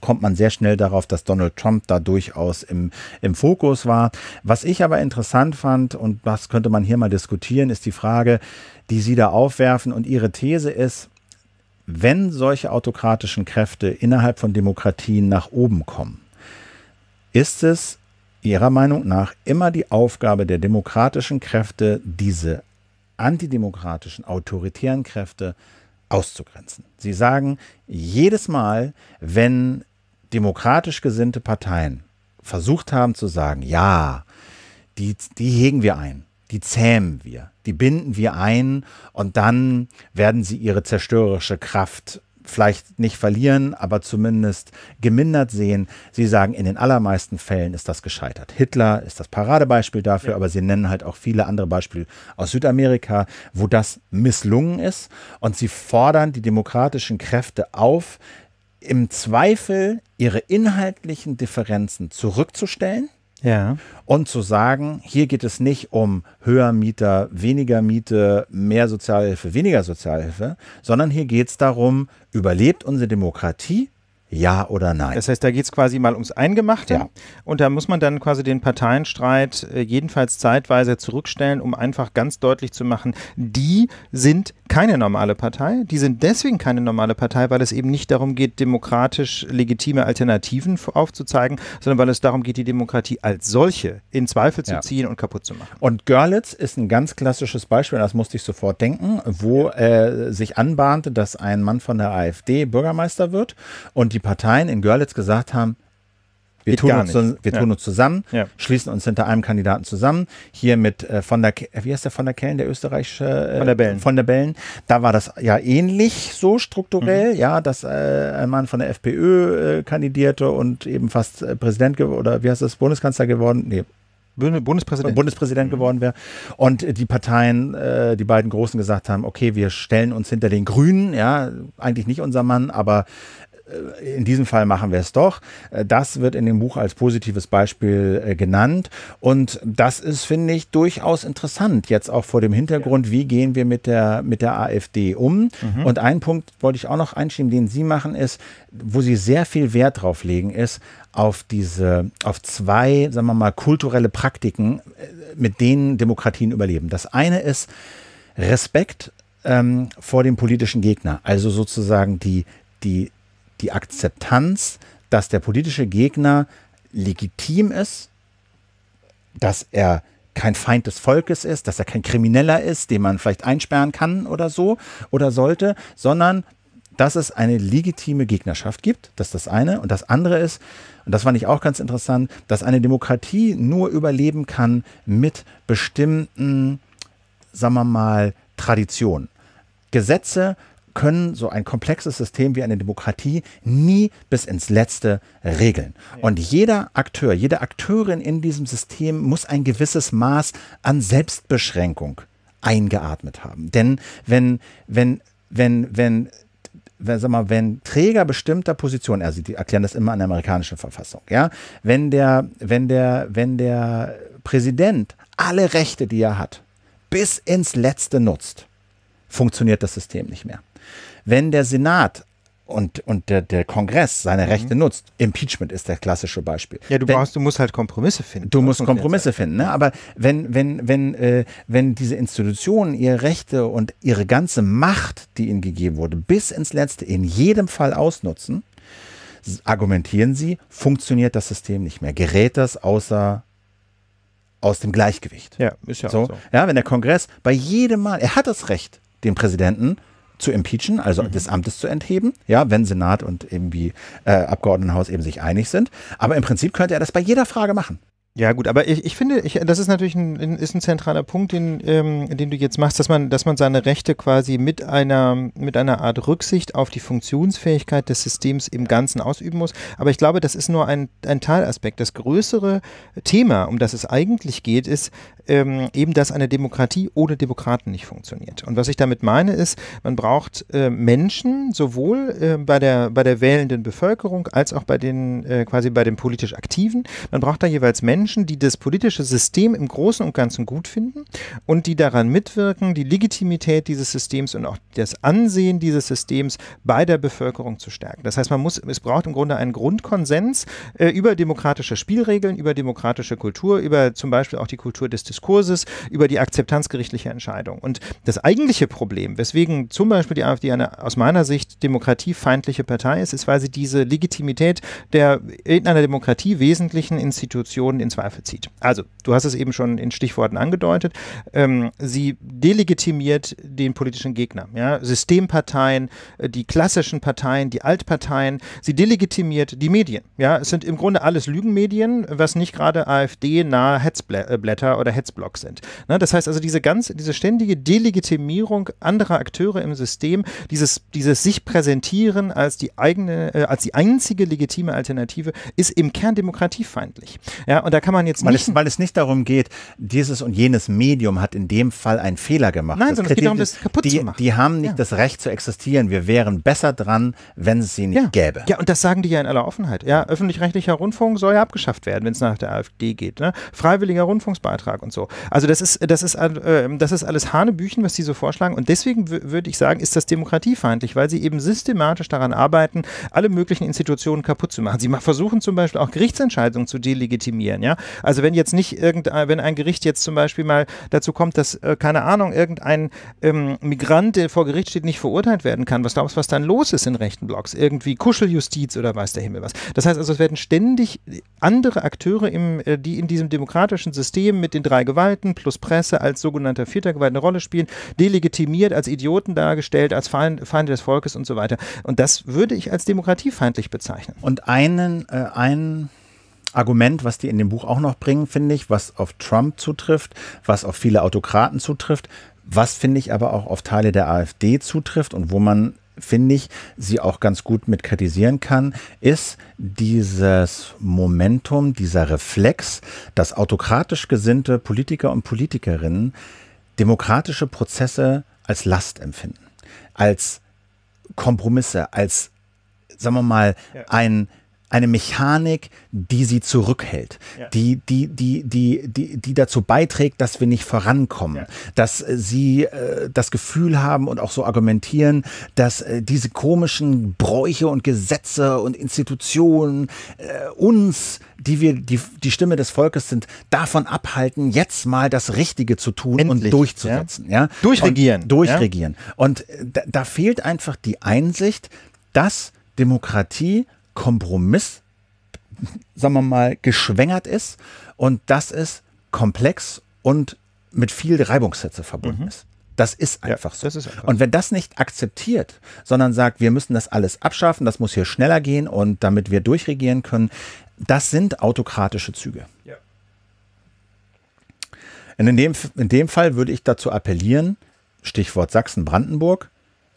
kommt man sehr schnell darauf, dass Donald Trump da durchaus im, im Fokus war. Was ich aber interessant fand und was könnte man hier mal diskutieren, ist die Frage, die Sie da aufwerfen und Ihre These ist, wenn solche autokratischen Kräfte innerhalb von Demokratien nach oben kommen, ist es Ihrer Meinung nach immer die Aufgabe der demokratischen Kräfte, diese antidemokratischen, autoritären Kräfte auszugrenzen. Sie sagen, jedes Mal, wenn demokratisch gesinnte Parteien versucht haben zu sagen, ja, die, die hegen wir ein, die zähmen wir, die binden wir ein und dann werden sie ihre zerstörerische Kraft vielleicht nicht verlieren, aber zumindest gemindert sehen. Sie sagen, in den allermeisten Fällen ist das gescheitert. Hitler ist das Paradebeispiel dafür, ja. aber Sie nennen halt auch viele andere Beispiele aus Südamerika, wo das misslungen ist. Und Sie fordern die demokratischen Kräfte auf, im Zweifel ihre inhaltlichen Differenzen zurückzustellen ja. Und zu sagen, hier geht es nicht um höher Mieter, weniger Miete, mehr Sozialhilfe, weniger Sozialhilfe, sondern hier geht es darum, überlebt unsere Demokratie ja oder nein. Das heißt, da geht es quasi mal ums Eingemachte. Ja. Und da muss man dann quasi den Parteienstreit äh, jedenfalls zeitweise zurückstellen, um einfach ganz deutlich zu machen, die sind keine normale Partei. Die sind deswegen keine normale Partei, weil es eben nicht darum geht, demokratisch legitime Alternativen aufzuzeigen, sondern weil es darum geht, die Demokratie als solche in Zweifel zu ja. ziehen und kaputt zu machen. Und Görlitz ist ein ganz klassisches Beispiel, das musste ich sofort denken, wo äh, sich anbahnte, dass ein Mann von der AfD Bürgermeister wird und die Parteien in Görlitz gesagt haben, wir, tun uns, wir ja. tun uns zusammen, ja. schließen uns hinter einem Kandidaten zusammen. Hier mit äh, von der, Ke äh, wie heißt der von der Kellen, der österreichische äh, von, der Bellen. von der Bellen. Da war das ja ähnlich so strukturell, mhm. ja, dass äh, ein Mann von der FPÖ äh, kandidierte und eben fast äh, Präsident oder wie heißt das, Bundeskanzler geworden, nee, Bundespräsident. Bundespräsident mhm. geworden wäre. Und die Parteien, äh, die beiden Großen gesagt haben, okay, wir stellen uns hinter den Grünen, ja, eigentlich nicht unser Mann, aber äh, in diesem Fall machen wir es doch. Äh, das wird in dem Buch als positives Beispiel äh, genannt. Und das ist, finde ich, durchaus interessant, jetzt auch vor dem Hintergrund, wie gehen wir mit der, mit der AfD um. Mhm. Und ein Punkt wollte ich auch noch einschieben, den Sie machen, ist, wo Sie sehr viel Wert drauf legen, ist auf diese, auf zwei, sagen wir mal, kulturelle Praktiken, mit denen Demokratien überleben. Das eine ist Respekt ähm, vor dem politischen Gegner, also sozusagen die, die die Akzeptanz, dass der politische Gegner legitim ist, dass er kein Feind des Volkes ist, dass er kein Krimineller ist, den man vielleicht einsperren kann oder so oder sollte, sondern dass es eine legitime Gegnerschaft gibt. Das ist das eine. Und das andere ist, und das fand ich auch ganz interessant, dass eine Demokratie nur überleben kann mit bestimmten, sagen wir mal, Traditionen. Gesetze können so ein komplexes System wie eine Demokratie nie bis ins Letzte regeln. Und jeder Akteur, jede Akteurin in diesem System muss ein gewisses Maß an Selbstbeschränkung eingeatmet haben. Denn wenn, wenn, wenn, wenn wenn, sag mal, wenn Träger bestimmter Positionen, also die erklären das immer an der amerikanischen Verfassung, ja, wenn der, wenn der, wenn der Präsident alle Rechte, die er hat, bis ins Letzte nutzt, funktioniert das System nicht mehr. Wenn der Senat und, und der, der Kongress seine mhm. Rechte nutzt. Impeachment ist das klassische Beispiel. Ja, du, wenn, brauchst, du musst halt Kompromisse finden. Du musst Kompromisse finden, ne? aber wenn, wenn, wenn, äh, wenn diese Institutionen ihre Rechte und ihre ganze Macht, die ihnen gegeben wurde, bis ins Letzte in jedem Fall ausnutzen, argumentieren sie, funktioniert das System nicht mehr, gerät das außer aus dem Gleichgewicht. Ja, ist ja so. so. Ja, wenn der Kongress bei jedem Mal, er hat das Recht, den Präsidenten zu impeachen, also mhm. des Amtes zu entheben, ja, wenn Senat und irgendwie äh, Abgeordnetenhaus eben sich einig sind. Aber im Prinzip könnte er das bei jeder Frage machen. Ja, gut, aber ich, ich finde, ich, das ist natürlich ein, ist ein zentraler Punkt, den, ähm, den du jetzt machst, dass man, dass man seine Rechte quasi mit einer, mit einer Art Rücksicht auf die Funktionsfähigkeit des Systems im Ganzen ausüben muss. Aber ich glaube, das ist nur ein, ein Teilaspekt. Das größere Thema, um das es eigentlich geht, ist, ähm, eben, dass eine Demokratie ohne Demokraten nicht funktioniert. Und was ich damit meine ist, man braucht äh, Menschen sowohl äh, bei, der, bei der wählenden Bevölkerung als auch bei den äh, quasi bei den politisch Aktiven. Man braucht da jeweils Menschen, die das politische System im Großen und Ganzen gut finden und die daran mitwirken, die Legitimität dieses Systems und auch das Ansehen dieses Systems bei der Bevölkerung zu stärken. Das heißt, man muss, es braucht im Grunde einen Grundkonsens äh, über demokratische Spielregeln, über demokratische Kultur, über zum Beispiel auch die Kultur des Diskurses. Diskurses über die akzeptanzgerichtliche Entscheidung. Und das eigentliche Problem, weswegen zum Beispiel die AfD eine aus meiner Sicht demokratiefeindliche Partei ist, ist, weil sie diese Legitimität der in einer Demokratie wesentlichen Institutionen in Zweifel zieht. Also, du hast es eben schon in Stichworten angedeutet. Ähm, sie delegitimiert den politischen Gegner. Ja? Systemparteien, äh, die klassischen Parteien, die Altparteien. Sie delegitimiert die Medien. Ja? Es sind im Grunde alles Lügenmedien, was nicht gerade AfD-nahe Hetzblätter oder Hetz Sicherheitsblock sind. Na, ne, das heißt also, diese ganz, diese ständige Delegitimierung anderer Akteure im System, dieses, dieses sich präsentieren als die eigene, äh, als die einzige legitime Alternative, ist im Kern demokratiefeindlich. Ja, und da kann man jetzt weil nicht. Es, weil es nicht darum geht, dieses und jenes Medium hat in dem Fall einen Fehler gemacht. Nein, das sondern es geht darum, das kaputt die, zu machen. Die haben nicht ja. das Recht zu existieren. Wir wären besser dran, wenn es sie nicht ja. gäbe. Ja, und das sagen die ja in aller Offenheit. Ja, öffentlich-rechtlicher Rundfunk soll ja abgeschafft werden, wenn es nach der AfD geht. Ne? Freiwilliger Rundfunksbeitrag und so so. Also das ist, das ist, äh, ähm, das ist alles Hanebüchen, was die so vorschlagen. Und deswegen würde ich sagen, ist das demokratiefeindlich, weil sie eben systematisch daran arbeiten, alle möglichen Institutionen kaputt zu machen. Sie versuchen zum Beispiel auch Gerichtsentscheidungen zu delegitimieren. Ja? Also wenn jetzt nicht irgendein, wenn ein Gericht jetzt zum Beispiel mal dazu kommt, dass, äh, keine Ahnung, irgendein ähm, Migrant, der vor Gericht steht, nicht verurteilt werden kann, was glaubst du, was dann los ist in rechten Blogs? Irgendwie Kuscheljustiz oder weiß der Himmel was. Das heißt also, es werden ständig andere Akteure, im, äh, die in diesem demokratischen System mit den drei Gewalten plus Presse als sogenannter vierter Gewalt eine Rolle spielen, delegitimiert, als Idioten dargestellt, als Feinde des Volkes und so weiter. Und das würde ich als demokratiefeindlich bezeichnen. Und einen, äh, einen Argument, was die in dem Buch auch noch bringen, finde ich, was auf Trump zutrifft, was auf viele Autokraten zutrifft, was finde ich aber auch auf Teile der AfD zutrifft und wo man finde ich, sie auch ganz gut mit kritisieren kann, ist dieses Momentum, dieser Reflex, dass autokratisch gesinnte Politiker und Politikerinnen demokratische Prozesse als Last empfinden, als Kompromisse, als, sagen wir mal, ja. ein eine Mechanik, die sie zurückhält, ja. die, die, die, die, die, die dazu beiträgt, dass wir nicht vorankommen, ja. dass äh, sie äh, das Gefühl haben und auch so argumentieren, dass äh, diese komischen Bräuche und Gesetze und Institutionen äh, uns, die wir, die, die Stimme des Volkes sind, davon abhalten, jetzt mal das Richtige zu tun Endlich, und durchzusetzen. Ja? ja? Durchregieren. Und durchregieren. Und äh, da, da fehlt einfach die Einsicht, dass Demokratie Kompromiss, sagen wir mal, geschwängert ist und das ist komplex und mit viel Reibungssätze verbunden mhm. ist. Das ist einfach ja, so. Ist einfach. Und wenn das nicht akzeptiert, sondern sagt, wir müssen das alles abschaffen, das muss hier schneller gehen und damit wir durchregieren können, das sind autokratische Züge. Ja. Und in dem, in dem Fall würde ich dazu appellieren, Stichwort Sachsen-Brandenburg,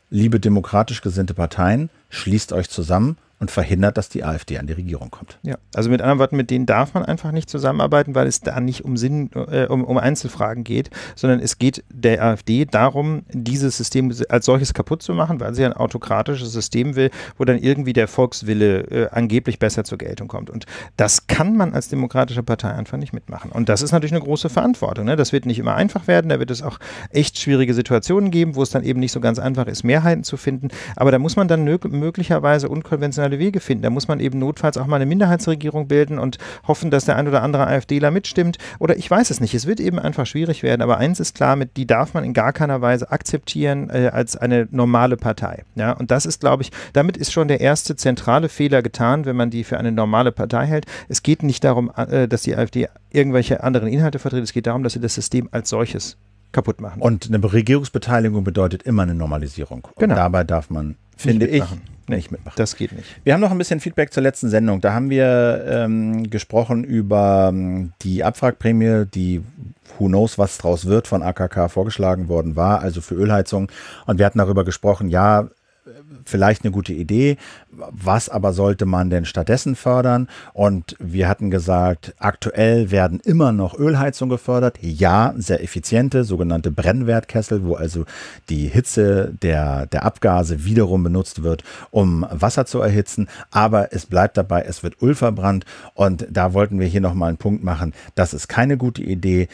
liebe demokratisch gesinnte Parteien, schließt euch zusammen und verhindert, dass die AfD an die Regierung kommt. Ja, also mit anderen Worten, mit denen darf man einfach nicht zusammenarbeiten, weil es da nicht um Sinn, äh, um, um Einzelfragen geht, sondern es geht der AfD darum, dieses System als solches kaputt zu machen, weil sie ein autokratisches System will, wo dann irgendwie der Volkswille äh, angeblich besser zur Geltung kommt. Und das kann man als demokratische Partei einfach nicht mitmachen. Und das ist natürlich eine große Verantwortung. Ne? Das wird nicht immer einfach werden, da wird es auch echt schwierige Situationen geben, wo es dann eben nicht so ganz einfach ist, Mehrheiten zu finden. Aber da muss man dann möglicherweise unkonventionell rationale Wege finden. Da muss man eben notfalls auch mal eine Minderheitsregierung bilden und hoffen, dass der ein oder andere AfDler mitstimmt. Oder ich weiß es nicht. Es wird eben einfach schwierig werden. Aber eins ist klar, mit, die darf man in gar keiner Weise akzeptieren äh, als eine normale Partei. Ja, und das ist, glaube ich, damit ist schon der erste zentrale Fehler getan, wenn man die für eine normale Partei hält. Es geht nicht darum, äh, dass die AfD irgendwelche anderen Inhalte vertritt. Es geht darum, dass sie das System als solches kaputt machen. Und eine Regierungsbeteiligung bedeutet immer eine Normalisierung. Und genau. dabei darf man finde nicht ich. Nicht mitmachen. Das geht nicht. Wir haben noch ein bisschen Feedback zur letzten Sendung. Da haben wir ähm, gesprochen über ähm, die Abfragprämie, die Who knows, was draus wird, von AKK vorgeschlagen worden war, also für Ölheizung. Und wir hatten darüber gesprochen, ja, vielleicht eine gute Idee. Was aber sollte man denn stattdessen fördern? Und wir hatten gesagt, aktuell werden immer noch Ölheizungen gefördert. Ja, sehr effiziente, sogenannte Brennwertkessel, wo also die Hitze der, der Abgase wiederum benutzt wird, um Wasser zu erhitzen. Aber es bleibt dabei, es wird Öl verbrannt. Und da wollten wir hier nochmal einen Punkt machen. Das ist keine gute Idee.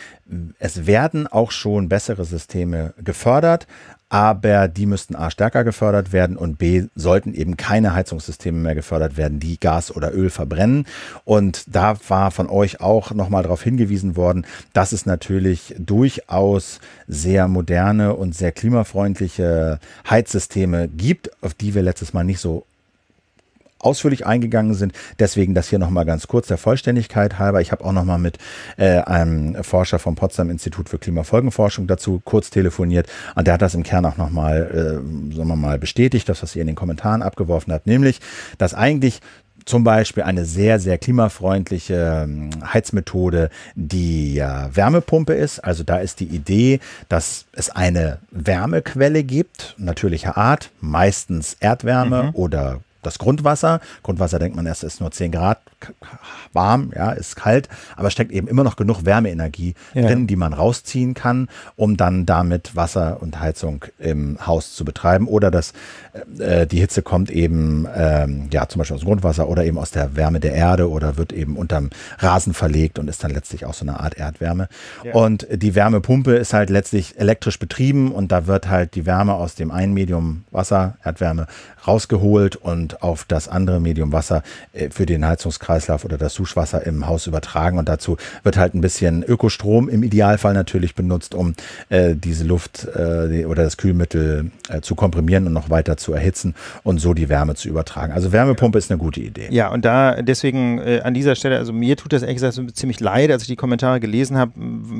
Es werden auch schon bessere Systeme gefördert, aber die müssten A stärker gefördert werden und B sollten eben keine Heizungssysteme mehr gefördert werden, die Gas oder Öl verbrennen. Und da war von euch auch nochmal darauf hingewiesen worden, dass es natürlich durchaus sehr moderne und sehr klimafreundliche Heizsysteme gibt, auf die wir letztes Mal nicht so ausführlich eingegangen sind. Deswegen das hier nochmal ganz kurz der Vollständigkeit halber. Ich habe auch nochmal mit äh, einem Forscher vom Potsdam Institut für Klimafolgenforschung dazu kurz telefoniert. Und der hat das im Kern auch nochmal, äh, sagen wir mal, bestätigt, das, was ihr in den Kommentaren abgeworfen habt, nämlich, dass eigentlich zum Beispiel eine sehr, sehr klimafreundliche ähm, Heizmethode, die Wärmepumpe ist. Also da ist die Idee, dass es eine Wärmequelle gibt, natürlicher Art, meistens Erdwärme mhm. oder das Grundwasser. Grundwasser denkt man erst, ist nur 10 Grad warm, ja, ist kalt, aber steckt eben immer noch genug Wärmeenergie ja. drin, die man rausziehen kann, um dann damit Wasser und Heizung im Haus zu betreiben. Oder dass äh, äh, die Hitze kommt eben, ähm, ja, zum Beispiel aus dem Grundwasser oder eben aus der Wärme der Erde oder wird eben unterm Rasen verlegt und ist dann letztlich auch so eine Art Erdwärme. Ja. Und die Wärmepumpe ist halt letztlich elektrisch betrieben und da wird halt die Wärme aus dem einen Medium Wasser, Erdwärme, rausgeholt und auf das andere Medium Wasser äh, für den Heizungskreislauf oder das Duschwasser im Haus übertragen. Und dazu wird halt ein bisschen Ökostrom im Idealfall natürlich benutzt, um äh, diese Luft äh, oder das Kühlmittel äh, zu komprimieren und noch weiter zu erhitzen und so die Wärme zu übertragen. Also Wärmepumpe ist eine gute Idee. Ja, und da deswegen äh, an dieser Stelle, also mir tut das ehrlich gesagt so ziemlich leid, als ich die Kommentare gelesen habe,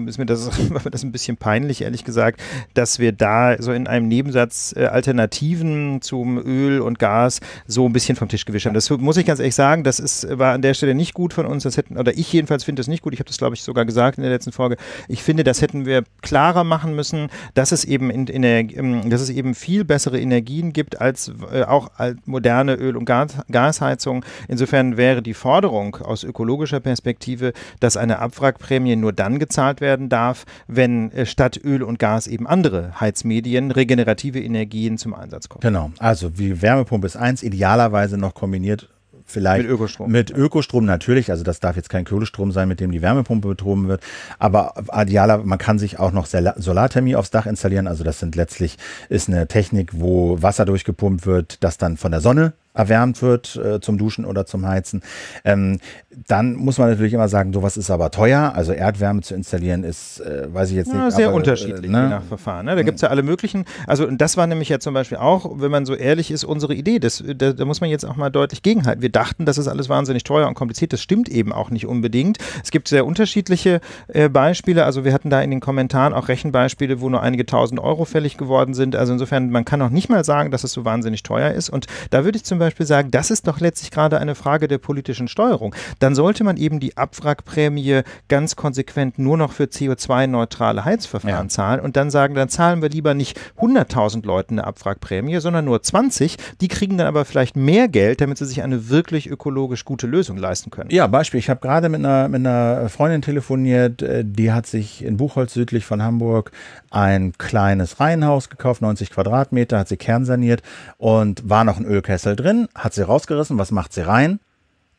ist mir das, das ein bisschen peinlich, ehrlich gesagt, dass wir da so in einem Nebensatz äh, Alternativen zum Öl Öl und Gas so ein bisschen vom Tisch gewischt haben. Das muss ich ganz ehrlich sagen, das ist, war an der Stelle nicht gut von uns. Das hätten, oder ich jedenfalls finde das nicht gut. Ich habe das, glaube ich, sogar gesagt in der letzten Folge. Ich finde, das hätten wir klarer machen müssen, dass es eben, in, in der, ähm, dass es eben viel bessere Energien gibt als äh, auch als moderne Öl- und Gas, Gasheizung. Insofern wäre die Forderung aus ökologischer Perspektive, dass eine Abwrackprämie nur dann gezahlt werden darf, wenn äh, statt Öl und Gas eben andere Heizmedien, regenerative Energien zum Einsatz kommen. Genau, also wir Wärmepumpe ist eins, idealerweise noch kombiniert vielleicht mit Ökostrom. Mit Ökostrom natürlich, also das darf jetzt kein Kohlestrom sein, mit dem die Wärmepumpe betrieben wird, aber idealer, man kann sich auch noch Solarthermie aufs Dach installieren, also das sind letztlich ist eine Technik, wo Wasser durchgepumpt wird, das dann von der Sonne erwärmt wird äh, zum Duschen oder zum Heizen. Ähm, dann muss man natürlich immer sagen, sowas ist aber teuer. Also Erdwärme zu installieren ist, äh, weiß ich jetzt ja, nicht. Sehr aber, äh, unterschiedlich, ne? je nach Verfahren. Ne? Da gibt es ja alle möglichen. Also das war nämlich ja zum Beispiel auch, wenn man so ehrlich ist, unsere Idee. Das, da, da, muss man jetzt auch mal deutlich gegenhalten. Wir dachten, das ist alles wahnsinnig teuer und kompliziert. Das stimmt eben auch nicht unbedingt. Es gibt sehr unterschiedliche äh, Beispiele. Also wir hatten da in den Kommentaren auch Rechenbeispiele, wo nur einige tausend Euro fällig geworden sind. Also insofern, man kann auch nicht mal sagen, dass es so wahnsinnig teuer ist. Und da würde ich zum Beispiel sagen, das ist doch letztlich gerade eine Frage der politischen Steuerung. Das dann sollte man eben die Abwrackprämie ganz konsequent nur noch für CO2-neutrale Heizverfahren ja. zahlen und dann sagen, dann zahlen wir lieber nicht 100.000 Leuten eine Abwrackprämie, sondern nur 20. Die kriegen dann aber vielleicht mehr Geld, damit sie sich eine wirklich ökologisch gute Lösung leisten können. Ja, Beispiel. Ich habe gerade mit einer, mit einer Freundin telefoniert, äh, die hat sich in Buchholz südlich von Hamburg ein kleines Reihenhaus gekauft, 90 Quadratmeter, hat sie kernsaniert und war noch ein Ölkessel drin, hat sie rausgerissen. Was macht sie rein?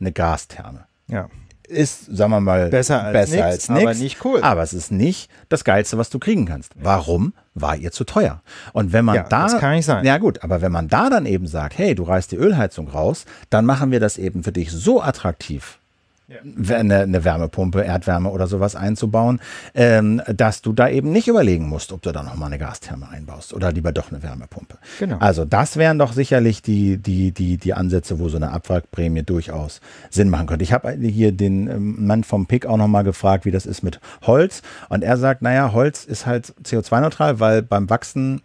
Eine Gastherme. Ja. Ist, sagen wir mal, besser als, besser nix, als nix, aber nicht cool. Aber es ist nicht das Geilste, was du kriegen kannst. Warum? War ihr zu teuer. Und wenn man ja, da. Das kann nicht sein. Ja, gut, aber wenn man da dann eben sagt, hey, du reißt die Ölheizung raus, dann machen wir das eben für dich so attraktiv, ja. eine, eine, Wärmepumpe, Erdwärme oder sowas einzubauen, ähm, dass du da eben nicht überlegen musst, ob du da nochmal eine Gastherme einbaust oder lieber doch eine Wärmepumpe. Genau. Also das wären doch sicherlich die, die, die, die Ansätze, wo so eine Abwrackprämie durchaus Sinn machen könnte. Ich habe hier den ähm, Mann vom PIC auch nochmal gefragt, wie das ist mit Holz. Und er sagt, naja, Holz ist halt CO2-neutral, weil beim Wachsen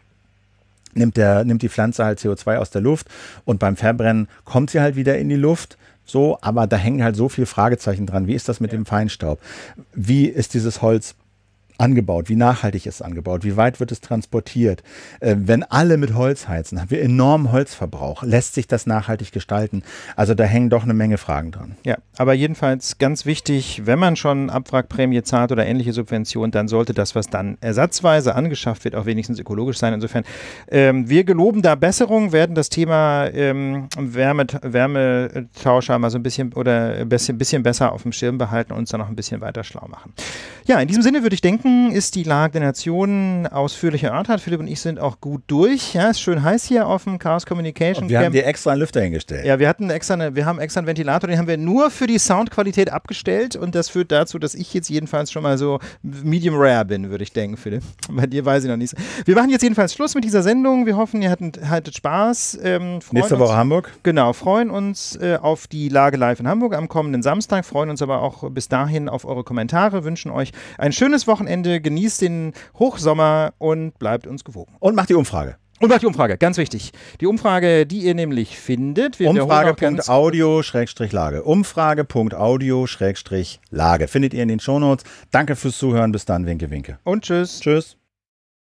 nimmt, der, nimmt die Pflanze halt CO2 aus der Luft und beim Verbrennen kommt sie halt wieder in die Luft so, aber da hängen halt so viele Fragezeichen dran. Wie ist das mit ja. dem Feinstaub? Wie ist dieses Holz angebaut? Wie nachhaltig ist es angebaut? Wie weit wird es transportiert? Äh, wenn alle mit Holz heizen, haben wir enormen Holzverbrauch. Lässt sich das nachhaltig gestalten? Also da hängen doch eine Menge Fragen dran. Ja, aber jedenfalls ganz wichtig, wenn man schon Abwrackprämie zahlt oder ähnliche Subventionen, dann sollte das, was dann ersatzweise angeschafft wird, auch wenigstens ökologisch sein. Insofern, ähm, wir geloben da Besserung, werden das Thema ähm, Wärme, Wärmetauscher mal so ein bisschen oder ein bisschen, bisschen besser auf dem Schirm behalten und uns dann noch ein bisschen weiter schlau machen. Ja, in diesem Sinne würde ich denken, Morgen ist die Lage der Nationen ausführlich erörtert. Philipp und ich sind auch gut durch. Ja, ist schön heiß hier auf dem Chaos Communication. Und wir Camp. haben dir extra einen Lüfter hingestellt. Ja, wir hatten extra, eine, wir haben extra einen Ventilator, den haben wir nur für die Soundqualität abgestellt und das führt dazu, dass ich jetzt jedenfalls schon mal so medium rare bin, würde ich denken, Philipp. Bei dir weiß ich noch nicht. Wir machen jetzt jedenfalls Schluss mit dieser Sendung. Wir hoffen, ihr hattet, hattet Spaß. Ähm, Nächste Woche uns, Hamburg. Genau, freuen uns äh, auf die Lage live in Hamburg am kommenden Samstag, freuen uns aber auch bis dahin auf eure Kommentare, wünschen euch ein schönes Wochenende. Wochenende, genießt den Hochsommer und bleibt uns gewogen. Und macht die Umfrage. Und macht die Umfrage, ganz wichtig. Die Umfrage, die ihr nämlich findet. Umfrage.audio-lage. Umfrage.audio-lage. Findet ihr in den Shownotes. Danke fürs Zuhören. Bis dann, Winke, Winke. Und tschüss. Tschüss.